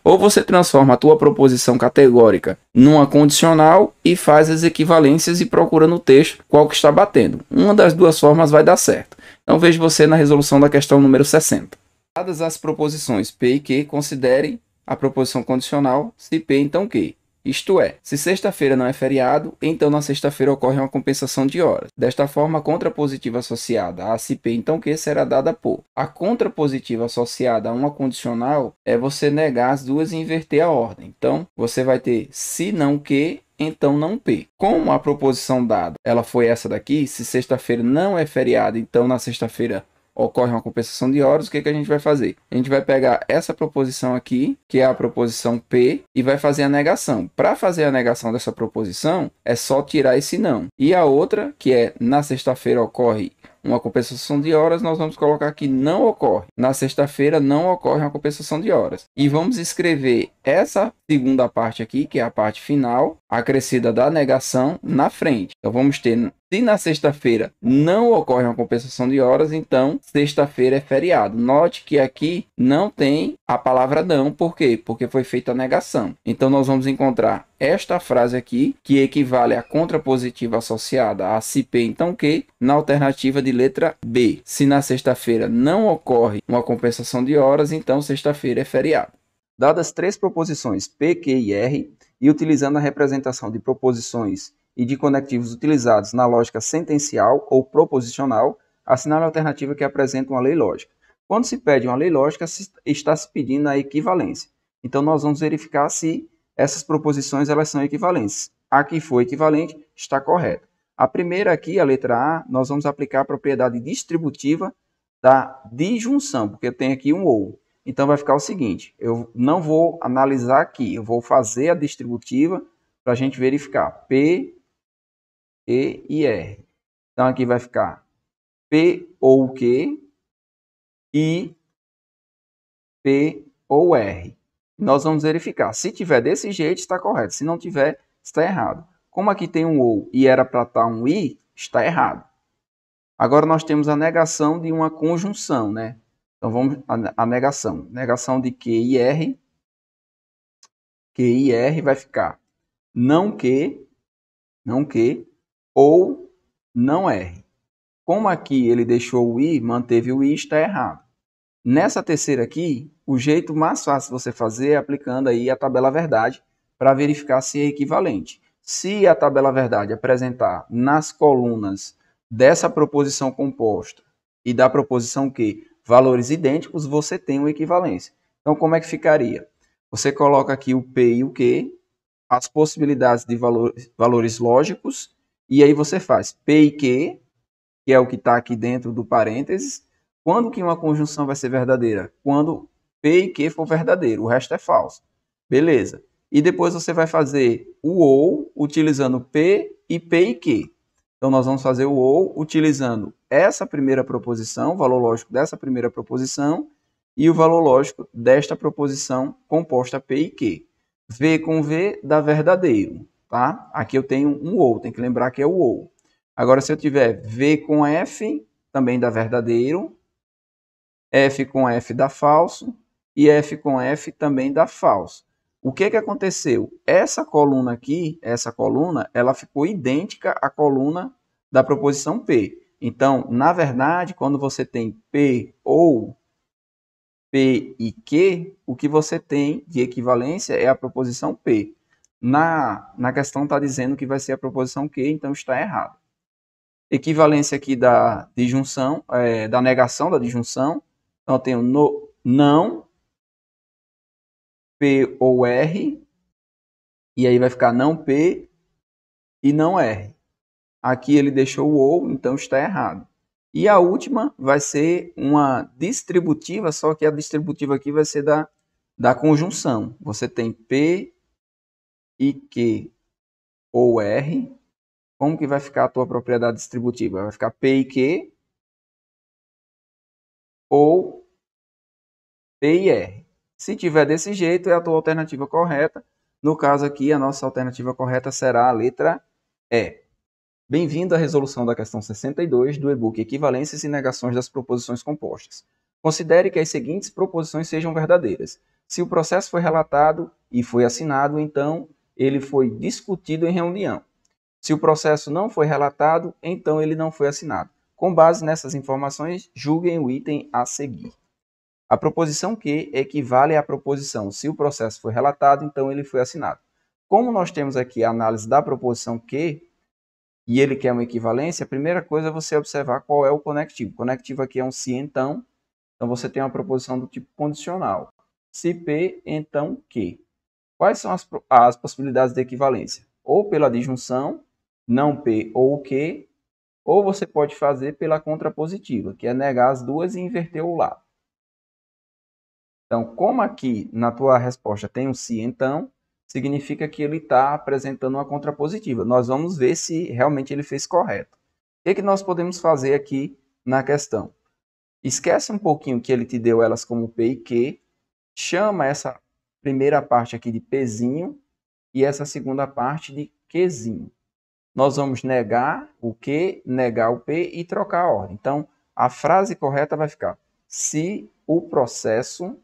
Ou você transforma a tua proposição categórica numa condicional e faz as equivalências e procura no texto qual que está batendo. Uma das duas formas vai dar certo. Então vejo você na resolução da questão número 60. Dadas as proposições P e Q, considere a proposição condicional se P então Q. Isto é, se sexta-feira não é feriado, então na sexta-feira ocorre uma compensação de horas. Desta forma, a contrapositiva associada a se P então Q será dada por. A contrapositiva associada a uma condicional é você negar as duas e inverter a ordem. Então, você vai ter se não Q então não P. Como a proposição dada ela foi essa daqui, se sexta-feira não é feriado, então na sexta-feira ocorre uma compensação de horas, o que, que a gente vai fazer? A gente vai pegar essa proposição aqui, que é a proposição P, e vai fazer a negação. Para fazer a negação dessa proposição, é só tirar esse não. E a outra, que é na sexta-feira ocorre uma compensação de horas, nós vamos colocar que não ocorre. Na sexta-feira não ocorre uma compensação de horas. E vamos escrever essa segunda parte aqui, que é a parte final, acrescida da negação, na frente. Então vamos ter se na sexta-feira não ocorre uma compensação de horas, então sexta-feira é feriado. Note que aqui não tem a palavra não, por quê? Porque foi feita a negação. Então nós vamos encontrar esta frase aqui, que equivale à contrapositiva associada a CP, P então que, na alternativa de letra B. Se na sexta-feira não ocorre uma compensação de horas, então sexta-feira é feriado. Dadas três proposições P, Q e R, e utilizando a representação de proposições e de conectivos utilizados na lógica sentencial ou proposicional, assinale a alternativa que apresenta uma lei lógica. Quando se pede uma lei lógica, se está se pedindo a equivalência. Então, nós vamos verificar se essas proposições elas são equivalentes. A que for equivalente está correta. A primeira aqui, a letra A, nós vamos aplicar a propriedade distributiva da disjunção, porque eu tenho aqui um ou. Então, vai ficar o seguinte, eu não vou analisar aqui, eu vou fazer a distributiva para a gente verificar. P e e R. Então aqui vai ficar P ou Q, e P ou R. Nós vamos verificar. Se tiver desse jeito, está correto. Se não tiver, está errado. Como aqui tem um ou e era para estar tá um i, está errado. Agora nós temos a negação de uma conjunção, né? Então vamos a, negação. Negação de Q e R. Q e R vai ficar não Q, não Q, ou não erre. Como aqui ele deixou o i, manteve o i, está errado. Nessa terceira aqui, o jeito mais fácil de você fazer é aplicando aí a tabela verdade para verificar se é equivalente. Se a tabela verdade apresentar nas colunas dessa proposição composta e da proposição que valores idênticos, você tem uma equivalência. Então, como é que ficaria? Você coloca aqui o P e o Q, as possibilidades de valor, valores lógicos e aí você faz P e Q, que é o que está aqui dentro do parênteses. Quando que uma conjunção vai ser verdadeira? Quando P e Q for verdadeiro, o resto é falso. Beleza. E depois você vai fazer o OU utilizando P e P e Q. Então nós vamos fazer o OU utilizando essa primeira proposição, o valor lógico dessa primeira proposição, e o valor lógico desta proposição composta P e Q. V com V dá verdadeiro tá? Aqui eu tenho um ou, tem que lembrar que é o ou. Agora, se eu tiver V com F, também dá verdadeiro, F com F dá falso, e F com F também dá falso. O que, que aconteceu? Essa coluna aqui, essa coluna, ela ficou idêntica à coluna da proposição P. Então, na verdade, quando você tem P ou P e Q, o que você tem de equivalência é a proposição P na, na questão está dizendo que vai ser a proposição que, então está errado. Equivalência aqui da disjunção, é, da negação da disjunção. Então eu tenho no, não, P ou R, e aí vai ficar não P e não R. Aqui ele deixou o ou, então está errado. E a última vai ser uma distributiva, só que a distributiva aqui vai ser da, da conjunção. Você tem P IQ ou R, como que vai ficar a tua propriedade distributiva? Vai ficar P e Q ou P e R. Se tiver desse jeito, é a tua alternativa correta. No caso aqui, a nossa alternativa correta será a letra E. Bem-vindo à resolução da questão 62 do e-book Equivalências e Negações das Proposições Compostas. Considere que as seguintes proposições sejam verdadeiras. Se o processo foi relatado e foi assinado, então ele foi discutido em reunião. Se o processo não foi relatado, então ele não foi assinado. Com base nessas informações, julguem o item a seguir. A proposição Q equivale à proposição se o processo foi relatado, então ele foi assinado. Como nós temos aqui a análise da proposição Q, e ele quer uma equivalência, a primeira coisa é você observar qual é o conectivo. O conectivo aqui é um se, então. Então você tem uma proposição do tipo condicional. Se P, então Q. Quais são as, as possibilidades de equivalência? Ou pela disjunção, não P ou Q, ou você pode fazer pela contrapositiva, que é negar as duas e inverter o lado. Então, como aqui na tua resposta tem um se então, significa que ele está apresentando uma contrapositiva. Nós vamos ver se realmente ele fez correto. O que, é que nós podemos fazer aqui na questão? Esquece um pouquinho que ele te deu elas como P e Q, chama essa primeira parte aqui de pezinho e essa segunda parte de quezinho. Nós vamos negar o Q, negar o P e trocar a ordem. Então, a frase correta vai ficar se o processo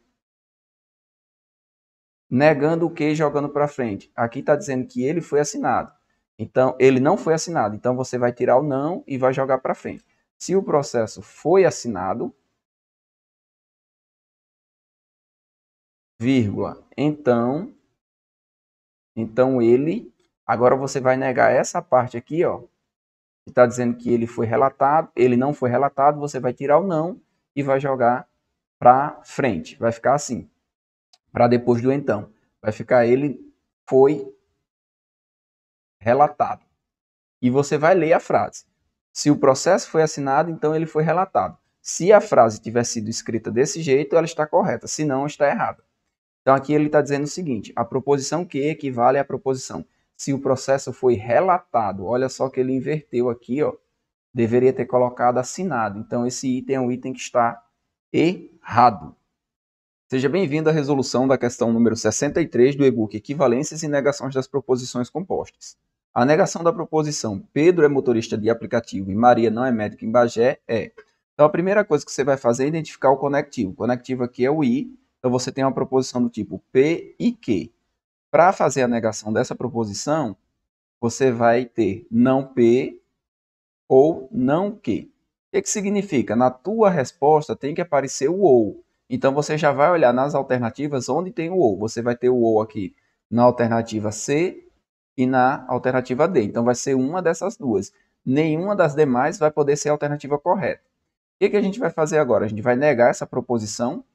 negando o que e jogando para frente. Aqui está dizendo que ele foi assinado. Então, ele não foi assinado. Então, você vai tirar o não e vai jogar para frente. Se o processo foi assinado, vírgula. Então, então ele, agora você vai negar essa parte aqui, ó, que está dizendo que ele foi relatado, ele não foi relatado, você vai tirar o não e vai jogar para frente. Vai ficar assim, para depois do então. Vai ficar ele foi relatado. E você vai ler a frase. Se o processo foi assinado, então ele foi relatado. Se a frase tiver sido escrita desse jeito, ela está correta, se não, está errada. Então aqui ele está dizendo o seguinte: a proposição que equivale à proposição se o processo foi relatado. Olha só que ele inverteu aqui, ó. Deveria ter colocado assinado. Então esse item é um item que está errado. Seja bem-vindo à resolução da questão número 63 do e-book Equivalências e Negações das Proposições Compostas. A negação da proposição Pedro é motorista de aplicativo e Maria não é médica em Bagé é. Então a primeira coisa que você vai fazer é identificar o conectivo. O conectivo aqui é o I, então você tem uma proposição do tipo P e Q. Para fazer a negação dessa proposição, você vai ter não P ou não Q. O que, que significa? Na tua resposta tem que aparecer o ou. Então você já vai olhar nas alternativas onde tem o ou. Você vai ter o ou aqui na alternativa C e na alternativa D. Então vai ser uma dessas duas. Nenhuma das demais vai poder ser a alternativa correta. O que, que a gente vai fazer agora? A gente vai negar essa proposição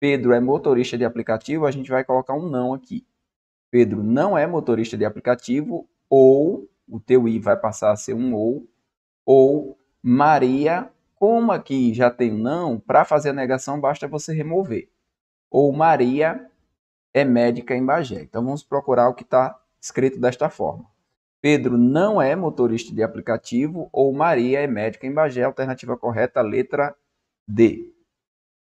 Pedro é motorista de aplicativo, a gente vai colocar um não aqui. Pedro não é motorista de aplicativo, ou o teu i vai passar a ser um ou, ou Maria, como aqui já tem um não, para fazer a negação basta você remover. Ou Maria é médica em Bagé. Então vamos procurar o que está escrito desta forma. Pedro não é motorista de aplicativo ou Maria é médica em Bagé. Alternativa correta, letra D.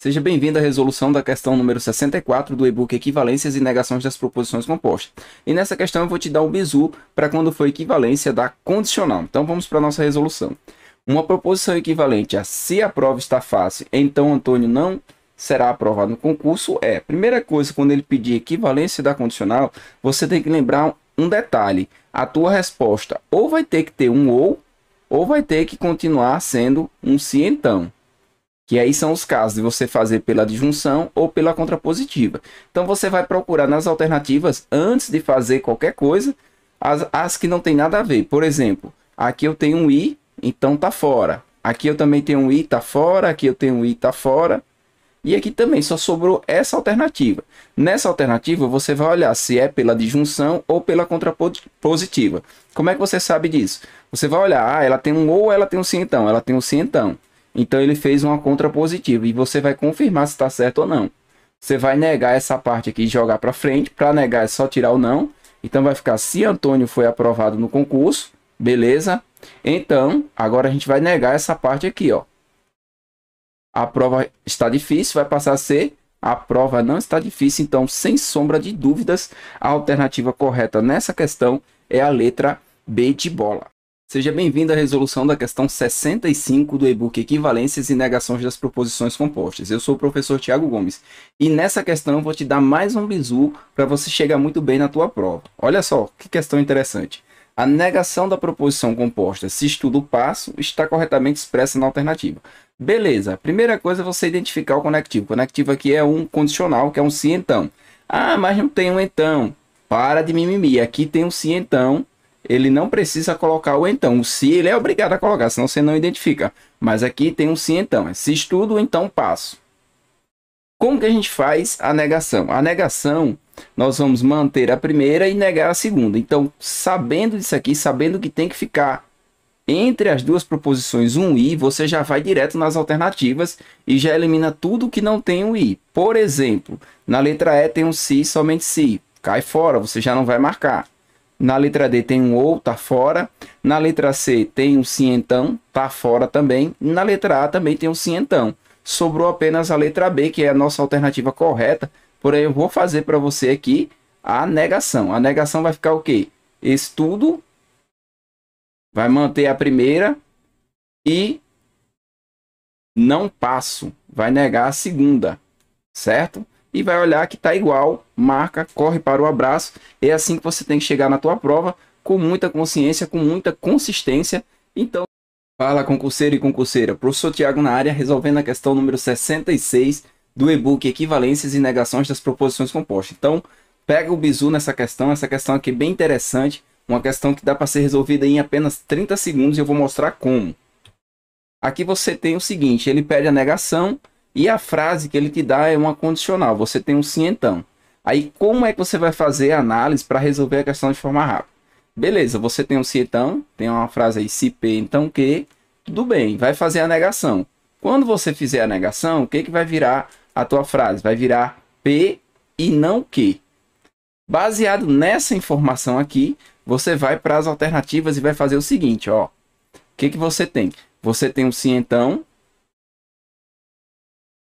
Seja bem-vindo à resolução da questão número 64 do e-book Equivalências e Negações das Proposições Compostas. E nessa questão eu vou te dar um bizu para quando foi equivalência da condicional. Então vamos para a nossa resolução. Uma proposição equivalente a se a prova está fácil, então Antônio não será aprovado no concurso é, primeira coisa, quando ele pedir equivalência da condicional, você tem que lembrar um detalhe. A tua resposta ou vai ter que ter um ou, ou vai ter que continuar sendo um se então. Que aí são os casos de você fazer pela disjunção ou pela contrapositiva. Então você vai procurar nas alternativas, antes de fazer qualquer coisa, as, as que não tem nada a ver. Por exemplo, aqui eu tenho um i, então tá fora. Aqui eu também tenho um i, tá fora. Aqui eu tenho um i, tá fora. E aqui também só sobrou essa alternativa. Nessa alternativa, você vai olhar se é pela disjunção ou pela contrapositiva. Como é que você sabe disso? Você vai olhar, ah, ela tem um ou ela tem um cientão, ela tem um cientão. Então ele fez uma contrapositiva e você vai confirmar se está certo ou não. Você vai negar essa parte aqui e jogar para frente. Para negar é só tirar o não. Então vai ficar se Antônio foi aprovado no concurso, beleza? Então, agora a gente vai negar essa parte aqui, ó. A prova está difícil, vai passar a ser a prova não está difícil, então, sem sombra de dúvidas, a alternativa correta nessa questão é a letra B de bola. Seja bem-vindo à resolução da questão 65 do e-book Equivalências e Negações das Proposições Compostas. Eu sou o professor Tiago Gomes e nessa questão eu vou te dar mais um bizu para você chegar muito bem na tua prova. Olha só que questão interessante. A negação da proposição composta, se estuda o passo, está corretamente expressa na alternativa. Beleza, primeira coisa é você identificar o conectivo. O conectivo aqui é um condicional, que é um se então. Ah, mas não tem um então. Para de mimimi, aqui tem um se então ele não precisa colocar o então. O se ele é obrigado a colocar, senão você não identifica. Mas aqui tem um se então. É se estudo, então passo. Como que a gente faz a negação? A negação, nós vamos manter a primeira e negar a segunda. Então, sabendo disso aqui, sabendo que tem que ficar entre as duas proposições um i, você já vai direto nas alternativas e já elimina tudo que não tem um i. Por exemplo, na letra E tem um se, somente se. Cai fora, você já não vai marcar. Na letra D tem um ou, tá fora. Na letra C tem um sim então, tá fora também. Na letra A também tem um sim então. Sobrou apenas a letra B, que é a nossa alternativa correta. Porém, eu vou fazer para você aqui a negação. A negação vai ficar o quê? Estudo vai manter a primeira e não passo, vai negar a segunda, certo? E vai olhar que está igual marca, corre para o abraço. É assim que você tem que chegar na tua prova, com muita consciência, com muita consistência. Então, fala concurseiro e concurseira. Professor Tiago na área, resolvendo a questão número 66 do e-book Equivalências e Negações das Proposições Compostas. Então, pega o bizu nessa questão, essa questão aqui é bem interessante, uma questão que dá para ser resolvida em apenas 30 segundos e eu vou mostrar como. Aqui você tem o seguinte, ele pede a negação e a frase que ele te dá é uma condicional, você tem um sim então. Aí como é que você vai fazer a análise para resolver a questão de forma rápida? Beleza, você tem um se então, tem uma frase aí se P então que, tudo bem, vai fazer a negação. Quando você fizer a negação, o que, que vai virar a tua frase? Vai virar P e não que. Baseado nessa informação aqui, você vai para as alternativas e vai fazer o seguinte, ó. O que, que você tem? Você tem um sim então,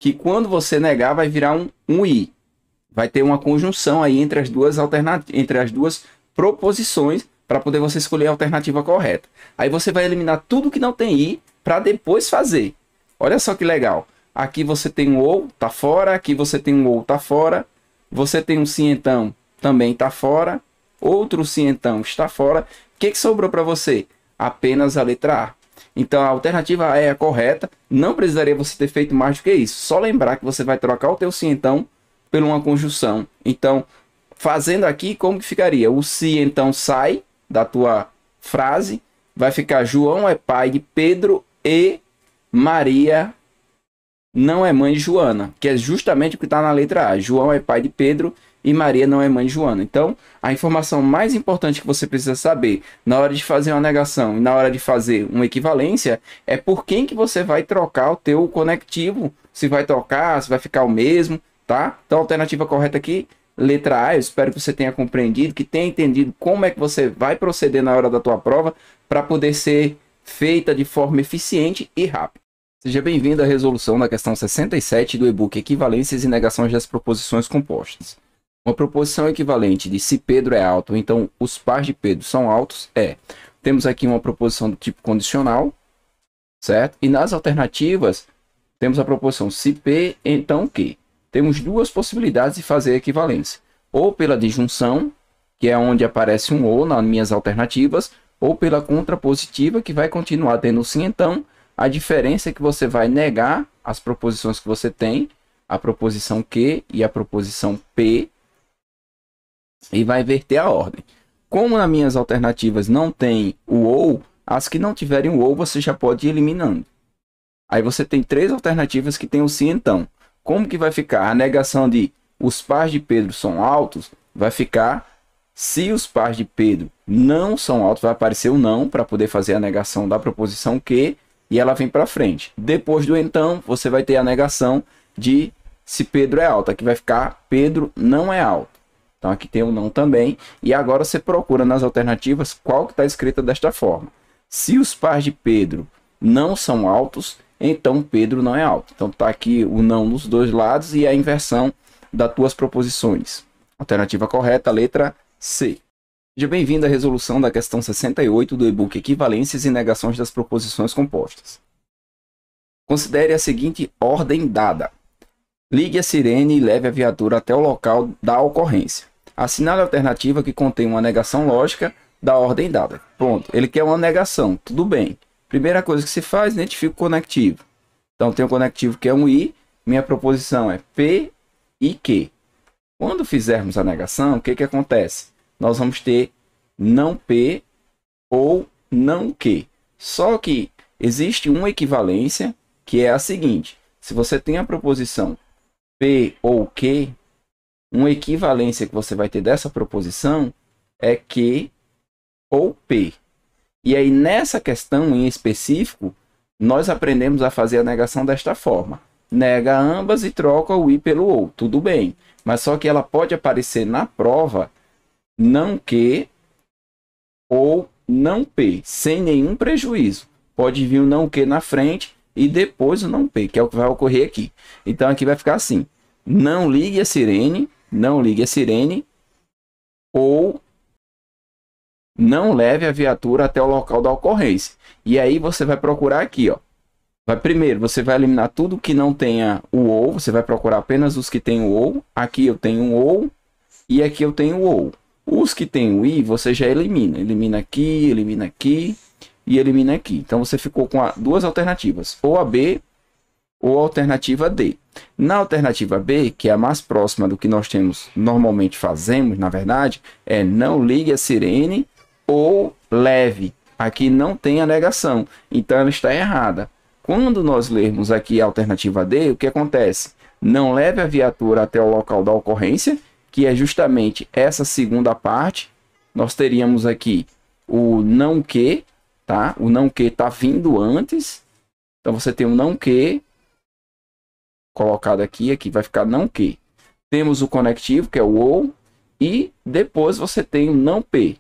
que quando você negar vai virar um, um i. Vai ter uma conjunção aí entre as duas alternativas, entre as duas proposições para poder você escolher a alternativa correta. Aí você vai eliminar tudo que não tem i para depois fazer. Olha só que legal. Aqui você tem um ou, tá fora, aqui você tem um ou, tá fora. Você tem um sim então, também tá fora. Outro sim então está fora. O que, que sobrou para você? Apenas a letra A. Então a alternativa A é a correta, não precisaria você ter feito mais do que isso. Só lembrar que você vai trocar o teu sim então por uma conjunção. Então, fazendo aqui, como que ficaria? O se então sai da tua frase, vai ficar João é pai de Pedro e Maria não é mãe de Joana, que é justamente o que está na letra A. João é pai de Pedro e Maria não é mãe de Joana. Então, a informação mais importante que você precisa saber na hora de fazer uma negação e na hora de fazer uma equivalência é por quem que você vai trocar o teu conectivo. Se vai trocar, se vai ficar o mesmo, tá? Então, a alternativa correta aqui, letra A. Eu espero que você tenha compreendido, que tenha entendido como é que você vai proceder na hora da tua prova para poder ser feita de forma eficiente e rápida. Seja bem-vindo à resolução da questão 67 do e-book Equivalências e Negações das Proposições Compostas. Uma proposição equivalente de se Pedro é alto, então os pais de Pedro são altos é. Temos aqui uma proposição do tipo condicional, certo? E nas alternativas, temos a proposição se P, então que temos duas possibilidades de fazer equivalência. Ou pela disjunção, que é onde aparece um ou nas minhas alternativas, ou pela contrapositiva, que vai continuar tendo sim, então, a diferença é que você vai negar as proposições que você tem, a proposição Q e a proposição P, e vai inverter a ordem. Como nas minhas alternativas não tem o ou, as que não tiverem o ou você já pode ir eliminando. Aí você tem três alternativas que tem o sim então como que vai ficar? A negação de os pais de Pedro são altos vai ficar se os pais de Pedro não são altos, vai aparecer o não para poder fazer a negação da proposição que e ela vem para frente. Depois do então, você vai ter a negação de se Pedro é alto. Aqui vai ficar Pedro não é alto. Então aqui tem o um não também. E agora você procura nas alternativas qual que está escrita desta forma. Se os pais de Pedro não são altos, então Pedro não é alto. Então tá aqui o não nos dois lados e a inversão das tuas proposições. Alternativa correta, letra C. Seja bem-vindo à resolução da questão 68 do e-book Equivalências e Negações das Proposições Compostas. Considere a seguinte ordem dada. Ligue a sirene e leve a viatura até o local da ocorrência. Assinale a alternativa que contém uma negação lógica da ordem dada. Pronto, ele quer uma negação, tudo bem. Primeira coisa que se faz, identifica o conectivo. Então, tem um conectivo que é um I, minha proposição é P e Q. Quando fizermos a negação, o que, que acontece? Nós vamos ter não P ou não Q. Só que existe uma equivalência que é a seguinte: se você tem a proposição P ou Q, uma equivalência que você vai ter dessa proposição é Q ou P. E aí, nessa questão em específico, nós aprendemos a fazer a negação desta forma. Nega ambas e troca o i pelo ou, tudo bem. Mas só que ela pode aparecer na prova não que ou não p, sem nenhum prejuízo. Pode vir o não que na frente e depois o não p, que é o que vai ocorrer aqui. Então aqui vai ficar assim: não ligue a sirene, não ligue a sirene, ou não leve a viatura até o local da ocorrência. E aí você vai procurar aqui, ó. Vai primeiro, você vai eliminar tudo que não tenha o ou, você vai procurar apenas os que têm o ou. Aqui eu tenho o ou e aqui eu tenho o ou. Os que têm o i, você já elimina. Elimina aqui, elimina aqui e elimina aqui. Então você ficou com duas alternativas, ou a B ou a alternativa D. Na alternativa B, que é a mais próxima do que nós temos normalmente fazemos, na verdade, é não ligue a sirene ou leve. Aqui não tem a negação, então ela está errada. Quando nós lermos aqui a alternativa D, o que acontece? Não leve a viatura até o local da ocorrência, que é justamente essa segunda parte. Nós teríamos aqui o não que, tá? O não que está vindo antes. Então você tem o não que colocado aqui, aqui vai ficar não que. Temos o conectivo, que é o ou, e depois você tem o não p.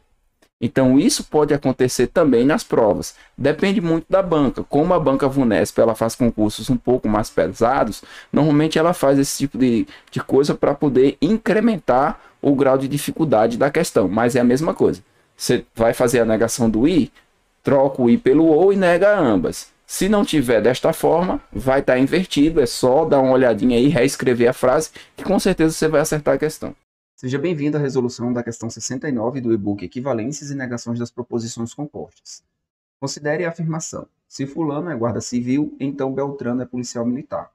Então isso pode acontecer também nas provas. Depende muito da banca. Como a banca Vunesp ela faz concursos um pouco mais pesados, normalmente ela faz esse tipo de, de coisa para poder incrementar o grau de dificuldade da questão. Mas é a mesma coisa. Você vai fazer a negação do I, troca o I pelo OU e nega ambas. Se não tiver desta forma, vai estar tá invertido. É só dar uma olhadinha aí, reescrever a frase, que com certeza você vai acertar a questão. Seja bem-vindo à resolução da questão 69 do e-book Equivalências e Negações das Proposições Compostas. Considere a afirmação: se Fulano é guarda civil, então Beltrano é policial militar.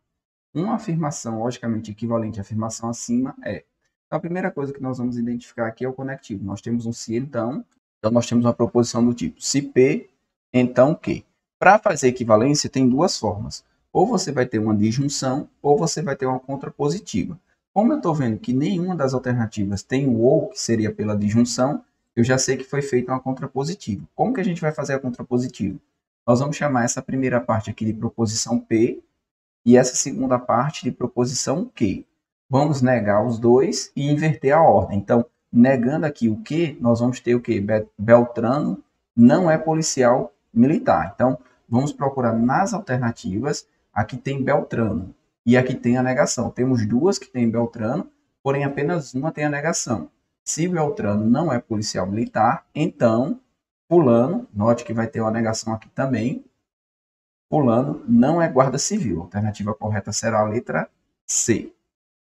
Uma afirmação logicamente equivalente à afirmação acima é. Então, a primeira coisa que nós vamos identificar aqui é o conectivo. Nós temos um se então, então nós temos uma proposição do tipo se P, então Q. Para fazer equivalência, tem duas formas. Ou você vai ter uma disjunção, ou você vai ter uma contrapositiva. Como eu estou vendo que nenhuma das alternativas tem o ou, que seria pela disjunção, eu já sei que foi feita uma contrapositiva. Como que a gente vai fazer a contrapositiva? Nós vamos chamar essa primeira parte aqui de proposição P e essa segunda parte de proposição Q. Vamos negar os dois e inverter a ordem. Então, negando aqui o Q, nós vamos ter o que? Beltrano não é policial militar. Então, vamos procurar nas alternativas. Aqui tem Beltrano e aqui tem a negação. Temos duas que tem Beltrano, porém apenas uma tem a negação. Se Beltrano não é policial militar, então Fulano, note que vai ter uma negação aqui também, Fulano não é guarda civil. A alternativa correta será a letra C.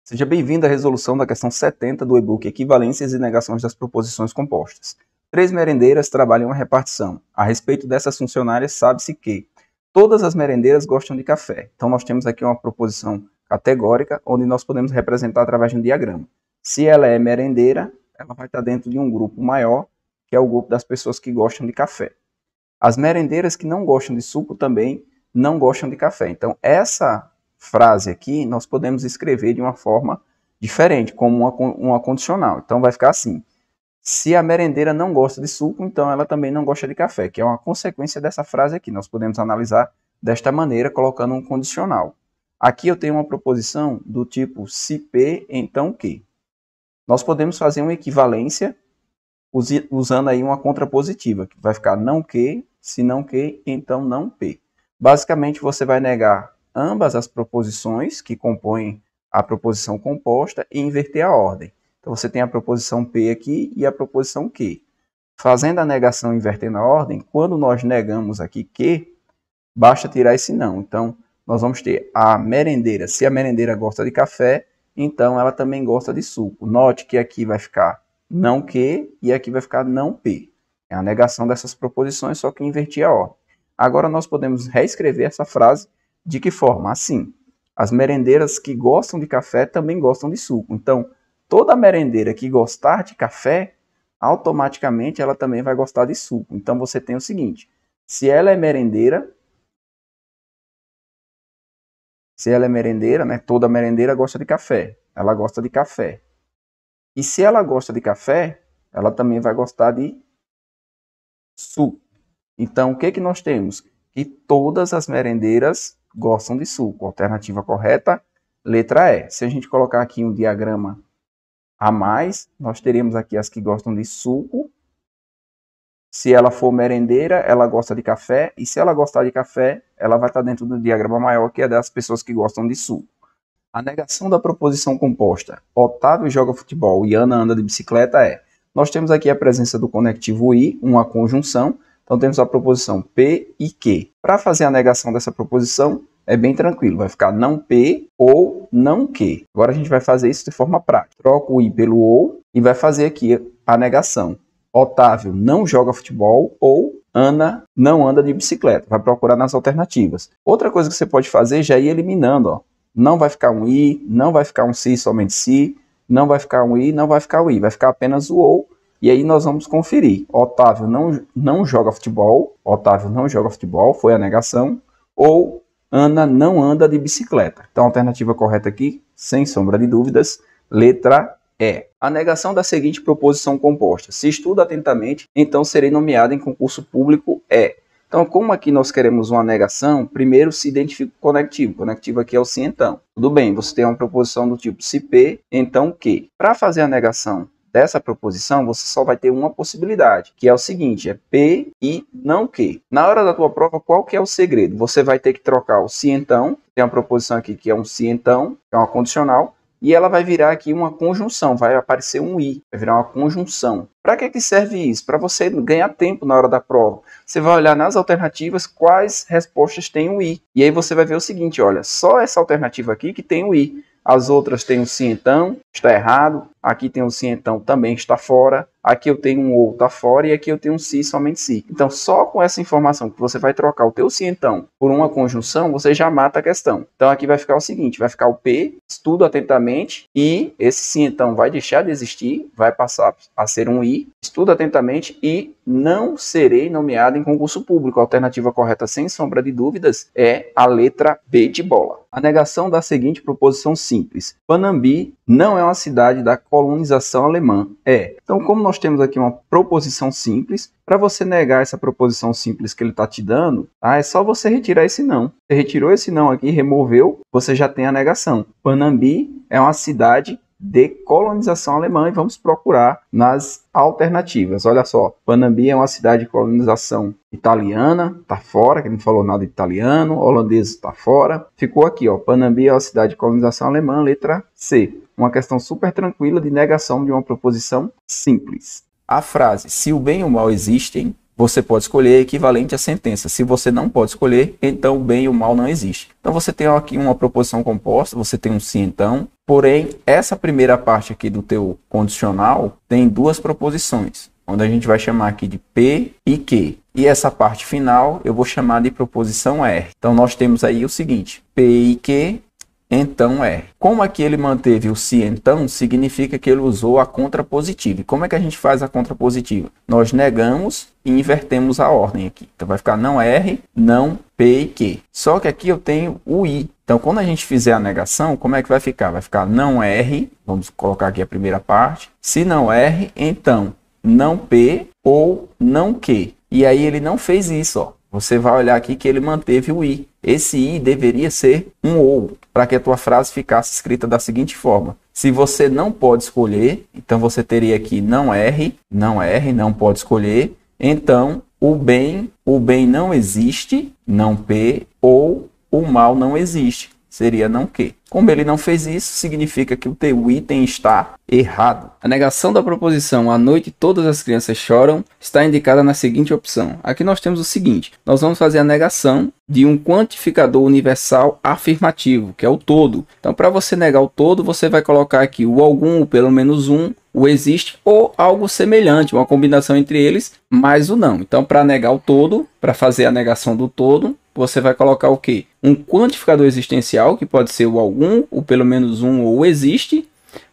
Seja bem-vindo à resolução da questão 70 do e-book Equivalências e Negações das Proposições Compostas. Três merendeiras trabalham uma repartição. A respeito dessas funcionárias, sabe-se que Todas as merendeiras gostam de café. Então nós temos aqui uma proposição categórica onde nós podemos representar através de um diagrama. Se ela é merendeira, ela vai estar dentro de um grupo maior, que é o grupo das pessoas que gostam de café. As merendeiras que não gostam de suco também não gostam de café. Então essa frase aqui nós podemos escrever de uma forma diferente, como uma, uma condicional. Então vai ficar assim: se a merendeira não gosta de suco, então ela também não gosta de café, que é uma consequência dessa frase aqui. Nós podemos analisar desta maneira, colocando um condicional. Aqui eu tenho uma proposição do tipo se P, então que. Nós podemos fazer uma equivalência usando aí uma contrapositiva, que vai ficar não que, se não que, então não P. Basicamente, você vai negar ambas as proposições que compõem a proposição composta e inverter a ordem. Então você tem a proposição P aqui e a proposição Q. Fazendo a negação invertendo a ordem, quando nós negamos aqui Q, basta tirar esse não. Então nós vamos ter a merendeira. Se a merendeira gosta de café, então ela também gosta de suco. Note que aqui vai ficar não Q e aqui vai ficar não P. É a negação dessas proposições, só que invertir a ordem. Agora nós podemos reescrever essa frase de que forma? Assim, as merendeiras que gostam de café também gostam de suco. Então, toda merendeira que gostar de café, automaticamente ela também vai gostar de suco. Então você tem o seguinte: se ela é merendeira, se ela é merendeira, né? Toda merendeira gosta de café. Ela gosta de café. E se ela gosta de café, ela também vai gostar de suco. Então o que que nós temos? Que todas as merendeiras gostam de suco. Alternativa correta, letra E. Se a gente colocar aqui um diagrama a mais. Nós teremos aqui as que gostam de suco. Se ela for merendeira, ela gosta de café. E se ela gostar de café, ela vai estar dentro do diagrama maior, que é das pessoas que gostam de suco. A negação da proposição composta Otávio joga futebol e Ana anda de bicicleta é. Nós temos aqui a presença do conectivo I, uma conjunção. Então temos a proposição P e Q. Para fazer a negação dessa proposição, é bem tranquilo, vai ficar não P ou não Q. Agora a gente vai fazer isso de forma prática. Troca o I pelo OU e vai fazer aqui a negação. Otávio não joga futebol ou Ana não anda de bicicleta. Vai procurar nas alternativas. Outra coisa que você pode fazer já é ir eliminando. Ó. Não vai ficar um I, não vai ficar um Si, somente Si. Não vai ficar um I, não vai ficar o um I. Vai ficar apenas o OU e aí nós vamos conferir. Otávio não, não joga futebol. Otávio não joga futebol, foi a negação. Ou Ana não anda de bicicleta. Então, a alternativa correta aqui, sem sombra de dúvidas, letra E. A negação da seguinte proposição composta. Se estudo atentamente, então serei nomeado em concurso público é. Então, como aqui nós queremos uma negação, primeiro se identifica o conectivo. O conectivo aqui é o se então. Tudo bem, você tem uma proposição do tipo se P, então que? Para fazer a negação dessa proposição, você só vai ter uma possibilidade, que é o seguinte, é P e não Q. Na hora da tua prova, qual que é o segredo? Você vai ter que trocar o se então, tem uma proposição aqui que é um se então, que é uma condicional, e ela vai virar aqui uma conjunção, vai aparecer um i, vai virar uma conjunção. Para que, que serve isso? Para você ganhar tempo na hora da prova. Você vai olhar nas alternativas quais respostas têm o i. E aí você vai ver o seguinte, olha, só essa alternativa aqui que tem o i. As outras têm um sim então, está errado. Aqui tem um sim então, também está fora aqui eu tenho um ou tá fora e aqui eu tenho um si somente si. Então, só com essa informação que você vai trocar o teu si então por uma conjunção, você já mata a questão. Então, aqui vai ficar o seguinte, vai ficar o P, estudo atentamente, e esse si então vai deixar de existir, vai passar a ser um I, estudo atentamente e não serei nomeado em concurso público. A alternativa correta, sem sombra de dúvidas, é a letra B de bola. A negação da seguinte proposição simples. Panambi não é uma cidade da colonização alemã. É. Então, como nós nós temos aqui uma proposição simples. Para você negar essa proposição simples que ele está te dando, tá? é só você retirar esse não. Você retirou esse não aqui, removeu, você já tem a negação. Panambi é uma cidade decolonização alemã e vamos procurar nas alternativas. Olha só, Panambi é uma cidade de colonização italiana, tá fora, que não falou nada italiano, holandês está fora. Ficou aqui, ó, Panambi é uma cidade de colonização alemã, letra C. Uma questão super tranquila de negação de uma proposição simples. A frase se o bem e o mal existem você pode escolher equivalente à sentença. Se você não pode escolher, então o bem e o mal não existe. Então você tem aqui uma proposição composta, você tem um se então, porém essa primeira parte aqui do teu condicional tem duas proposições, onde a gente vai chamar aqui de P e Q. E essa parte final eu vou chamar de proposição R. Então nós temos aí o seguinte, P e Q então é. Como aqui é ele manteve o se então, significa que ele usou a contrapositiva. E como é que a gente faz a contrapositiva? Nós negamos e invertemos a ordem aqui. Então vai ficar não R, não P e Q. Só que aqui eu tenho o I. Então quando a gente fizer a negação, como é que vai ficar? Vai ficar não R, vamos colocar aqui a primeira parte. Se não R, então não P ou não Q. E aí ele não fez isso, ó. Você vai olhar aqui que ele manteve o i. Esse i deveria ser um ou, para que a tua frase ficasse escrita da seguinte forma: se você não pode escolher, então você teria aqui não r, não r, não pode escolher. Então, o bem, o bem não existe, não p, ou o mal não existe seria não que. Como ele não fez isso, significa que o teu item está errado. A negação da proposição à noite todas as crianças choram está indicada na seguinte opção. Aqui nós temos o seguinte: nós vamos fazer a negação de um quantificador universal afirmativo, que é o todo. Então, para você negar o todo, você vai colocar aqui o algum, o pelo menos um, o existe ou algo semelhante, uma combinação entre eles, mais o não. Então, para negar o todo, para fazer a negação do todo, você vai colocar o quê? Um quantificador existencial, que pode ser o algum, o pelo menos um ou existe,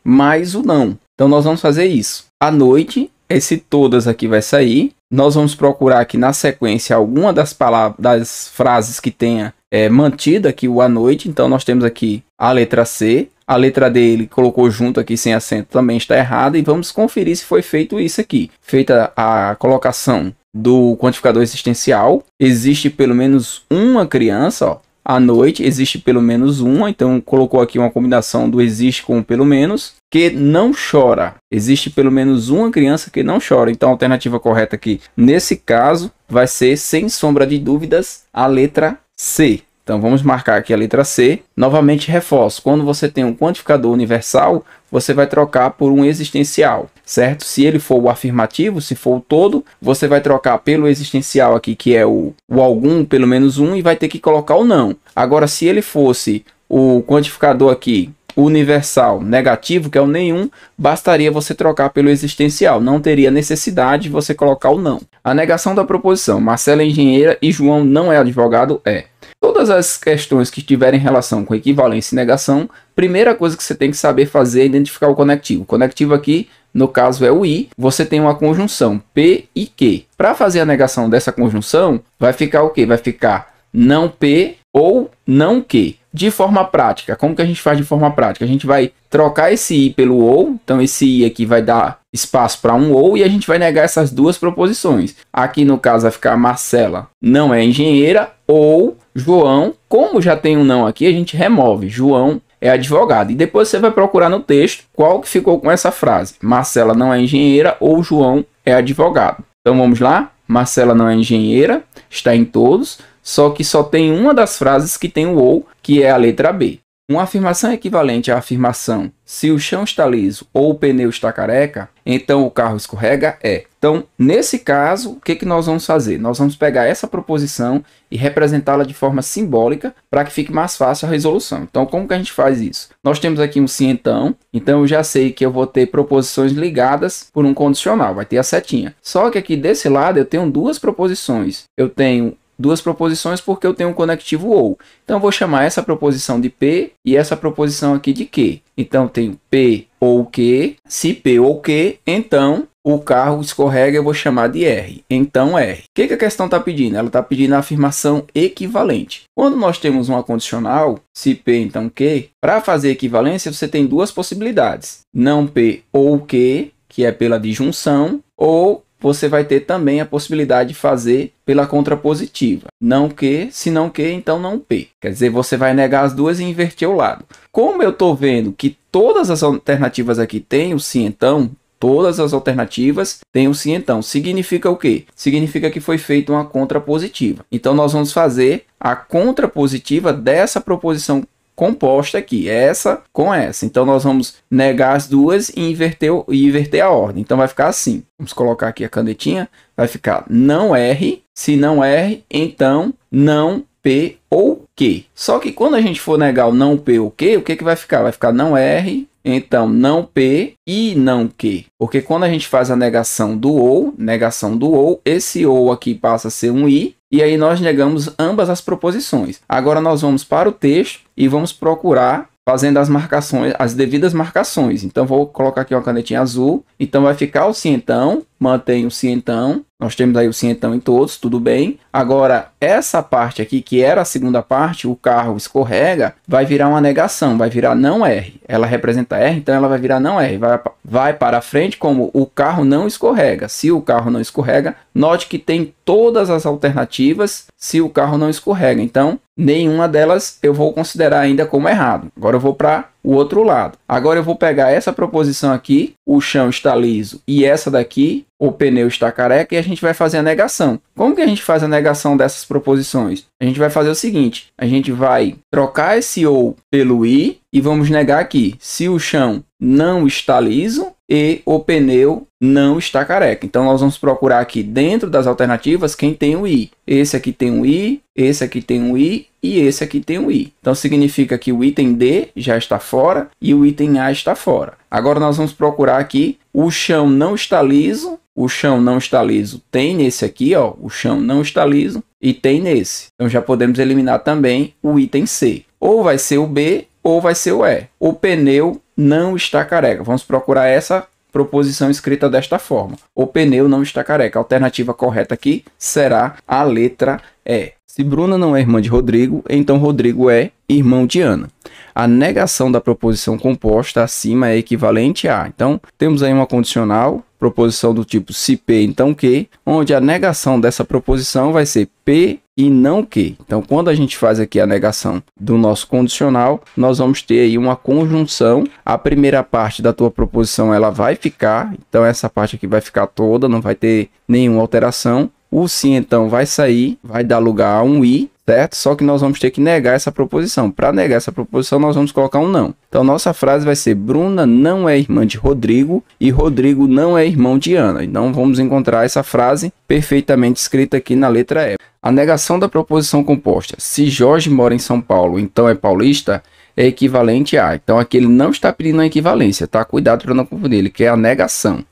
mais o não. Então nós vamos fazer isso. À noite, esse todas aqui vai sair. Nós vamos procurar aqui na sequência alguma das palavras, das frases que tenha é, mantido aqui o à noite. Então nós temos aqui a letra C, a letra D ele colocou junto aqui sem acento também está errada e vamos conferir se foi feito isso aqui. Feita a colocação do quantificador existencial, existe pelo menos uma criança, ó, à noite existe pelo menos uma, então colocou aqui uma combinação do existe com pelo menos, que não chora. Existe pelo menos uma criança que não chora. Então a alternativa correta aqui, nesse caso, vai ser sem sombra de dúvidas, a letra C. Então vamos marcar aqui a letra C. Novamente reforço, quando você tem um quantificador universal, você vai trocar por um existencial, certo? Se ele for o afirmativo, se for o todo, você vai trocar pelo existencial aqui, que é o, o algum pelo menos um, e vai ter que colocar o não. Agora, se ele fosse o quantificador aqui, universal negativo, que é o nenhum, bastaria você trocar pelo existencial. Não teria necessidade de você colocar o não. A negação da proposição. Marcela é engenheira e João não é advogado é. Todas as questões que tiverem relação com equivalência e negação, primeira coisa que você tem que saber fazer é identificar o conectivo. O conectivo aqui, no caso, é o I. Você tem uma conjunção P e Q. Para fazer a negação dessa conjunção, vai ficar o quê? Vai ficar não P ou não Q de forma prática. Como que a gente faz de forma prática? A gente vai trocar esse i pelo ou, então esse i aqui vai dar espaço para um ou e a gente vai negar essas duas proposições. Aqui no caso vai ficar Marcela não é engenheira ou João, como já tem um não aqui, a gente remove. João é advogado. E depois você vai procurar no texto qual que ficou com essa frase. Marcela não é engenheira ou João é advogado. Então vamos lá. Marcela não é engenheira, está em todos só que só tem uma das frases que tem o ou, que é a letra B. Uma afirmação equivalente à afirmação se o chão está liso ou o pneu está careca, então o carro escorrega é. Então, nesse caso, o que, que nós vamos fazer? Nós vamos pegar essa proposição e representá-la de forma simbólica para que fique mais fácil a resolução. Então, como que a gente faz isso? Nós temos aqui um sim então, então eu já sei que eu vou ter proposições ligadas por um condicional, vai ter a setinha. Só que aqui desse lado eu tenho duas proposições. Eu tenho duas proposições porque eu tenho um conectivo ou. Então eu vou chamar essa proposição de P e essa proposição aqui de Q. Então eu tenho P ou Q. Se P ou Q, então o carro escorrega, eu vou chamar de R. Então R. O que, que a questão está pedindo? Ela está pedindo a afirmação equivalente. Quando nós temos uma condicional, se P então Q, para fazer equivalência você tem duas possibilidades. Não P ou Q, que é pela disjunção, ou você vai ter também a possibilidade de fazer pela contrapositiva. Não Q, se não Q, então não P. Quer dizer, você vai negar as duas e inverter o lado. Como eu estou vendo que todas as alternativas aqui têm o sim, então, todas as alternativas têm o sim então. Significa o quê? Significa que foi feita uma contrapositiva. Então nós vamos fazer a contrapositiva dessa proposição composta aqui, essa com essa. Então nós vamos negar as duas e inverter, e inverter a ordem. Então vai ficar assim. Vamos colocar aqui a canetinha, vai ficar não R, se não R, então não P ou Q. Só que quando a gente for negar o não P ou Q, o que, que vai ficar? Vai ficar não R, então, não P e não que. Porque quando a gente faz a negação do ou, negação do ou, esse ou aqui passa a ser um i, e aí nós negamos ambas as proposições. Agora nós vamos para o texto e vamos procurar fazendo as marcações, as devidas marcações. Então vou colocar aqui uma canetinha azul. Então vai ficar o cientão, mantém o cientão. Nós temos aí o cientão em todos, tudo bem. Agora essa parte aqui, que era a segunda parte, o carro escorrega, vai virar uma negação, vai virar não R. Ela representa R, então ela vai virar não R. Vai, vai para frente como o carro não escorrega. Se o carro não escorrega, note que tem todas as alternativas se o carro não escorrega. Então nenhuma delas eu vou considerar ainda como errado. Agora eu vou para o outro lado. Agora eu vou pegar essa proposição aqui, o chão está liso, e essa daqui, o pneu está careca, e a gente vai fazer a negação. Como que a gente faz a negação dessas proposições? A gente vai fazer o seguinte, a gente vai trocar esse ou pelo i, e vamos negar aqui, se o chão não está liso, e o pneu não está careca. Então, nós vamos procurar aqui dentro das alternativas quem tem o i. Esse aqui tem um i, esse aqui tem um i e esse aqui tem um i. Então significa que o item D já está fora e o item A está fora. Agora nós vamos procurar aqui, o chão não está liso, o chão não está liso tem nesse aqui, ó, o chão não está liso e tem nesse. Então já podemos eliminar também o item C. Ou vai ser o B ou vai ser o E. O pneu não está careca. Vamos procurar essa proposição escrita desta forma. O pneu não está careca. A alternativa correta aqui será a letra E. Se Bruna não é irmã de Rodrigo, então Rodrigo é irmão de Ana. A negação da proposição composta acima é equivalente a. Então, temos aí uma condicional, proposição do tipo se P, então Q, onde a negação dessa proposição vai ser P e não Q. Então, quando a gente faz aqui a negação do nosso condicional, nós vamos ter aí uma conjunção. A primeira parte da tua proposição ela vai ficar, então essa parte aqui vai ficar toda, não vai ter nenhuma alteração o sim, então, vai sair, vai dar lugar a um i, certo? Só que nós vamos ter que negar essa proposição. Para negar essa proposição, nós vamos colocar um não. Então, nossa frase vai ser: Bruna não é irmã de Rodrigo e Rodrigo não é irmão de Ana. Então, vamos encontrar essa frase perfeitamente escrita aqui na letra E. A negação da proposição composta: Se Jorge mora em São Paulo, então é paulista é equivalente a. Então aqui ele não está pedindo a equivalência, tá? Cuidado para não confundir, ele quer a negação.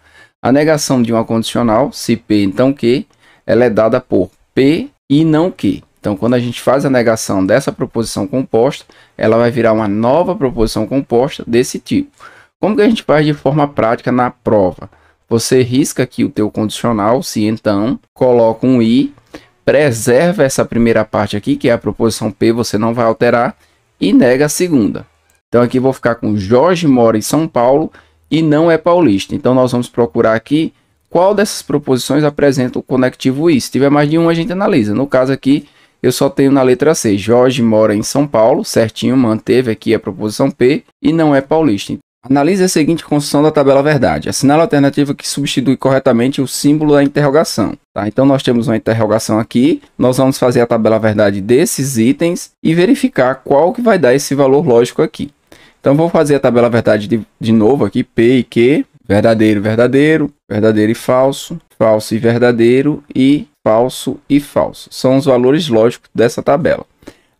A negação de uma condicional, se P então Q, ela é dada por P e não Q. Então, quando a gente faz a negação dessa proposição composta, ela vai virar uma nova proposição composta desse tipo. Como que a gente faz de forma prática na prova? Você risca aqui o teu condicional, se então, coloca um i, preserva essa primeira parte aqui, que é a proposição p, você não vai alterar, e nega a segunda. Então, aqui vou ficar com Jorge mora em São Paulo e não é paulista. Então, nós vamos procurar aqui qual dessas proposições apresenta o conectivo e. Se tiver mais de um, a gente analisa. No caso aqui, eu só tenho na letra C. Jorge mora em São Paulo, certinho, manteve aqui a proposição P e não é paulista. Analise a seguinte construção da tabela verdade. Assinale a alternativa que substitui corretamente o símbolo da interrogação. Tá? Então, nós temos uma interrogação aqui. Nós vamos fazer a tabela verdade desses itens e verificar qual que vai dar esse valor lógico aqui. Então, vou fazer a tabela verdade de, de novo aqui, P e Q verdadeiro, verdadeiro, verdadeiro e falso, falso e verdadeiro e falso e falso. São os valores lógicos dessa tabela.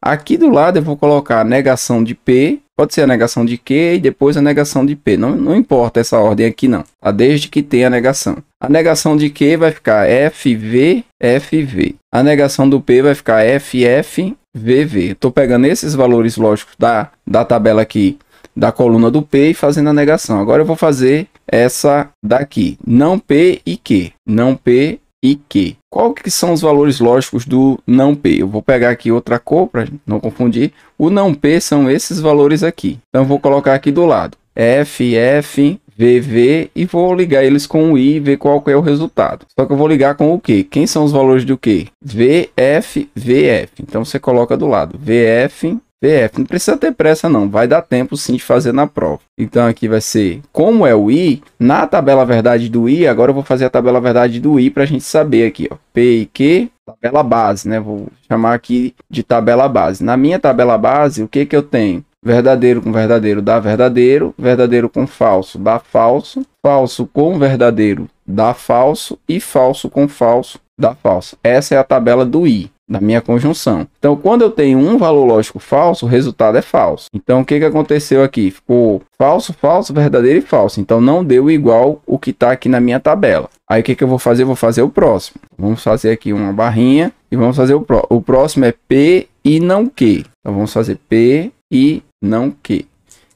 Aqui do lado eu vou colocar a negação de P, pode ser a negação de Q e depois a negação de P. Não, não importa essa ordem aqui não, tá? desde que tenha a negação. A negação de Q vai ficar FV, FV. A negação do P vai ficar FF, VV. Estou pegando esses valores lógicos da, da tabela aqui da coluna do P e fazendo a negação. Agora eu vou fazer essa daqui. Não P e Q. Não P e Q. Qual que são os valores lógicos do não P? Eu vou pegar aqui outra cor para não confundir. O não P são esses valores aqui. Então vou colocar aqui do lado. F, F, VV e vou ligar eles com o I e ver qual é o resultado. Só que eu vou ligar com o Q. Quem são os valores do Q? VF, VF. Então você coloca do lado. VF, PF. Não precisa ter pressa, não. Vai dar tempo sim de fazer na prova. Então aqui vai ser como é o I. Na tabela verdade do I, agora eu vou fazer a tabela verdade do I para a gente saber aqui, ó. P e Q, tabela base, né? Vou chamar aqui de tabela base. Na minha tabela base, o que que eu tenho? Verdadeiro com verdadeiro dá verdadeiro, verdadeiro com falso dá falso, falso com verdadeiro dá falso e falso com falso dá falso. Essa é a tabela do I da minha conjunção. Então, quando eu tenho um valor lógico falso, o resultado é falso. Então, o que, que aconteceu aqui? Ficou falso, falso, verdadeiro e falso. Então, não deu igual o que está aqui na minha tabela. Aí, o que, que eu vou fazer? vou fazer o próximo. Vamos fazer aqui uma barrinha e vamos fazer o próximo. O próximo é P e não Q. Então, vamos fazer P e não Q.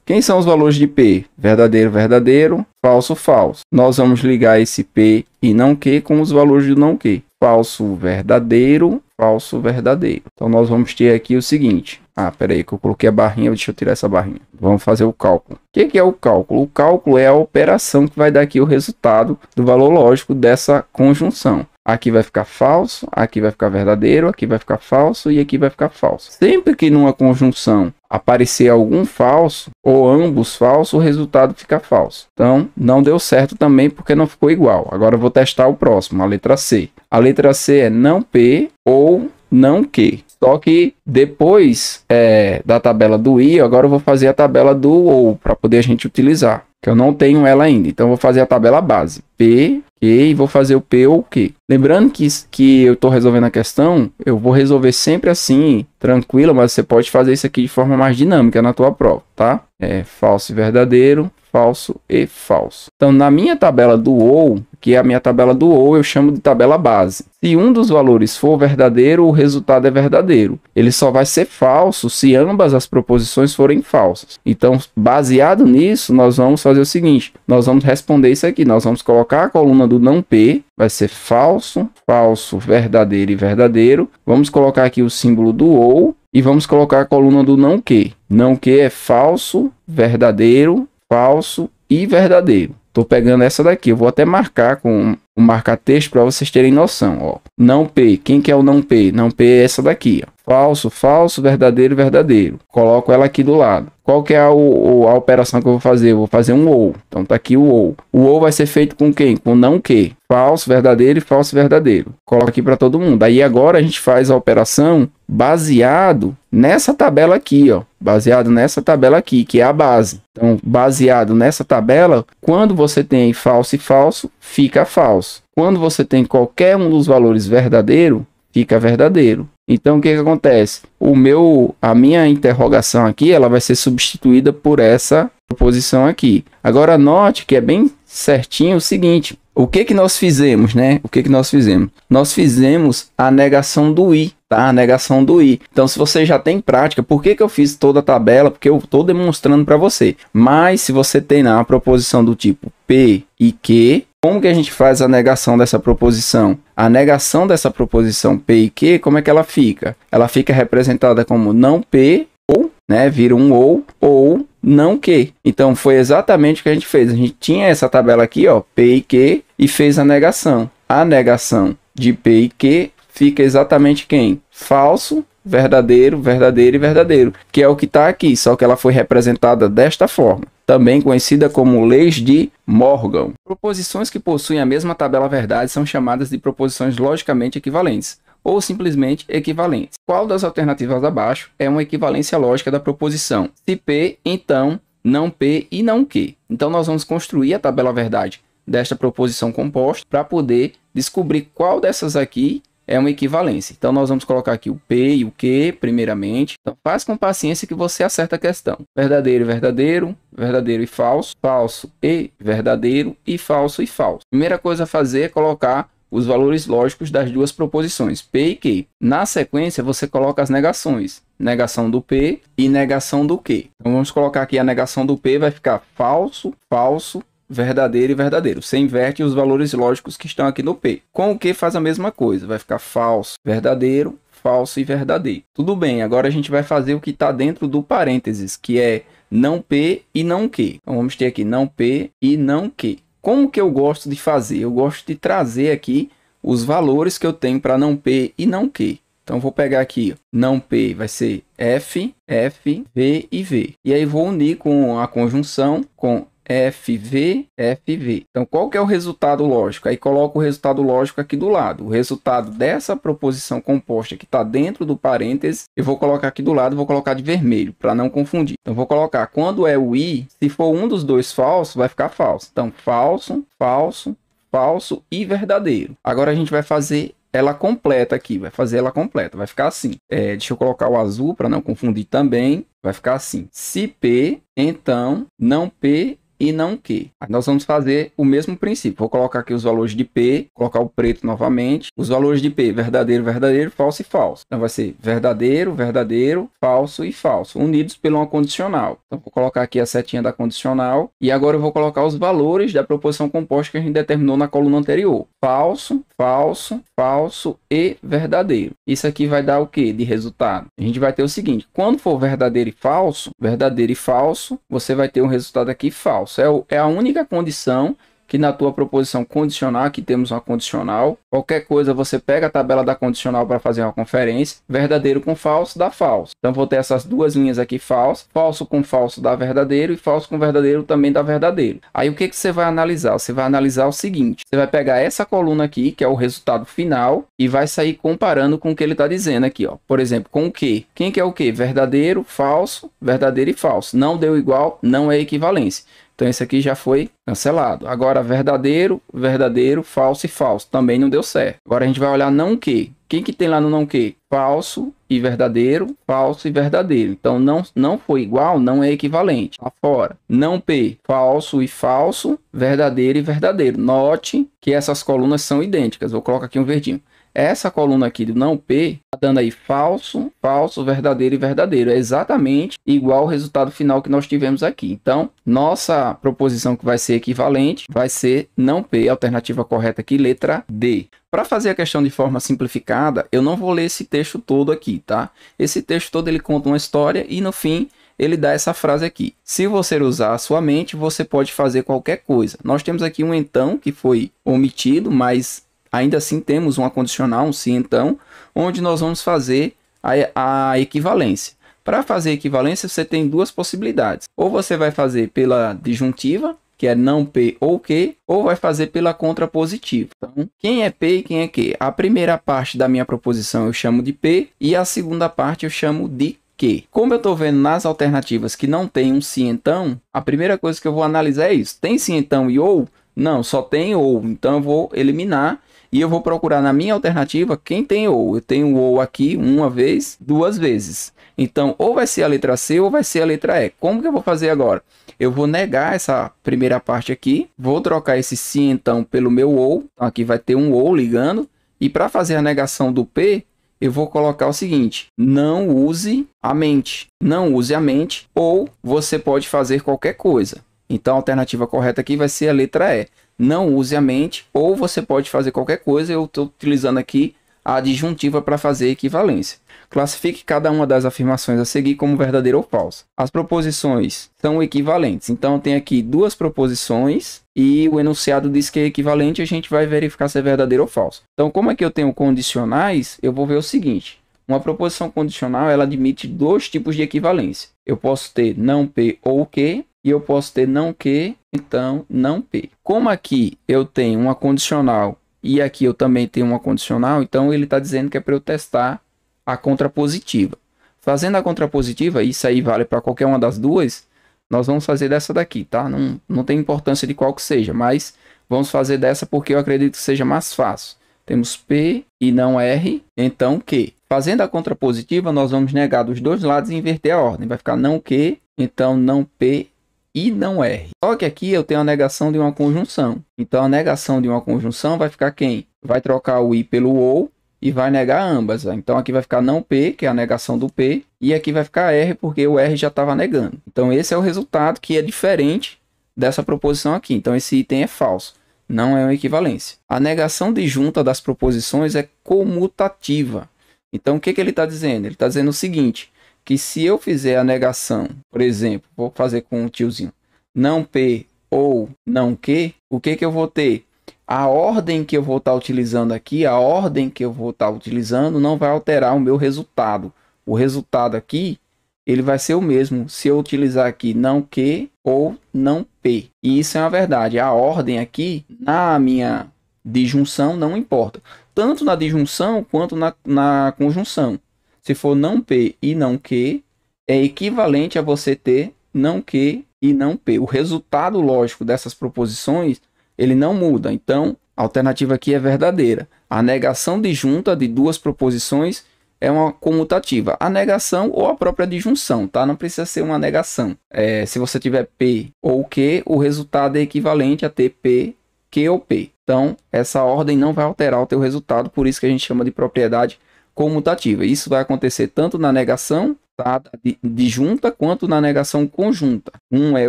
Quem são os valores de P? Verdadeiro, verdadeiro, falso, falso. Nós vamos ligar esse P e não Q com os valores do não Q falso verdadeiro, falso verdadeiro. Então nós vamos ter aqui o seguinte. Ah, peraí, que eu coloquei a barrinha, deixa eu tirar essa barrinha. Vamos fazer o cálculo. O que, que é o cálculo? O cálculo é a operação que vai dar aqui o resultado do valor lógico dessa conjunção. Aqui vai ficar falso, aqui vai ficar verdadeiro, aqui vai ficar falso e aqui vai ficar falso. Sempre que numa conjunção aparecer algum falso ou ambos falsos, o resultado fica falso. Então, não deu certo também porque não ficou igual. Agora vou testar o próximo, a letra C. A letra C é não P ou não Q. Só que depois é, da tabela do I, agora eu vou fazer a tabela do OU para poder a gente utilizar. Que eu não tenho ela ainda. Então, eu vou fazer a tabela base. P, Q e vou fazer o P ou o Q. Lembrando que, que eu estou resolvendo a questão, eu vou resolver sempre assim, tranquilo, mas você pode fazer isso aqui de forma mais dinâmica na tua prova, tá? É falso e verdadeiro, falso e falso. Então, na minha tabela do OU, que é a minha tabela do OU, eu chamo de tabela base. Se um dos valores for verdadeiro, o resultado é verdadeiro. Ele só vai ser falso se ambas as proposições forem falsas. Então, baseado nisso, nós vamos fazer o seguinte: nós vamos responder isso aqui. Nós vamos colocar a coluna do não P, vai ser falso, falso, verdadeiro e verdadeiro. Vamos colocar aqui o símbolo do OU e vamos colocar a coluna do não q. Não q é falso, verdadeiro, falso e verdadeiro. Tô pegando essa daqui. Eu vou até marcar com o marca-texto para vocês terem noção. Ó. Não P. Quem que é o não P? Não P é essa daqui. Ó falso, falso, verdadeiro, verdadeiro. Coloco ela aqui do lado. Qual que é a, a, operação que eu vou fazer? Eu vou fazer um ou. Então tá aqui o ou. O ou vai ser feito com quem? Com não que. Falso, verdadeiro e falso, verdadeiro. Coloca aqui para todo mundo. Aí agora a gente faz a operação baseado nessa tabela aqui, ó. Baseado nessa tabela aqui, que é a base. Então, baseado nessa tabela, quando você tem falso e falso, fica falso. Quando você tem qualquer um dos valores verdadeiro, fica verdadeiro. Então o que, que acontece? O meu, a minha interrogação aqui, ela vai ser substituída por essa proposição aqui. Agora note que é bem certinho o seguinte: o que que nós fizemos, né? O que que nós fizemos? Nós fizemos a negação do i, tá? A negação do i. Então, se você já tem prática, por que que eu fiz toda a tabela? Porque eu estou demonstrando para você. Mas se você tem na né, proposição do tipo p e q como que a gente faz a negação dessa proposição? A negação dessa proposição P e Q, como é que ela fica? Ela fica representada como não P ou, né, vira um ou, ou não Q. Então foi exatamente o que a gente fez. A gente tinha essa tabela aqui, ó, P e Q, e fez a negação. A negação de P e Q fica exatamente quem? Falso verdadeiro, verdadeiro e verdadeiro, que é o que está aqui, só que ela foi representada desta forma, também conhecida como leis de Morgan. Proposições que possuem a mesma tabela verdade são chamadas de proposições logicamente equivalentes ou simplesmente equivalentes. Qual das alternativas abaixo é uma equivalência lógica da proposição? Se P, então não P e não Q. Então nós vamos construir a tabela verdade desta proposição composta para poder descobrir qual dessas aqui é uma equivalência. Então, nós vamos colocar aqui o P e o Q, primeiramente. Então, faz com paciência que você acerta a questão. Verdadeiro, verdadeiro, verdadeiro e falso, falso e verdadeiro, e falso e falso. Primeira coisa a fazer é colocar os valores lógicos das duas proposições, P e Q. Na sequência, você coloca as negações. Negação do P e negação do Q. Então, vamos colocar aqui a negação do P, vai ficar falso, falso, verdadeiro e verdadeiro. Você inverte os valores lógicos que estão aqui no P. Com o que faz a mesma coisa, vai ficar falso, verdadeiro, falso e verdadeiro. Tudo bem, agora a gente vai fazer o que está dentro do parênteses, que é não P e não Q. Então vamos ter aqui não P e não Q. Como que eu gosto de fazer? Eu gosto de trazer aqui os valores que eu tenho para não P e não Q. Então vou pegar aqui, não P vai ser F, F, V e V. E aí vou unir com a conjunção com FV, FV. Então, qual que é o resultado lógico? Aí coloca o resultado lógico aqui do lado. O resultado dessa proposição composta que está dentro do parênteses, eu vou colocar aqui do lado, vou colocar de vermelho, para não confundir. Então, vou colocar quando é o I, se for um dos dois falso, vai ficar falso. Então, falso, falso, falso e verdadeiro. Agora, a gente vai fazer ela completa aqui, vai fazer ela completa, vai ficar assim. É, deixa eu colocar o azul para não confundir também, vai ficar assim. Se P, então não P e não Q. Aí nós vamos fazer o mesmo princípio. Vou colocar aqui os valores de P, colocar o preto novamente. Os valores de P, verdadeiro, verdadeiro, falso e falso. Então vai ser verdadeiro, verdadeiro, falso e falso, unidos pela uma condicional. Então vou colocar aqui a setinha da condicional e agora eu vou colocar os valores da proposição composta que a gente determinou na coluna anterior. Falso, falso, falso e verdadeiro. Isso aqui vai dar o que de resultado? A gente vai ter o seguinte, quando for verdadeiro e falso, verdadeiro e falso, você vai ter um resultado aqui falso falso. É, é a única condição que na tua proposição condicional, que temos uma condicional, qualquer coisa você pega a tabela da condicional para fazer uma conferência, verdadeiro com falso dá falso. Então vou ter essas duas linhas aqui falso, falso com falso dá verdadeiro e falso com verdadeiro também dá verdadeiro. Aí o que, que você vai analisar? Você vai analisar o seguinte, você vai pegar essa coluna aqui, que é o resultado final, e vai sair comparando com o que ele está dizendo aqui, ó. Por exemplo, com o que? Quem que é o que? Verdadeiro, falso, verdadeiro e falso. Não deu igual, não é equivalência. Então esse aqui já foi cancelado. Agora verdadeiro, verdadeiro, falso e falso. Também não deu certo. Agora a gente vai olhar não que. Quem que tem lá no não que? Falso e verdadeiro, falso e verdadeiro. Então não não foi igual, não é equivalente. Lá fora, não p, falso e falso, verdadeiro e verdadeiro. Note que essas colunas são idênticas. Vou colocar aqui um verdinho. Essa coluna aqui do não P, está dando aí falso, falso, verdadeiro e verdadeiro. É exatamente igual o resultado final que nós tivemos aqui. Então, nossa proposição que vai ser equivalente vai ser não P, alternativa correta aqui, letra D. Para fazer a questão de forma simplificada, eu não vou ler esse texto todo aqui, tá? Esse texto todo ele conta uma história e no fim ele dá essa frase aqui. Se você usar a sua mente, você pode fazer qualquer coisa. Nós temos aqui um então que foi omitido, mas ainda assim temos uma condicional, um se então, onde nós vamos fazer a, a equivalência. Para fazer equivalência, você tem duas possibilidades. Ou você vai fazer pela disjuntiva, que é não P ou Q, ou vai fazer pela contrapositiva. Então, quem é P e quem é Q? A primeira parte da minha proposição eu chamo de P e a segunda parte eu chamo de Q. Como eu estou vendo nas alternativas que não tem um sim então, a primeira coisa que eu vou analisar é isso. Tem sim então e ou? Não, só tem ou. Então eu vou eliminar e eu vou procurar na minha alternativa quem tem ou. Eu tenho ou aqui uma vez, duas vezes. Então, ou vai ser a letra C ou vai ser a letra E. Como que eu vou fazer agora? Eu vou negar essa primeira parte aqui, vou trocar esse sim então pelo meu ou. Aqui vai ter um ou ligando. E para fazer a negação do P, eu vou colocar o seguinte: não use a mente. Não use a mente, ou você pode fazer qualquer coisa. Então a alternativa correta aqui vai ser a letra E não use a mente, ou você pode fazer qualquer coisa. Eu estou utilizando aqui a adjuntiva para fazer equivalência. Classifique cada uma das afirmações a seguir como verdadeira ou falsa. As proposições são equivalentes. Então, tem aqui duas proposições e o enunciado diz que é equivalente. A gente vai verificar se é verdadeiro ou falso. Então, como é que eu tenho condicionais? Eu vou ver o seguinte. Uma proposição condicional, ela admite dois tipos de equivalência. Eu posso ter não P ou Q e eu posso ter não que, então não p. Como aqui eu tenho uma condicional e aqui eu também tenho uma condicional, então ele está dizendo que é para eu testar a contrapositiva. Fazendo a contrapositiva, isso aí vale para qualquer uma das duas, nós vamos fazer dessa daqui, tá? Não, não tem importância de qual que seja, mas vamos fazer dessa porque eu acredito que seja mais fácil. Temos P e não R, então Q. Fazendo a contrapositiva, nós vamos negar dos dois lados e inverter a ordem. Vai ficar não Q, então não P e não R. Só que aqui eu tenho a negação de uma conjunção. Então a negação de uma conjunção vai ficar quem? Vai trocar o i pelo ou e vai negar ambas. Então aqui vai ficar não P, que é a negação do P, e aqui vai ficar R, porque o R já estava negando. Então esse é o resultado que é diferente dessa proposição aqui. Então esse item é falso, não é uma equivalência. A negação disjunta das proposições é comutativa. Então o que, que ele está dizendo? Ele está dizendo o seguinte, que se eu fizer a negação, por exemplo, vou fazer com o tiozinho, não P ou não Q, o que, que eu vou ter? A ordem que eu vou estar tá utilizando aqui, a ordem que eu vou estar tá utilizando não vai alterar o meu resultado. O resultado aqui, ele vai ser o mesmo se eu utilizar aqui não Q ou não P. E isso é uma verdade. A ordem aqui, na minha disjunção, não importa. Tanto na disjunção quanto na, na conjunção. Se for não P e não Q, é equivalente a você ter não Q e não P. O resultado lógico dessas proposições, ele não muda. Então, a alternativa aqui é verdadeira. A negação disjunta de duas proposições é uma comutativa. A negação ou a própria disjunção, tá? Não precisa ser uma negação. É, se você tiver P ou Q, o resultado é equivalente a ter P, Q ou P. Então, essa ordem não vai alterar o teu resultado, por isso que a gente chama de propriedade comutativa. Isso vai acontecer tanto na negação tá, disjunta quanto na negação conjunta. Um é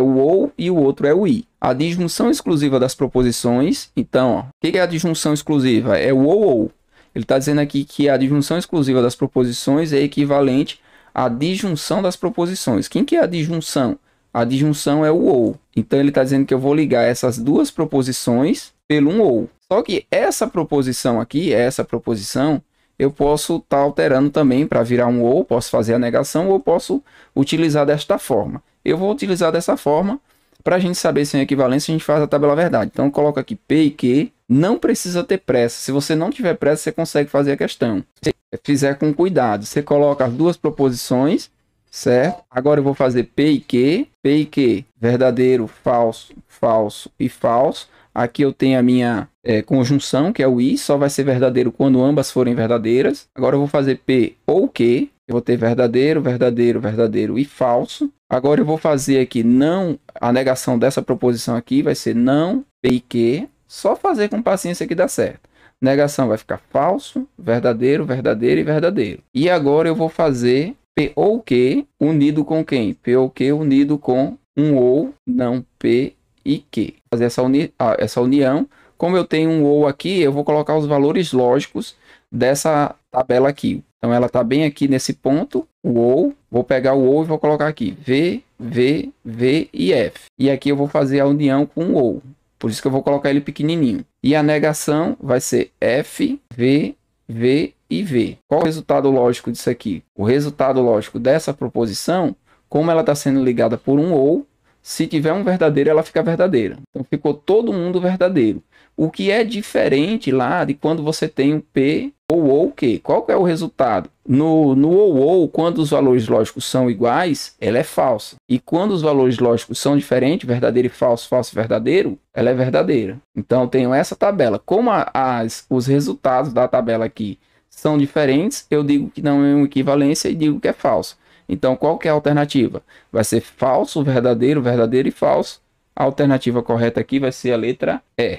o ou e o outro é o i. A disjunção exclusiva das proposições, então, o que é a disjunção exclusiva? É o ou ou. Ele está dizendo aqui que a disjunção exclusiva das proposições é equivalente à disjunção das proposições. Quem que é a disjunção? A disjunção é o ou. Então ele está dizendo que eu vou ligar essas duas proposições pelo um ou. Só que essa proposição aqui, essa proposição, eu posso estar tá alterando também para virar um ou, posso fazer a negação ou posso utilizar desta forma. Eu vou utilizar dessa forma para a gente saber se é equivalência, a gente faz a tabela verdade. Então, coloca aqui P e Q. Não precisa ter pressa. Se você não tiver pressa, você consegue fazer a questão. Se fizer com cuidado, você coloca as duas proposições, certo? Agora eu vou fazer P e Q. P e Q, verdadeiro, falso, falso e falso. Aqui eu tenho a minha é, conjunção, que é o i, só vai ser verdadeiro quando ambas forem verdadeiras. Agora eu vou fazer p ou q, eu vou ter verdadeiro, verdadeiro, verdadeiro e falso. Agora eu vou fazer aqui não, a negação dessa proposição aqui vai ser não, p e q, só fazer com paciência que dá certo. Negação vai ficar falso, verdadeiro, verdadeiro e verdadeiro. E agora eu vou fazer P ou Q unido com quem? P ou Q unido com um ou, não P e que. Fazer essa, uni ah, essa união. Como eu tenho um ou aqui, eu vou colocar os valores lógicos dessa tabela aqui. Então ela está bem aqui nesse ponto, o ou, vou pegar o ou e vou colocar aqui V, V, V e F. E aqui eu vou fazer a união com o ou, por isso que eu vou colocar ele pequenininho. E a negação vai ser F, V, V e V. Qual o resultado lógico disso aqui? O resultado lógico dessa proposição, como ela está sendo ligada por um ou, se tiver um verdadeiro, ela fica verdadeira. Então ficou todo mundo verdadeiro. O que é diferente lá de quando você tem o um P ou o Q? Qual é o resultado? No, no ou ou, quando os valores lógicos são iguais, ela é falsa. E quando os valores lógicos são diferentes, verdadeiro e falso, falso e verdadeiro, ela é verdadeira. Então tenho essa tabela. Como a, as, os resultados da tabela aqui são diferentes, eu digo que não é uma equivalência e digo que é falso. Então, qual que é a alternativa? Vai ser falso, verdadeiro, verdadeiro e falso. A alternativa correta aqui vai ser a letra E.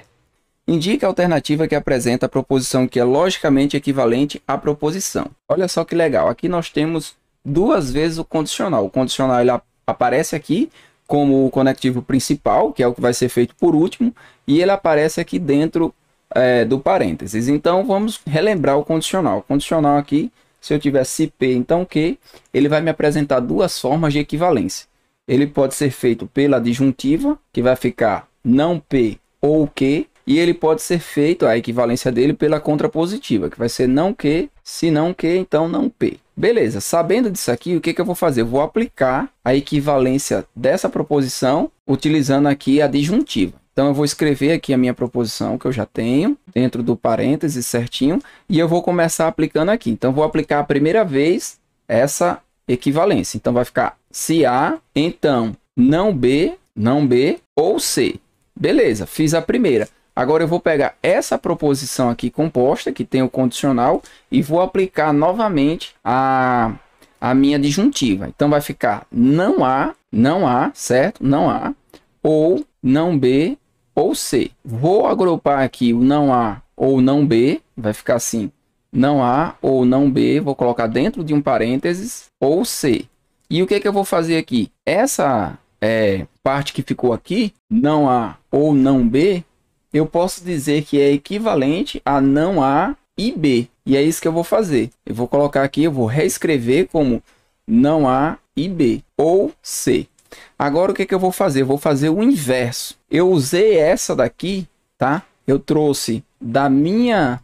Indica a alternativa que apresenta a proposição que é logicamente equivalente à proposição. Olha só que legal, aqui nós temos duas vezes o condicional. O condicional ele aparece aqui como o conectivo principal, que é o que vai ser feito por último, e ele aparece aqui dentro é, do parênteses. Então, vamos relembrar o condicional. O condicional aqui se eu tivesse P, então Q, ele vai me apresentar duas formas de equivalência. Ele pode ser feito pela disjuntiva, que vai ficar não P ou Q, e ele pode ser feito, a equivalência dele, pela contrapositiva, que vai ser não Q, se não Q, então não P. Beleza, sabendo disso aqui, o que, que eu vou fazer? Eu vou aplicar a equivalência dessa proposição utilizando aqui a disjuntiva. Então eu vou escrever aqui a minha proposição que eu já tenho, dentro do parênteses certinho, e eu vou começar aplicando aqui. Então vou aplicar a primeira vez essa equivalência. Então vai ficar se A, então não B, não B ou C. Beleza, fiz a primeira. Agora eu vou pegar essa proposição aqui composta, que tem o condicional, e vou aplicar novamente a, a minha disjuntiva. Então vai ficar não A, não A, certo? Não A, ou não B ou C. Vou agrupar aqui o não A ou não B, vai ficar assim, não A ou não B, vou colocar dentro de um parênteses, ou C. E o que, é que eu vou fazer aqui? Essa é, parte que ficou aqui, não A ou não B, eu posso dizer que é equivalente a não A e B. E é isso que eu vou fazer. Eu vou colocar aqui, eu vou reescrever como não A e B, ou C. Agora o que, é que eu vou fazer? vou fazer o inverso. Eu usei essa daqui, tá? Eu trouxe da minha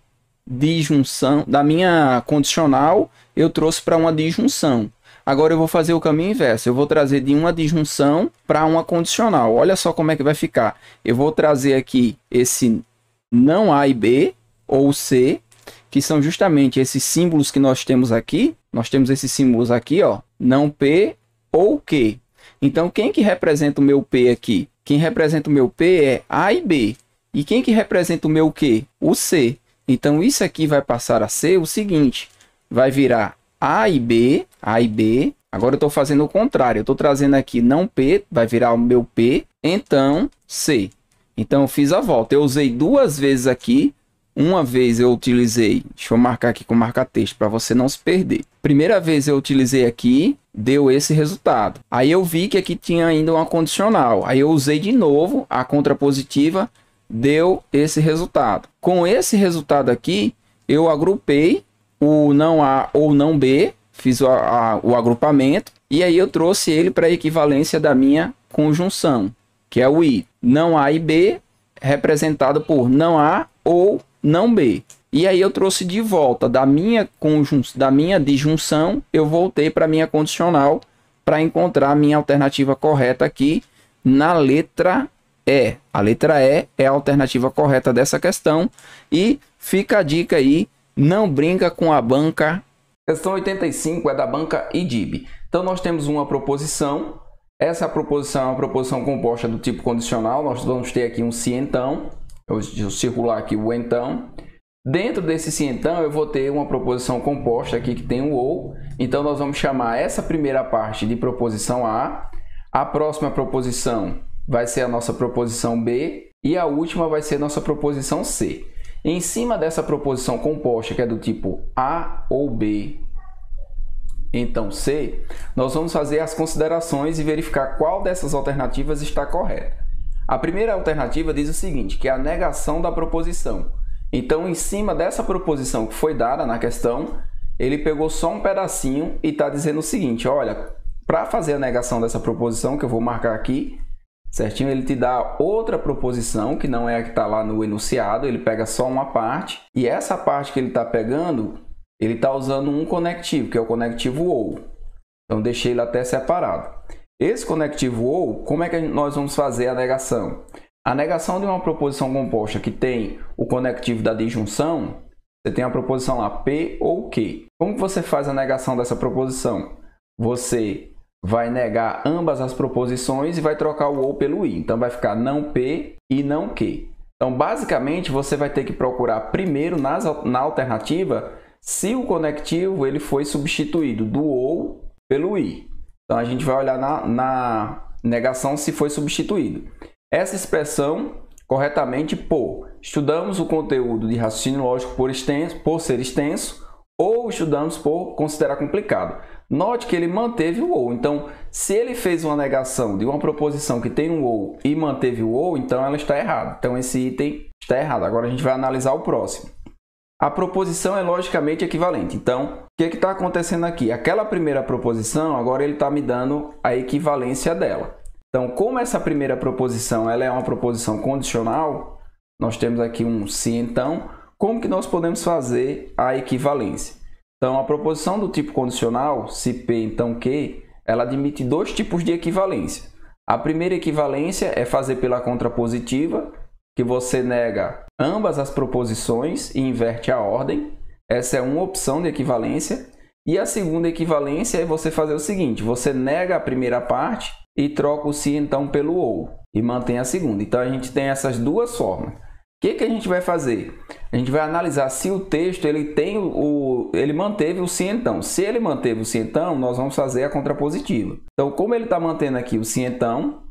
disjunção, da minha condicional, eu trouxe para uma disjunção. Agora eu vou fazer o caminho inverso. Eu vou trazer de uma disjunção para uma condicional. Olha só como é que vai ficar. Eu vou trazer aqui esse não A e B ou C, que são justamente esses símbolos que nós temos aqui. Nós temos esses símbolos aqui, ó, não P ou Q. Então, quem que representa o meu P aqui? Quem representa o meu P é A e B. E quem que representa o meu Q? O C. Então, isso aqui vai passar a ser o seguinte. Vai virar A e B, A e B. Agora, eu estou fazendo o contrário. Eu estou trazendo aqui não P, vai virar o meu P. Então, C. Então, eu fiz a volta. Eu usei duas vezes aqui uma vez eu utilizei, deixa eu marcar aqui com marca-texto para você não se perder. Primeira vez eu utilizei aqui, deu esse resultado. Aí eu vi que aqui tinha ainda uma condicional. Aí eu usei de novo a contrapositiva, deu esse resultado. Com esse resultado aqui, eu agrupei o não A ou não B, fiz o, a, o agrupamento e aí eu trouxe ele para a equivalência da minha conjunção, que é o I. Não A e B representado por não A ou não B. E aí eu trouxe de volta da minha conjunção, da minha disjunção, eu voltei para minha condicional para encontrar a minha alternativa correta aqui na letra E. A letra E é a alternativa correta dessa questão e fica a dica aí, não brinca com a banca. Questão 85 é da banca IDIB. Então nós temos uma proposição. Essa proposição é uma proposição composta do tipo condicional. Nós vamos ter aqui um se então vou eu circular aqui o então. Dentro desse sim então, eu vou ter uma proposição composta aqui que tem o um ou. Então, nós vamos chamar essa primeira parte de proposição A. A próxima proposição vai ser a nossa proposição B. E a última vai ser a nossa proposição C. Em cima dessa proposição composta, que é do tipo A ou B, então C, nós vamos fazer as considerações e verificar qual dessas alternativas está correta. A primeira alternativa diz o seguinte, que é a negação da proposição. Então, em cima dessa proposição que foi dada na questão, ele pegou só um pedacinho e está dizendo o seguinte, olha, para fazer a negação dessa proposição, que eu vou marcar aqui, certinho, ele te dá outra proposição, que não é a que está lá no enunciado, ele pega só uma parte, e essa parte que ele está pegando, ele está usando um conectivo, que é o conectivo OU. Então, deixei ele até separado. Esse conectivo ou, como é que nós vamos fazer a negação? A negação de uma proposição composta que tem o conectivo da disjunção, você tem a proposição lá P ou Q. Como você faz a negação dessa proposição? Você vai negar ambas as proposições e vai trocar o ou pelo i. Então vai ficar não P e não Q. Então basicamente você vai ter que procurar primeiro nas, na alternativa se o conectivo ele foi substituído do ou pelo i. Então a gente vai olhar na, na negação se foi substituído. Essa expressão corretamente por estudamos o conteúdo de raciocínio lógico por, extenso, por ser extenso ou estudamos por considerar complicado. Note que ele manteve o ou. Então, se ele fez uma negação de uma proposição que tem um ou e manteve o ou, então ela está errada. Então, esse item está errado. Agora a gente vai analisar o próximo. A proposição é logicamente equivalente. Então, que está acontecendo aqui? Aquela primeira proposição, agora ele está me dando a equivalência dela. Então, como essa primeira proposição ela é uma proposição condicional, nós temos aqui um se então, como que nós podemos fazer a equivalência? Então, a proposição do tipo condicional, se P então Q, ela admite dois tipos de equivalência. A primeira equivalência é fazer pela contrapositiva, que você nega ambas as proposições e inverte a ordem. Essa é uma opção de equivalência. E a segunda equivalência é você fazer o seguinte: você nega a primeira parte e troca o se então pelo ou e mantém a segunda. Então a gente tem essas duas formas. O que, que a gente vai fazer? A gente vai analisar se o texto ele tem o ele manteve o se então. Se ele manteve o se então, nós vamos fazer a contrapositiva. Então, como ele está mantendo aqui o se então,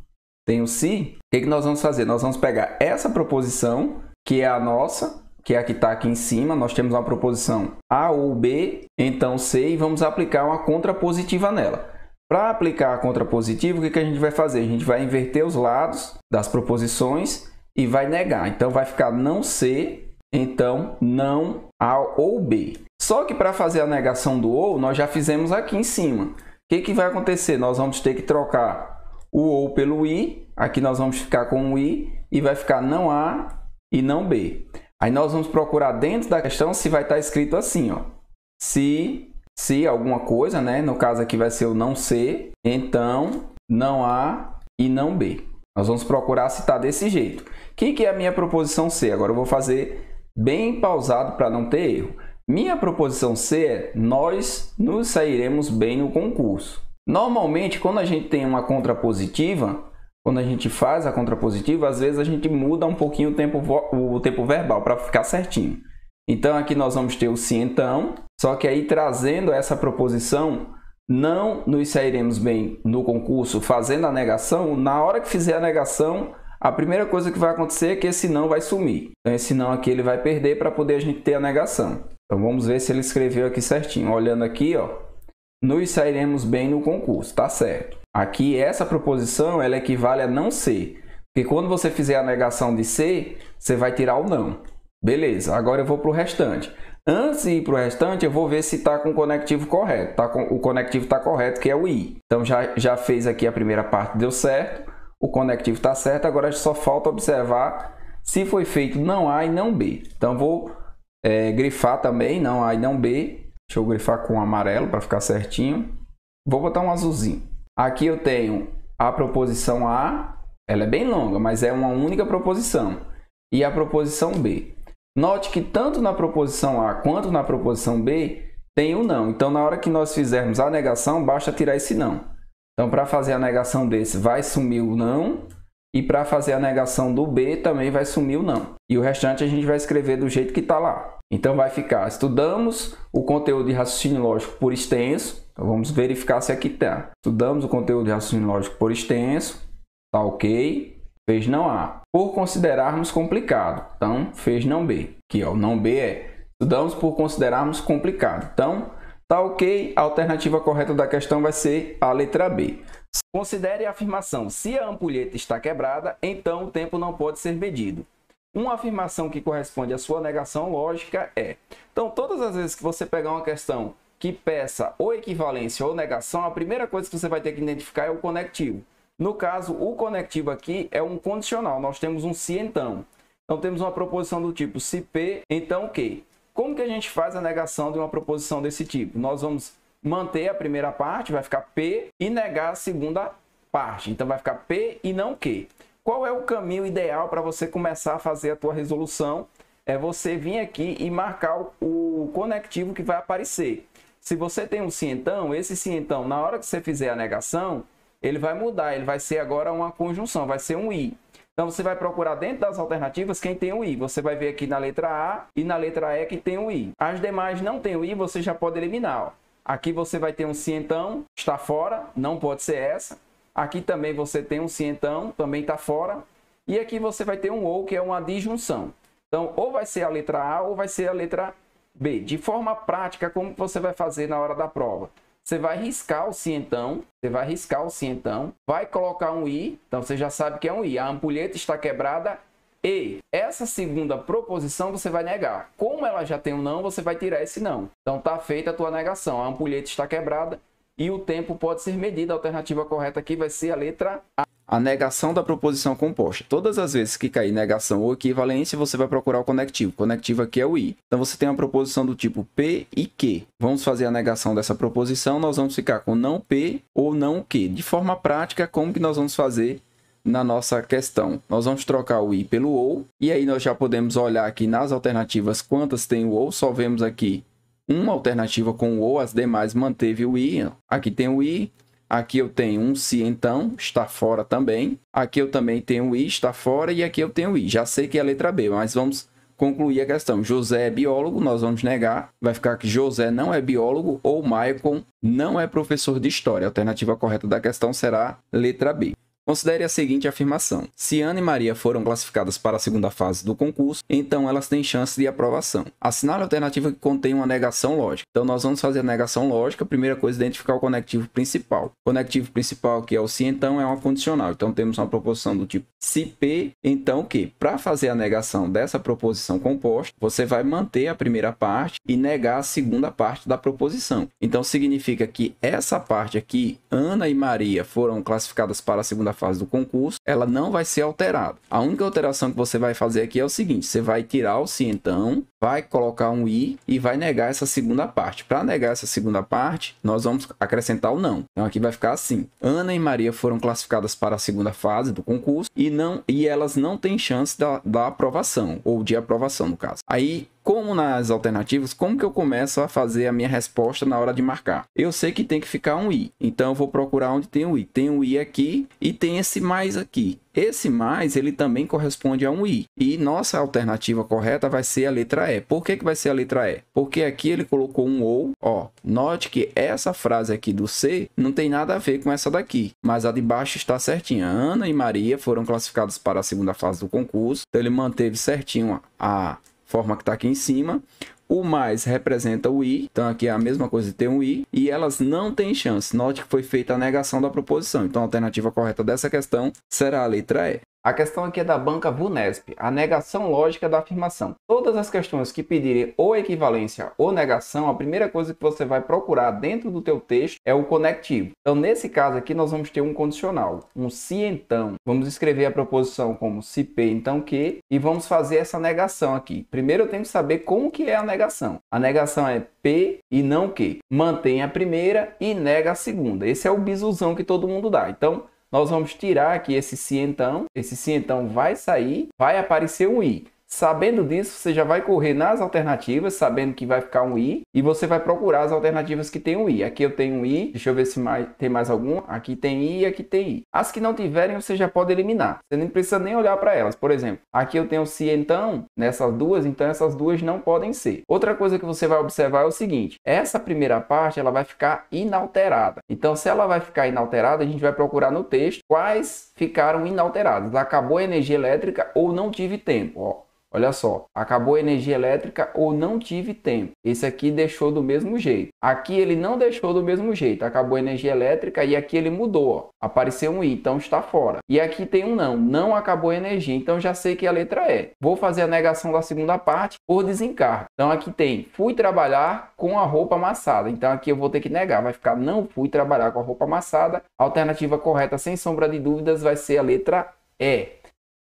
tem o se, o que, que nós vamos fazer? Nós vamos pegar essa proposição que é a nossa que é a que está aqui em cima, nós temos uma proposição A ou B, então C, e vamos aplicar uma contrapositiva nela. Para aplicar a contrapositiva, o que, que a gente vai fazer? A gente vai inverter os lados das proposições e vai negar. Então, vai ficar não C, então não A ou B. Só que para fazer a negação do ou, nós já fizemos aqui em cima. O que, que vai acontecer? Nós vamos ter que trocar o ou pelo i. Aqui nós vamos ficar com o i e vai ficar não A e não B. Aí nós vamos procurar dentro da questão se vai estar tá escrito assim, ó. Se, se alguma coisa, né? No caso aqui vai ser o não ser, então não A e não B. Nós vamos procurar se está desse jeito. O que, que é a minha proposição C? Agora eu vou fazer bem pausado para não ter erro. Minha proposição C é nós nos sairemos bem no concurso. Normalmente, quando a gente tem uma contrapositiva, quando a gente faz a contrapositiva, às vezes a gente muda um pouquinho o tempo, o tempo verbal para ficar certinho. Então aqui nós vamos ter o se então, só que aí trazendo essa proposição, não nos sairemos bem no concurso fazendo a negação. Na hora que fizer a negação, a primeira coisa que vai acontecer é que esse não vai sumir. Então esse não aqui ele vai perder para poder a gente ter a negação. Então vamos ver se ele escreveu aqui certinho. Olhando aqui, ó, nos sairemos bem no concurso, tá certo. Aqui essa proposição ela equivale a não ser. Porque quando você fizer a negação de ser, você vai tirar o não. Beleza, agora eu vou para o restante. Antes de ir para o restante, eu vou ver se está com o conectivo correto. Tá com, o conectivo está correto, que é o i. Então já, já fez aqui a primeira parte, deu certo. O conectivo está certo, agora só falta observar se foi feito não A e não B. Então vou é, grifar também não A e não B. Deixa eu grifar com amarelo para ficar certinho. Vou botar um azulzinho. Aqui eu tenho a proposição A, ela é bem longa, mas é uma única proposição, e a proposição B. Note que tanto na proposição A quanto na proposição B tem o um não. Então, na hora que nós fizermos a negação, basta tirar esse não. Então, para fazer a negação desse, vai sumir o não. E para fazer a negação do B, também vai sumir o não. E o restante a gente vai escrever do jeito que está lá. Então vai ficar, estudamos o conteúdo de raciocínio lógico por extenso. Então vamos verificar se aqui está. Estudamos o conteúdo de raciocínio lógico por extenso. Tá ok. Fez não A. Por considerarmos complicado. Então fez não B. Aqui ó, o não B é estudamos por considerarmos complicado. Então tá ok. A alternativa correta da questão vai ser a letra B. Considere a afirmação: se a ampulheta está quebrada, então o tempo não pode ser medido. Uma afirmação que corresponde à sua negação lógica é. Então, todas as vezes que você pegar uma questão que peça ou equivalência ou negação, a primeira coisa que você vai ter que identificar é o conectivo. No caso, o conectivo aqui é um condicional. Nós temos um se então. Então temos uma proposição do tipo se P, então que. Como que a gente faz a negação de uma proposição desse tipo? Nós vamos manter a primeira parte, vai ficar P, e negar a segunda parte. Então vai ficar P e não que. Qual é o caminho ideal para você começar a fazer a tua resolução? É você vir aqui e marcar o conectivo que vai aparecer. Se você tem um cientão, esse cientão, na hora que você fizer a negação, ele vai mudar, ele vai ser agora uma conjunção, vai ser um i. Então você vai procurar dentro das alternativas quem tem o i. Você vai ver aqui na letra A e na letra E que tem o i. As demais não tem o i, você já pode eliminar. Aqui você vai ter um cientão, está fora, não pode ser essa. Aqui também você tem um cientão, também está fora. E aqui você vai ter um ou, que é uma disjunção. Então, ou vai ser a letra A ou vai ser a letra B. De forma prática, como você vai fazer na hora da prova? Você vai riscar o cientão, você vai riscar o cientão, vai colocar um I, então você já sabe que é um I. A ampulheta está quebrada e. Essa segunda proposição você vai negar. Como ela já tem um não, você vai tirar esse não. Então está feita a tua negação. A ampulheta está quebrada e o tempo pode ser medido. A alternativa correta aqui vai ser a letra A. A negação da proposição composta. Todas as vezes que cair negação ou equivalência, você vai procurar o conectivo. O conectivo aqui é o I. Então você tem uma proposição do tipo P e Q. Vamos fazer a negação dessa proposição. Nós vamos ficar com não P ou não Q. De forma prática, como que nós vamos fazer na nossa questão. Nós vamos trocar o i pelo ou, e aí nós já podemos olhar aqui nas alternativas quantas tem o ou, só vemos aqui uma alternativa com o ou, as demais manteve o i. Aqui tem o i, aqui eu tenho um se então, está fora também. Aqui eu também tenho o i, está fora, e aqui eu tenho o i. Já sei que é a letra B, mas vamos concluir a questão. José é biólogo, nós vamos negar. Vai ficar que José não é biólogo ou Maicon não é professor de história. A alternativa correta da questão será letra B. Considere a seguinte afirmação: se Ana e Maria foram classificadas para a segunda fase do concurso, então elas têm chance de aprovação. Assinale a alternativa que contém uma negação lógica. Então nós vamos fazer a negação lógica. Primeira coisa, identificar o conectivo principal. O conectivo principal que é o se então é uma condicional. Então temos uma proposição do tipo se P, então que para fazer a negação dessa proposição composta, você vai manter a primeira parte e negar a segunda parte da proposição. Então significa que essa parte aqui, Ana e Maria foram classificadas para a segunda fase do concurso, ela não vai ser alterada. A única alteração que você vai fazer aqui é o seguinte, você vai tirar o se então, vai colocar um i e vai negar essa segunda parte. Para negar essa segunda parte, nós vamos acrescentar o não. Então aqui vai ficar assim: Ana e Maria foram classificadas para a segunda fase do concurso e não e elas não têm chance da, da aprovação ou de aprovação no caso. Aí como nas alternativas, como que eu começo a fazer a minha resposta na hora de marcar? Eu sei que tem que ficar um i, então eu vou procurar onde tem o um i. Tem o um i aqui e tem esse mais aqui. Esse mais, ele também corresponde a um i. E nossa alternativa correta vai ser a letra E. Por que, que vai ser a letra E? Porque aqui ele colocou um ou. Ó, note que essa frase aqui do C não tem nada a ver com essa daqui. Mas a de baixo está certinha. Ana e Maria foram classificadas para a segunda fase do concurso. Então ele manteve certinho a forma que está aqui em cima. O mais representa o i, então aqui é a mesma coisa de ter um i, e elas não têm chance. Note que foi feita a negação da proposição, então a alternativa correta dessa questão será a letra E. A questão aqui é da banca Vunesp, a negação lógica da afirmação. Todas as questões que pedirem ou equivalência ou negação, a primeira coisa que você vai procurar dentro do teu texto é o conectivo. Então, nesse caso aqui, nós vamos ter um condicional, um se então. Vamos escrever a proposição como se P então que e vamos fazer essa negação aqui. Primeiro eu tenho que saber como que é a negação. A negação é P e não que. Mantém a primeira e nega a segunda. Esse é o bisusão que todo mundo dá. Então, nós vamos tirar aqui esse cientão, esse cientão vai sair, vai aparecer um i. Sabendo disso, você já vai correr nas alternativas, sabendo que vai ficar um i, e você vai procurar as alternativas que tem um i. Aqui eu tenho um i, deixa eu ver se mais, tem mais algum. Aqui tem i e aqui tem i. As que não tiverem, você já pode eliminar. Você não precisa nem olhar para elas. Por exemplo, aqui eu tenho se então, nessas duas, então essas duas não podem ser. Outra coisa que você vai observar é o seguinte, essa primeira parte ela vai ficar inalterada. Então, se ela vai ficar inalterada, a gente vai procurar no texto quais ficaram inalteradas. Acabou a energia elétrica ou não tive tempo, ó. Olha só, acabou a energia elétrica ou não tive tempo. Esse aqui deixou do mesmo jeito. Aqui ele não deixou do mesmo jeito. Acabou a energia elétrica e aqui ele mudou. Ó. Apareceu um i, então está fora. E aqui tem um não. Não acabou a energia, então já sei que a letra é. Vou fazer a negação da segunda parte por desencargo. Então aqui tem fui trabalhar com a roupa amassada. Então aqui eu vou ter que negar. Vai ficar não fui trabalhar com a roupa amassada. A alternativa correta, sem sombra de dúvidas, vai ser a letra E.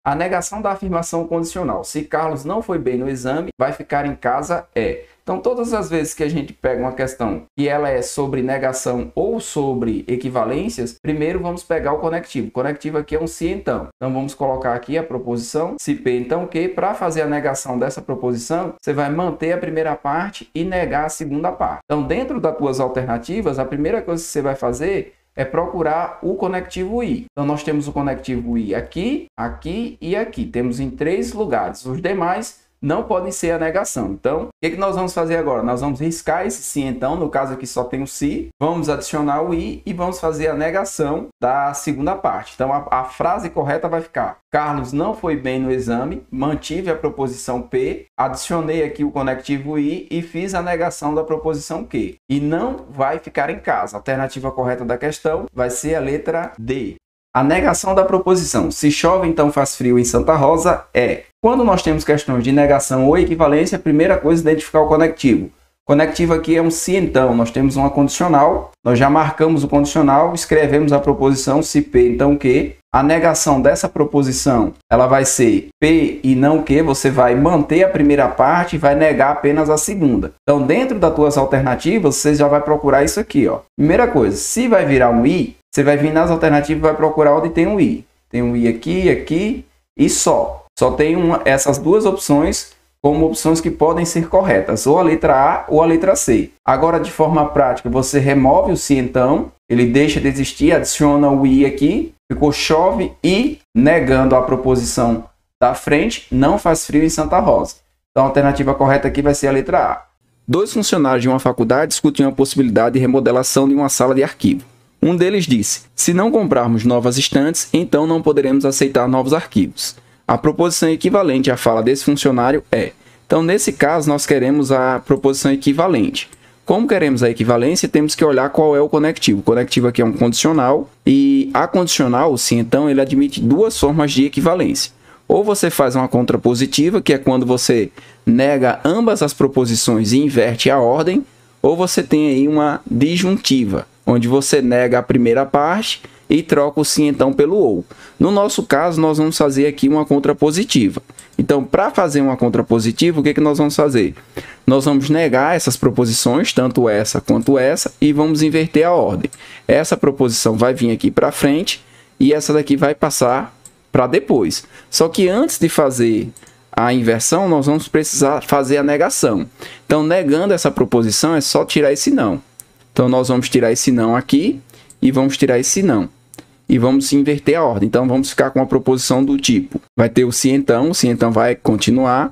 A negação da afirmação condicional. Se Carlos não foi bem no exame, vai ficar em casa é. Então, todas as vezes que a gente pega uma questão e ela é sobre negação ou sobre equivalências, primeiro vamos pegar o conectivo. O conectivo aqui é um se então. Então, vamos colocar aqui a proposição, se P então Q. Para fazer a negação dessa proposição, você vai manter a primeira parte e negar a segunda parte. Então, dentro das tuas alternativas, a primeira coisa que você vai fazer é procurar o conectivo i. Então nós temos o conectivo i aqui, aqui e aqui. Temos em três lugares. Os demais não podem ser a negação. Então, o que, que nós vamos fazer agora? Nós vamos riscar esse sim. então, no caso aqui só tem o se, vamos adicionar o i e vamos fazer a negação da segunda parte. Então, a, a frase correta vai ficar: Carlos não foi bem no exame, mantive a proposição P, adicionei aqui o conectivo i e fiz a negação da proposição Q. E não vai ficar em casa. A alternativa correta da questão vai ser a letra D. A negação da proposição se chove então faz frio em Santa Rosa é quando nós temos questões de negação ou equivalência, a primeira coisa é identificar o conectivo. Conectivo aqui é um se então, nós temos uma condicional, nós já marcamos o condicional, escrevemos a proposição se P então Q. A negação dessa proposição, ela vai ser P e não Q, você vai manter a primeira parte e vai negar apenas a segunda. Então, dentro das tuas alternativas, você já vai procurar isso aqui, ó. Primeira coisa, se vai virar um I, você vai vir nas alternativas e vai procurar onde tem um i. Tem um i aqui, aqui e só. Só tem uma, essas duas opções como opções que podem ser corretas, ou a letra A ou a letra C. Agora, de forma prática, você remove o si então, ele deixa de existir, adiciona o i aqui, ficou chove e negando a proposição da frente, não faz frio em Santa Rosa. Então, a alternativa correta aqui vai ser a letra A. Dois funcionários de uma faculdade discutem a possibilidade de remodelação de uma sala de arquivo. Um deles disse: se não comprarmos novas estantes, então não poderemos aceitar novos arquivos. A proposição equivalente à fala desse funcionário é. Então, nesse caso, nós queremos a proposição equivalente. Como queremos a equivalência, temos que olhar qual é o conectivo. O conectivo aqui é um condicional e a condicional, sim, então ele admite duas formas de equivalência. Ou você faz uma contrapositiva, que é quando você nega ambas as proposições e inverte a ordem, ou você tem aí uma disjuntiva, onde você nega a primeira parte e troca o sim então pelo ou. No nosso caso, nós vamos fazer aqui uma contrapositiva. Então, para fazer uma contrapositiva, o que, que nós vamos fazer? Nós vamos negar essas proposições, tanto essa quanto essa, e vamos inverter a ordem. Essa proposição vai vir aqui para frente e essa daqui vai passar para depois. Só que antes de fazer a inversão, nós vamos precisar fazer a negação. Então, negando essa proposição, é só tirar esse não. Então, nós vamos tirar esse não aqui e vamos tirar esse não. E vamos inverter a ordem. Então, vamos ficar com a proposição do tipo. Vai ter o se então, o se então vai continuar.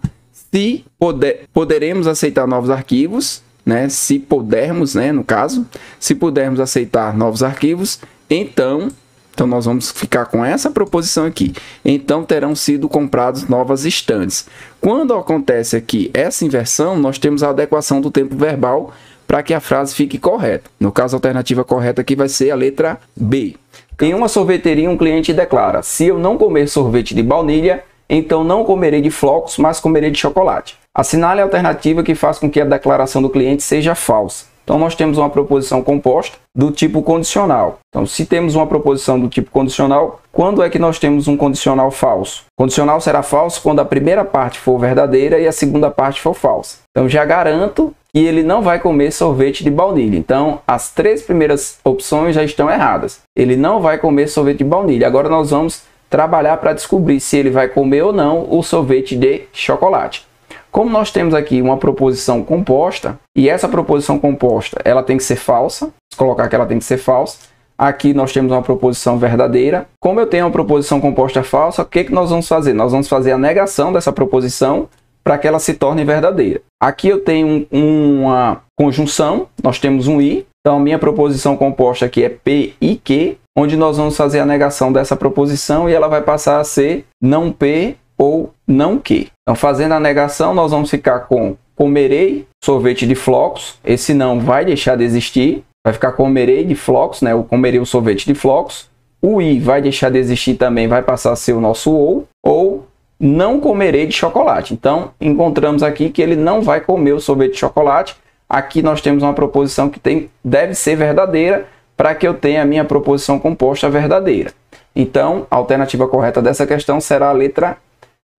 Se poder, poderemos aceitar novos arquivos, né? Se pudermos, né? No caso, se pudermos aceitar novos arquivos, então então, nós vamos ficar com essa proposição aqui. Então, terão sido comprados novas estantes. Quando acontece aqui essa inversão, nós temos a adequação do tempo verbal para que a frase fique correta. No caso, a alternativa correta aqui vai ser a letra B. Em uma sorveteria, um cliente declara: Se eu não comer sorvete de baunilha, então não comerei de flocos, mas comerei de chocolate. Assinale a alternativa que faz com que a declaração do cliente seja falsa. Então, nós temos uma proposição composta do tipo condicional. Então, se temos uma proposição do tipo condicional, quando é que nós temos um condicional falso? O condicional será falso quando a primeira parte for verdadeira e a segunda parte for falsa. Então, já garanto e ele não vai comer sorvete de baunilha. Então, as três primeiras opções já estão erradas. Ele não vai comer sorvete de baunilha. Agora nós vamos trabalhar para descobrir se ele vai comer ou não o sorvete de chocolate. Como nós temos aqui uma proposição composta, e essa proposição composta, ela tem que ser falsa, Vamos colocar que ela tem que ser falsa. Aqui nós temos uma proposição verdadeira. Como eu tenho uma proposição composta falsa, o que, que nós vamos fazer? Nós vamos fazer a negação dessa proposição para que ela se torne verdadeira. Aqui eu tenho uma conjunção, nós temos um i, então minha proposição composta aqui é p e q, onde nós vamos fazer a negação dessa proposição e ela vai passar a ser não p ou não q. Então fazendo a negação, nós vamos ficar com comerei sorvete de flocos, esse não vai deixar de existir, vai ficar comerei de flocos, né? Eu comerei o sorvete de flocos. O i vai deixar de existir também, vai passar a ser o nosso ou, ou não comerei de chocolate. Então, encontramos aqui que ele não vai comer o sorvete de chocolate. Aqui nós temos uma proposição que tem, deve ser verdadeira para que eu tenha a minha proposição composta verdadeira. Então, a alternativa correta dessa questão será a letra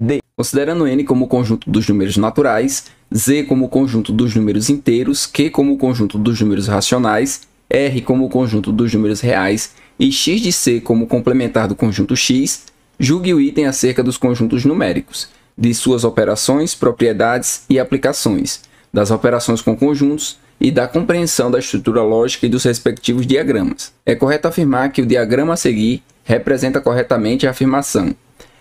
D. Considerando n como o conjunto dos números naturais, z como o conjunto dos números inteiros, q como o conjunto dos números racionais, r como o conjunto dos números reais e x de c como complementar do conjunto x, Julgue o item acerca dos conjuntos numéricos, de suas operações, propriedades e aplicações, das operações com conjuntos e da compreensão da estrutura lógica e dos respectivos diagramas. É correto afirmar que o diagrama a seguir representa corretamente a afirmação.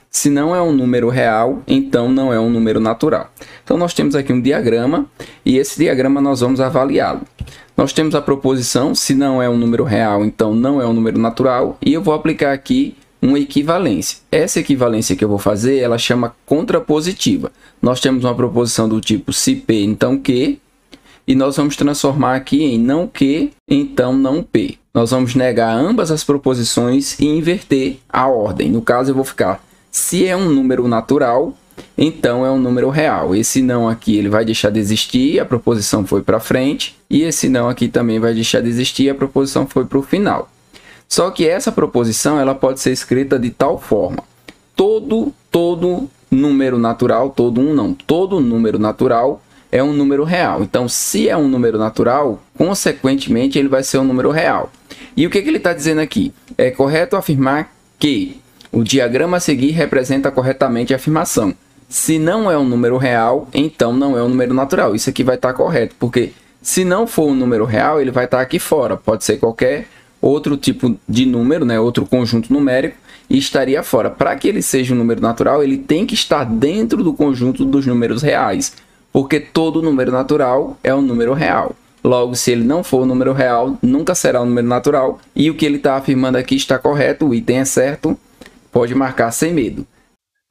Se não é um número real, então não é um número natural. Então nós temos aqui um diagrama e esse diagrama nós vamos avaliá-lo. Nós temos a proposição, se não é um número real, então não é um número natural, e eu vou aplicar aqui uma equivalência. Essa equivalência que eu vou fazer, ela chama contrapositiva. Nós temos uma proposição do tipo se P, então Q, e nós vamos transformar aqui em não Q, então não P. Nós vamos negar ambas as proposições e inverter a ordem. No caso, eu vou ficar se é um número natural, então é um número real. Esse não aqui ele vai deixar de existir, a proposição foi para frente. E esse não aqui também vai deixar de existir, a proposição foi para o final. Só que essa proposição ela pode ser escrita de tal forma: todo todo número natural, todo um não, todo número natural é um número real. Então, se é um número natural, consequentemente ele vai ser um número real. E o que, que ele está dizendo aqui? É correto afirmar que o diagrama a seguir representa corretamente a afirmação. Se não é um número real, então não é um número natural. Isso aqui vai estar tá correto, porque se não for um número real, ele vai estar tá aqui fora. Pode ser qualquer outro tipo de número, né, outro conjunto numérico, e estaria fora. Para que ele seja um número natural, ele tem que estar dentro do conjunto dos números reais, porque todo número natural é um número real. Logo, se ele não for um número real, nunca será um número natural. E o que ele está afirmando aqui está correto, o item é certo, pode marcar sem medo.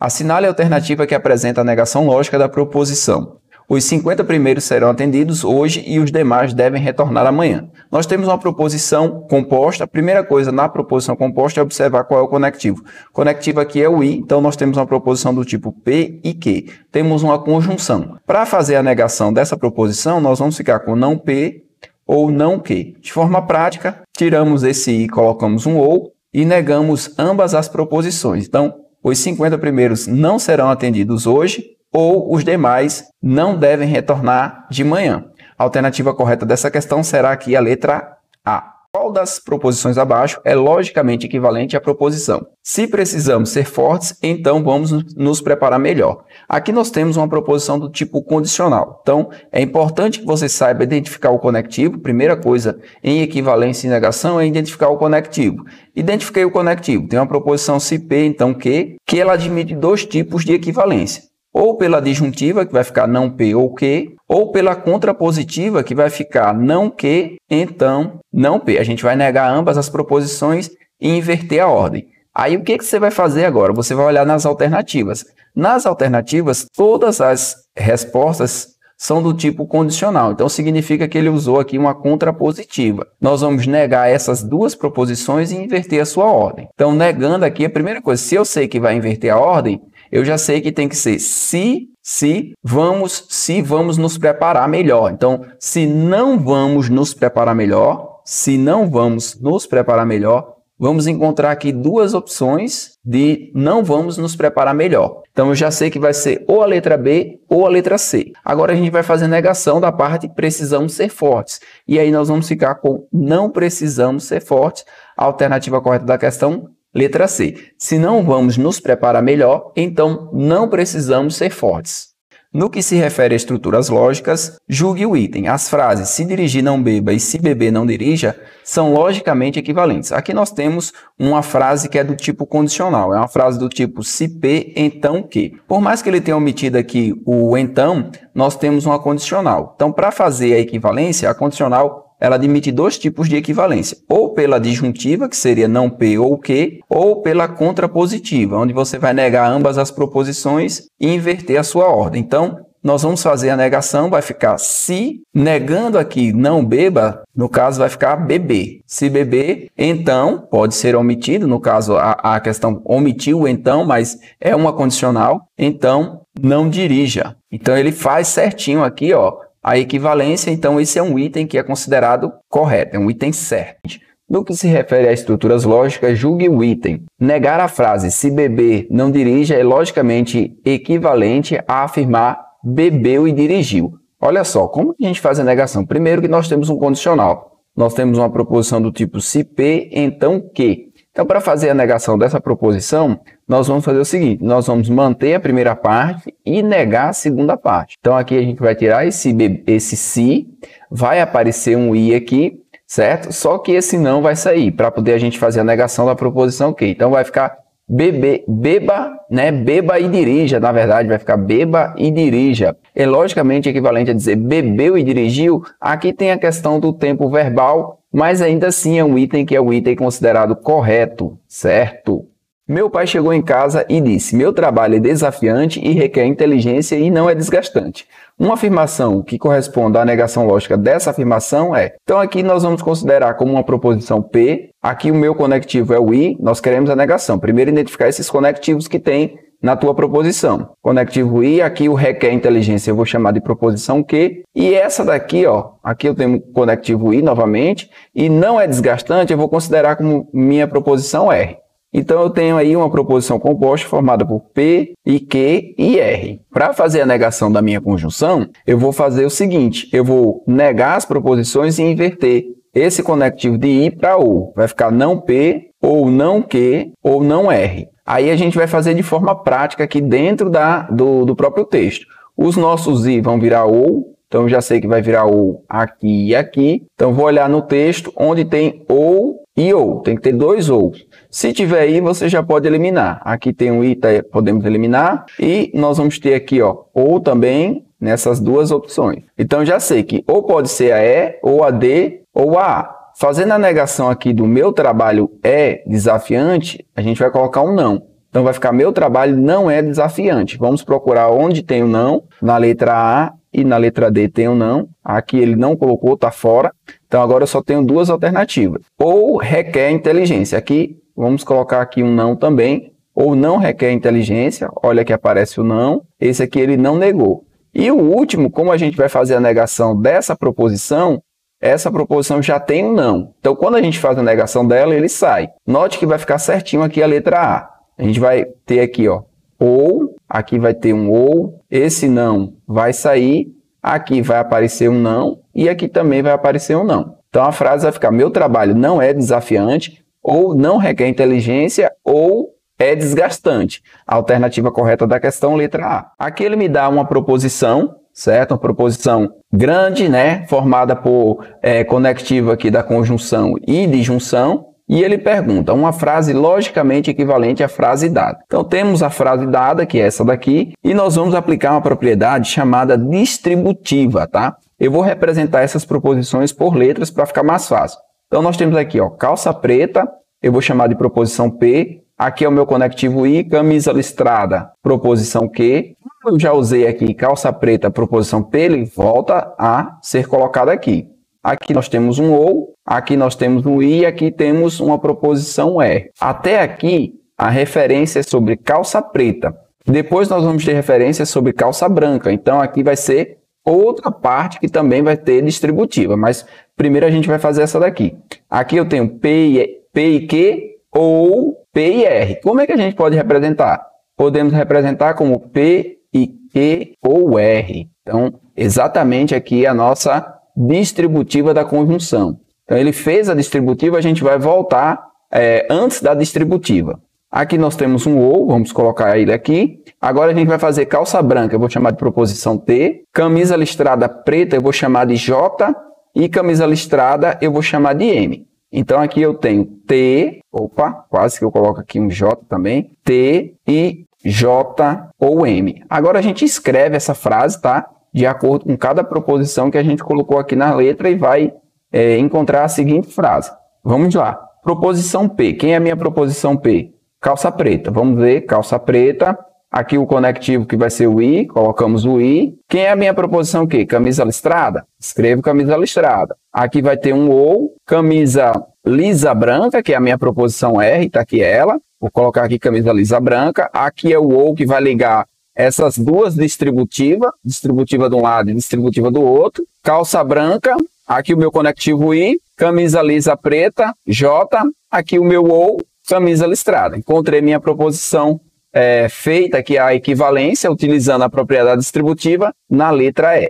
Assinale a alternativa que apresenta a negação lógica da proposição. Os 50 primeiros serão atendidos hoje e os demais devem retornar amanhã. Nós temos uma proposição composta. A primeira coisa na proposição composta é observar qual é o conectivo. O conectivo aqui é o I, então nós temos uma proposição do tipo P e Q. Temos uma conjunção. Para fazer a negação dessa proposição, nós vamos ficar com não P ou não Q. De forma prática, tiramos esse I, colocamos um ou e negamos ambas as proposições. Então, os 50 primeiros não serão atendidos hoje ou os demais não devem retornar de manhã. A alternativa correta dessa questão será aqui a letra A. Qual das proposições abaixo é logicamente equivalente à proposição? Se precisamos ser fortes, então vamos nos preparar melhor. Aqui nós temos uma proposição do tipo condicional. Então, é importante que você saiba identificar o conectivo. Primeira coisa em equivalência e negação é identificar o conectivo. Identifiquei o conectivo. Tem uma proposição se P, então Q, que ela admite dois tipos de equivalência ou pela disjuntiva, que vai ficar não P ou Q, ou pela contrapositiva, que vai ficar não Q, então não P. A gente vai negar ambas as proposições e inverter a ordem. Aí o que, que você vai fazer agora? Você vai olhar nas alternativas. Nas alternativas, todas as respostas são do tipo condicional, então significa que ele usou aqui uma contrapositiva. Nós vamos negar essas duas proposições e inverter a sua ordem. Então, negando aqui, a primeira coisa, se eu sei que vai inverter a ordem, eu já sei que tem que ser se, se, vamos, se vamos nos preparar melhor. Então, se não vamos nos preparar melhor, se não vamos nos preparar melhor, vamos encontrar aqui duas opções de não vamos nos preparar melhor. Então eu já sei que vai ser ou a letra B ou a letra C. Agora a gente vai fazer negação da parte precisamos ser fortes. E aí nós vamos ficar com não precisamos ser fortes. A alternativa correta da questão Letra C. Se não vamos nos preparar melhor, então não precisamos ser fortes. No que se refere a estruturas lógicas, julgue o item. As frases se dirigir não beba e se beber não dirija são logicamente equivalentes. Aqui nós temos uma frase que é do tipo condicional. É uma frase do tipo se P, então que. Por mais que ele tenha omitido aqui o então, nós temos uma condicional. Então, para fazer a equivalência, a condicional ela admite dois tipos de equivalência, ou pela disjuntiva, que seria não P ou Q, ou pela contrapositiva, onde você vai negar ambas as proposições e inverter a sua ordem. Então, nós vamos fazer a negação, vai ficar se, negando aqui não beba, no caso vai ficar beber. Se beber, então, pode ser omitido, no caso a, a questão omitiu então, mas é uma condicional, então não dirija. Então ele faz certinho aqui, ó, a equivalência, então esse é um item que é considerado correto, é um item certo. No que se refere a estruturas lógicas, julgue o item. Negar a frase se beber não dirija é logicamente equivalente a afirmar bebeu e dirigiu. Olha só, como a gente faz a negação? Primeiro que nós temos um condicional. Nós temos uma proposição do tipo se P, então que. Então, para fazer a negação dessa proposição, nós vamos fazer o seguinte: nós vamos manter a primeira parte e negar a segunda parte. Então aqui a gente vai tirar esse, esse se, vai aparecer um i aqui, certo? Só que esse não vai sair, para poder a gente fazer a negação da proposição que. Então vai ficar bebe, beba, né? Beba e dirija, na verdade, vai ficar beba e dirija. É logicamente equivalente a dizer bebeu e dirigiu. Aqui tem a questão do tempo verbal, mas ainda assim é um item que é o item considerado correto, certo? Meu pai chegou em casa e disse: Meu trabalho é desafiante e requer inteligência e não é desgastante. Uma afirmação que corresponde à negação lógica dessa afirmação é: então aqui nós vamos considerar como uma proposição P, aqui o meu conectivo é o I, nós queremos a negação. Primeiro, identificar esses conectivos que tem na tua proposição. Conectivo I, aqui o requer inteligência eu vou chamar de proposição Q, e essa daqui, ó, aqui eu tenho conectivo I novamente, e não é desgastante, eu vou considerar como minha proposição R. Então eu tenho aí uma proposição composta formada por P e Q e R. Para fazer a negação da minha conjunção, eu vou fazer o seguinte, eu vou negar as proposições e inverter esse conectivo de I para O. Vai ficar não P, ou não Q, ou não R. Aí a gente vai fazer de forma prática aqui dentro da, do, do próprio texto. Os nossos I vão virar OU, então já sei que vai virar ou aqui e aqui. Então vou olhar no texto onde tem ou e ou. Tem que ter dois ou. Se tiver I, você já pode eliminar. Aqui tem um I, tá, podemos eliminar. E nós vamos ter aqui, ó, ou também nessas duas opções. Então, já sei que ou pode ser a E, ou a D, ou a A. Fazendo a negação aqui do meu trabalho é desafiante, a gente vai colocar um não. Então vai ficar meu trabalho não é desafiante. Vamos procurar onde tem o um não, na letra A e na letra D tem o um não. Aqui ele não colocou, está fora. Então agora eu só tenho duas alternativas. Ou requer inteligência. Aqui Vamos colocar aqui um não também, ou não requer inteligência, olha que aparece o não, esse aqui ele não negou. E o último, como a gente vai fazer a negação dessa proposição, essa proposição já tem um não. Então, quando a gente faz a negação dela, ele sai. Note que vai ficar certinho aqui a letra A. A gente vai ter aqui, ó, ou, aqui vai ter um ou, esse não vai sair, aqui vai aparecer um não e aqui também vai aparecer um não. Então, a frase vai ficar, meu trabalho não é desafiante, ou não requer inteligência ou é desgastante. A alternativa correta da questão, letra A. Aqui ele me dá uma proposição, certo? Uma proposição grande, né? Formada por é, conectivo aqui da conjunção e disjunção. E ele pergunta uma frase logicamente equivalente à frase dada. Então temos a frase dada, que é essa daqui, e nós vamos aplicar uma propriedade chamada distributiva, tá? Eu vou representar essas proposições por letras para ficar mais fácil. Então nós temos aqui, ó, calça preta, eu vou chamar de proposição P. Aqui é o meu conectivo I, camisa listrada, proposição Q. Eu já usei aqui calça preta, proposição P, ele volta a ser colocado aqui. Aqui nós temos um ou, aqui nós temos um i, aqui temos uma proposição e. Até aqui a referência é sobre calça preta. Depois nós vamos ter referência sobre calça branca. Então aqui vai ser outra parte que também vai ter distributiva, mas primeiro a gente vai fazer essa daqui. Aqui eu tenho P e, P e Q ou P e R. Como é que a gente pode representar? Podemos representar como P e Q ou R. Então, exatamente aqui é a nossa distributiva da conjunção. Então, ele fez a distributiva, a gente vai voltar é, antes da distributiva. Aqui nós temos um ou, vamos colocar ele aqui. Agora a gente vai fazer calça branca, eu vou chamar de proposição T. Camisa listrada preta, eu vou chamar de J. E camisa listrada eu vou chamar de M. Então aqui eu tenho T, opa, quase que eu coloco aqui um J também, T e J ou M. Agora a gente escreve essa frase, tá? De acordo com cada proposição que a gente colocou aqui na letra e vai é, encontrar a seguinte frase. Vamos lá. Proposição P. Quem é a minha proposição P? Calça preta. Vamos ver, calça preta Aqui o conectivo que vai ser o I, colocamos o I. Quem é a minha proposição aqui? Camisa listrada? Escrevo camisa listrada. Aqui vai ter um ou, camisa lisa branca, que é a minha proposição R, está aqui ela. Vou colocar aqui camisa lisa branca. Aqui é o ou que vai ligar essas duas distributivas, distributiva de um lado e distributiva do outro. Calça branca, aqui o meu conectivo I, camisa lisa preta, J, aqui o meu ou, camisa listrada. Encontrei minha proposição é, feita aqui é a equivalência utilizando a propriedade distributiva na letra E.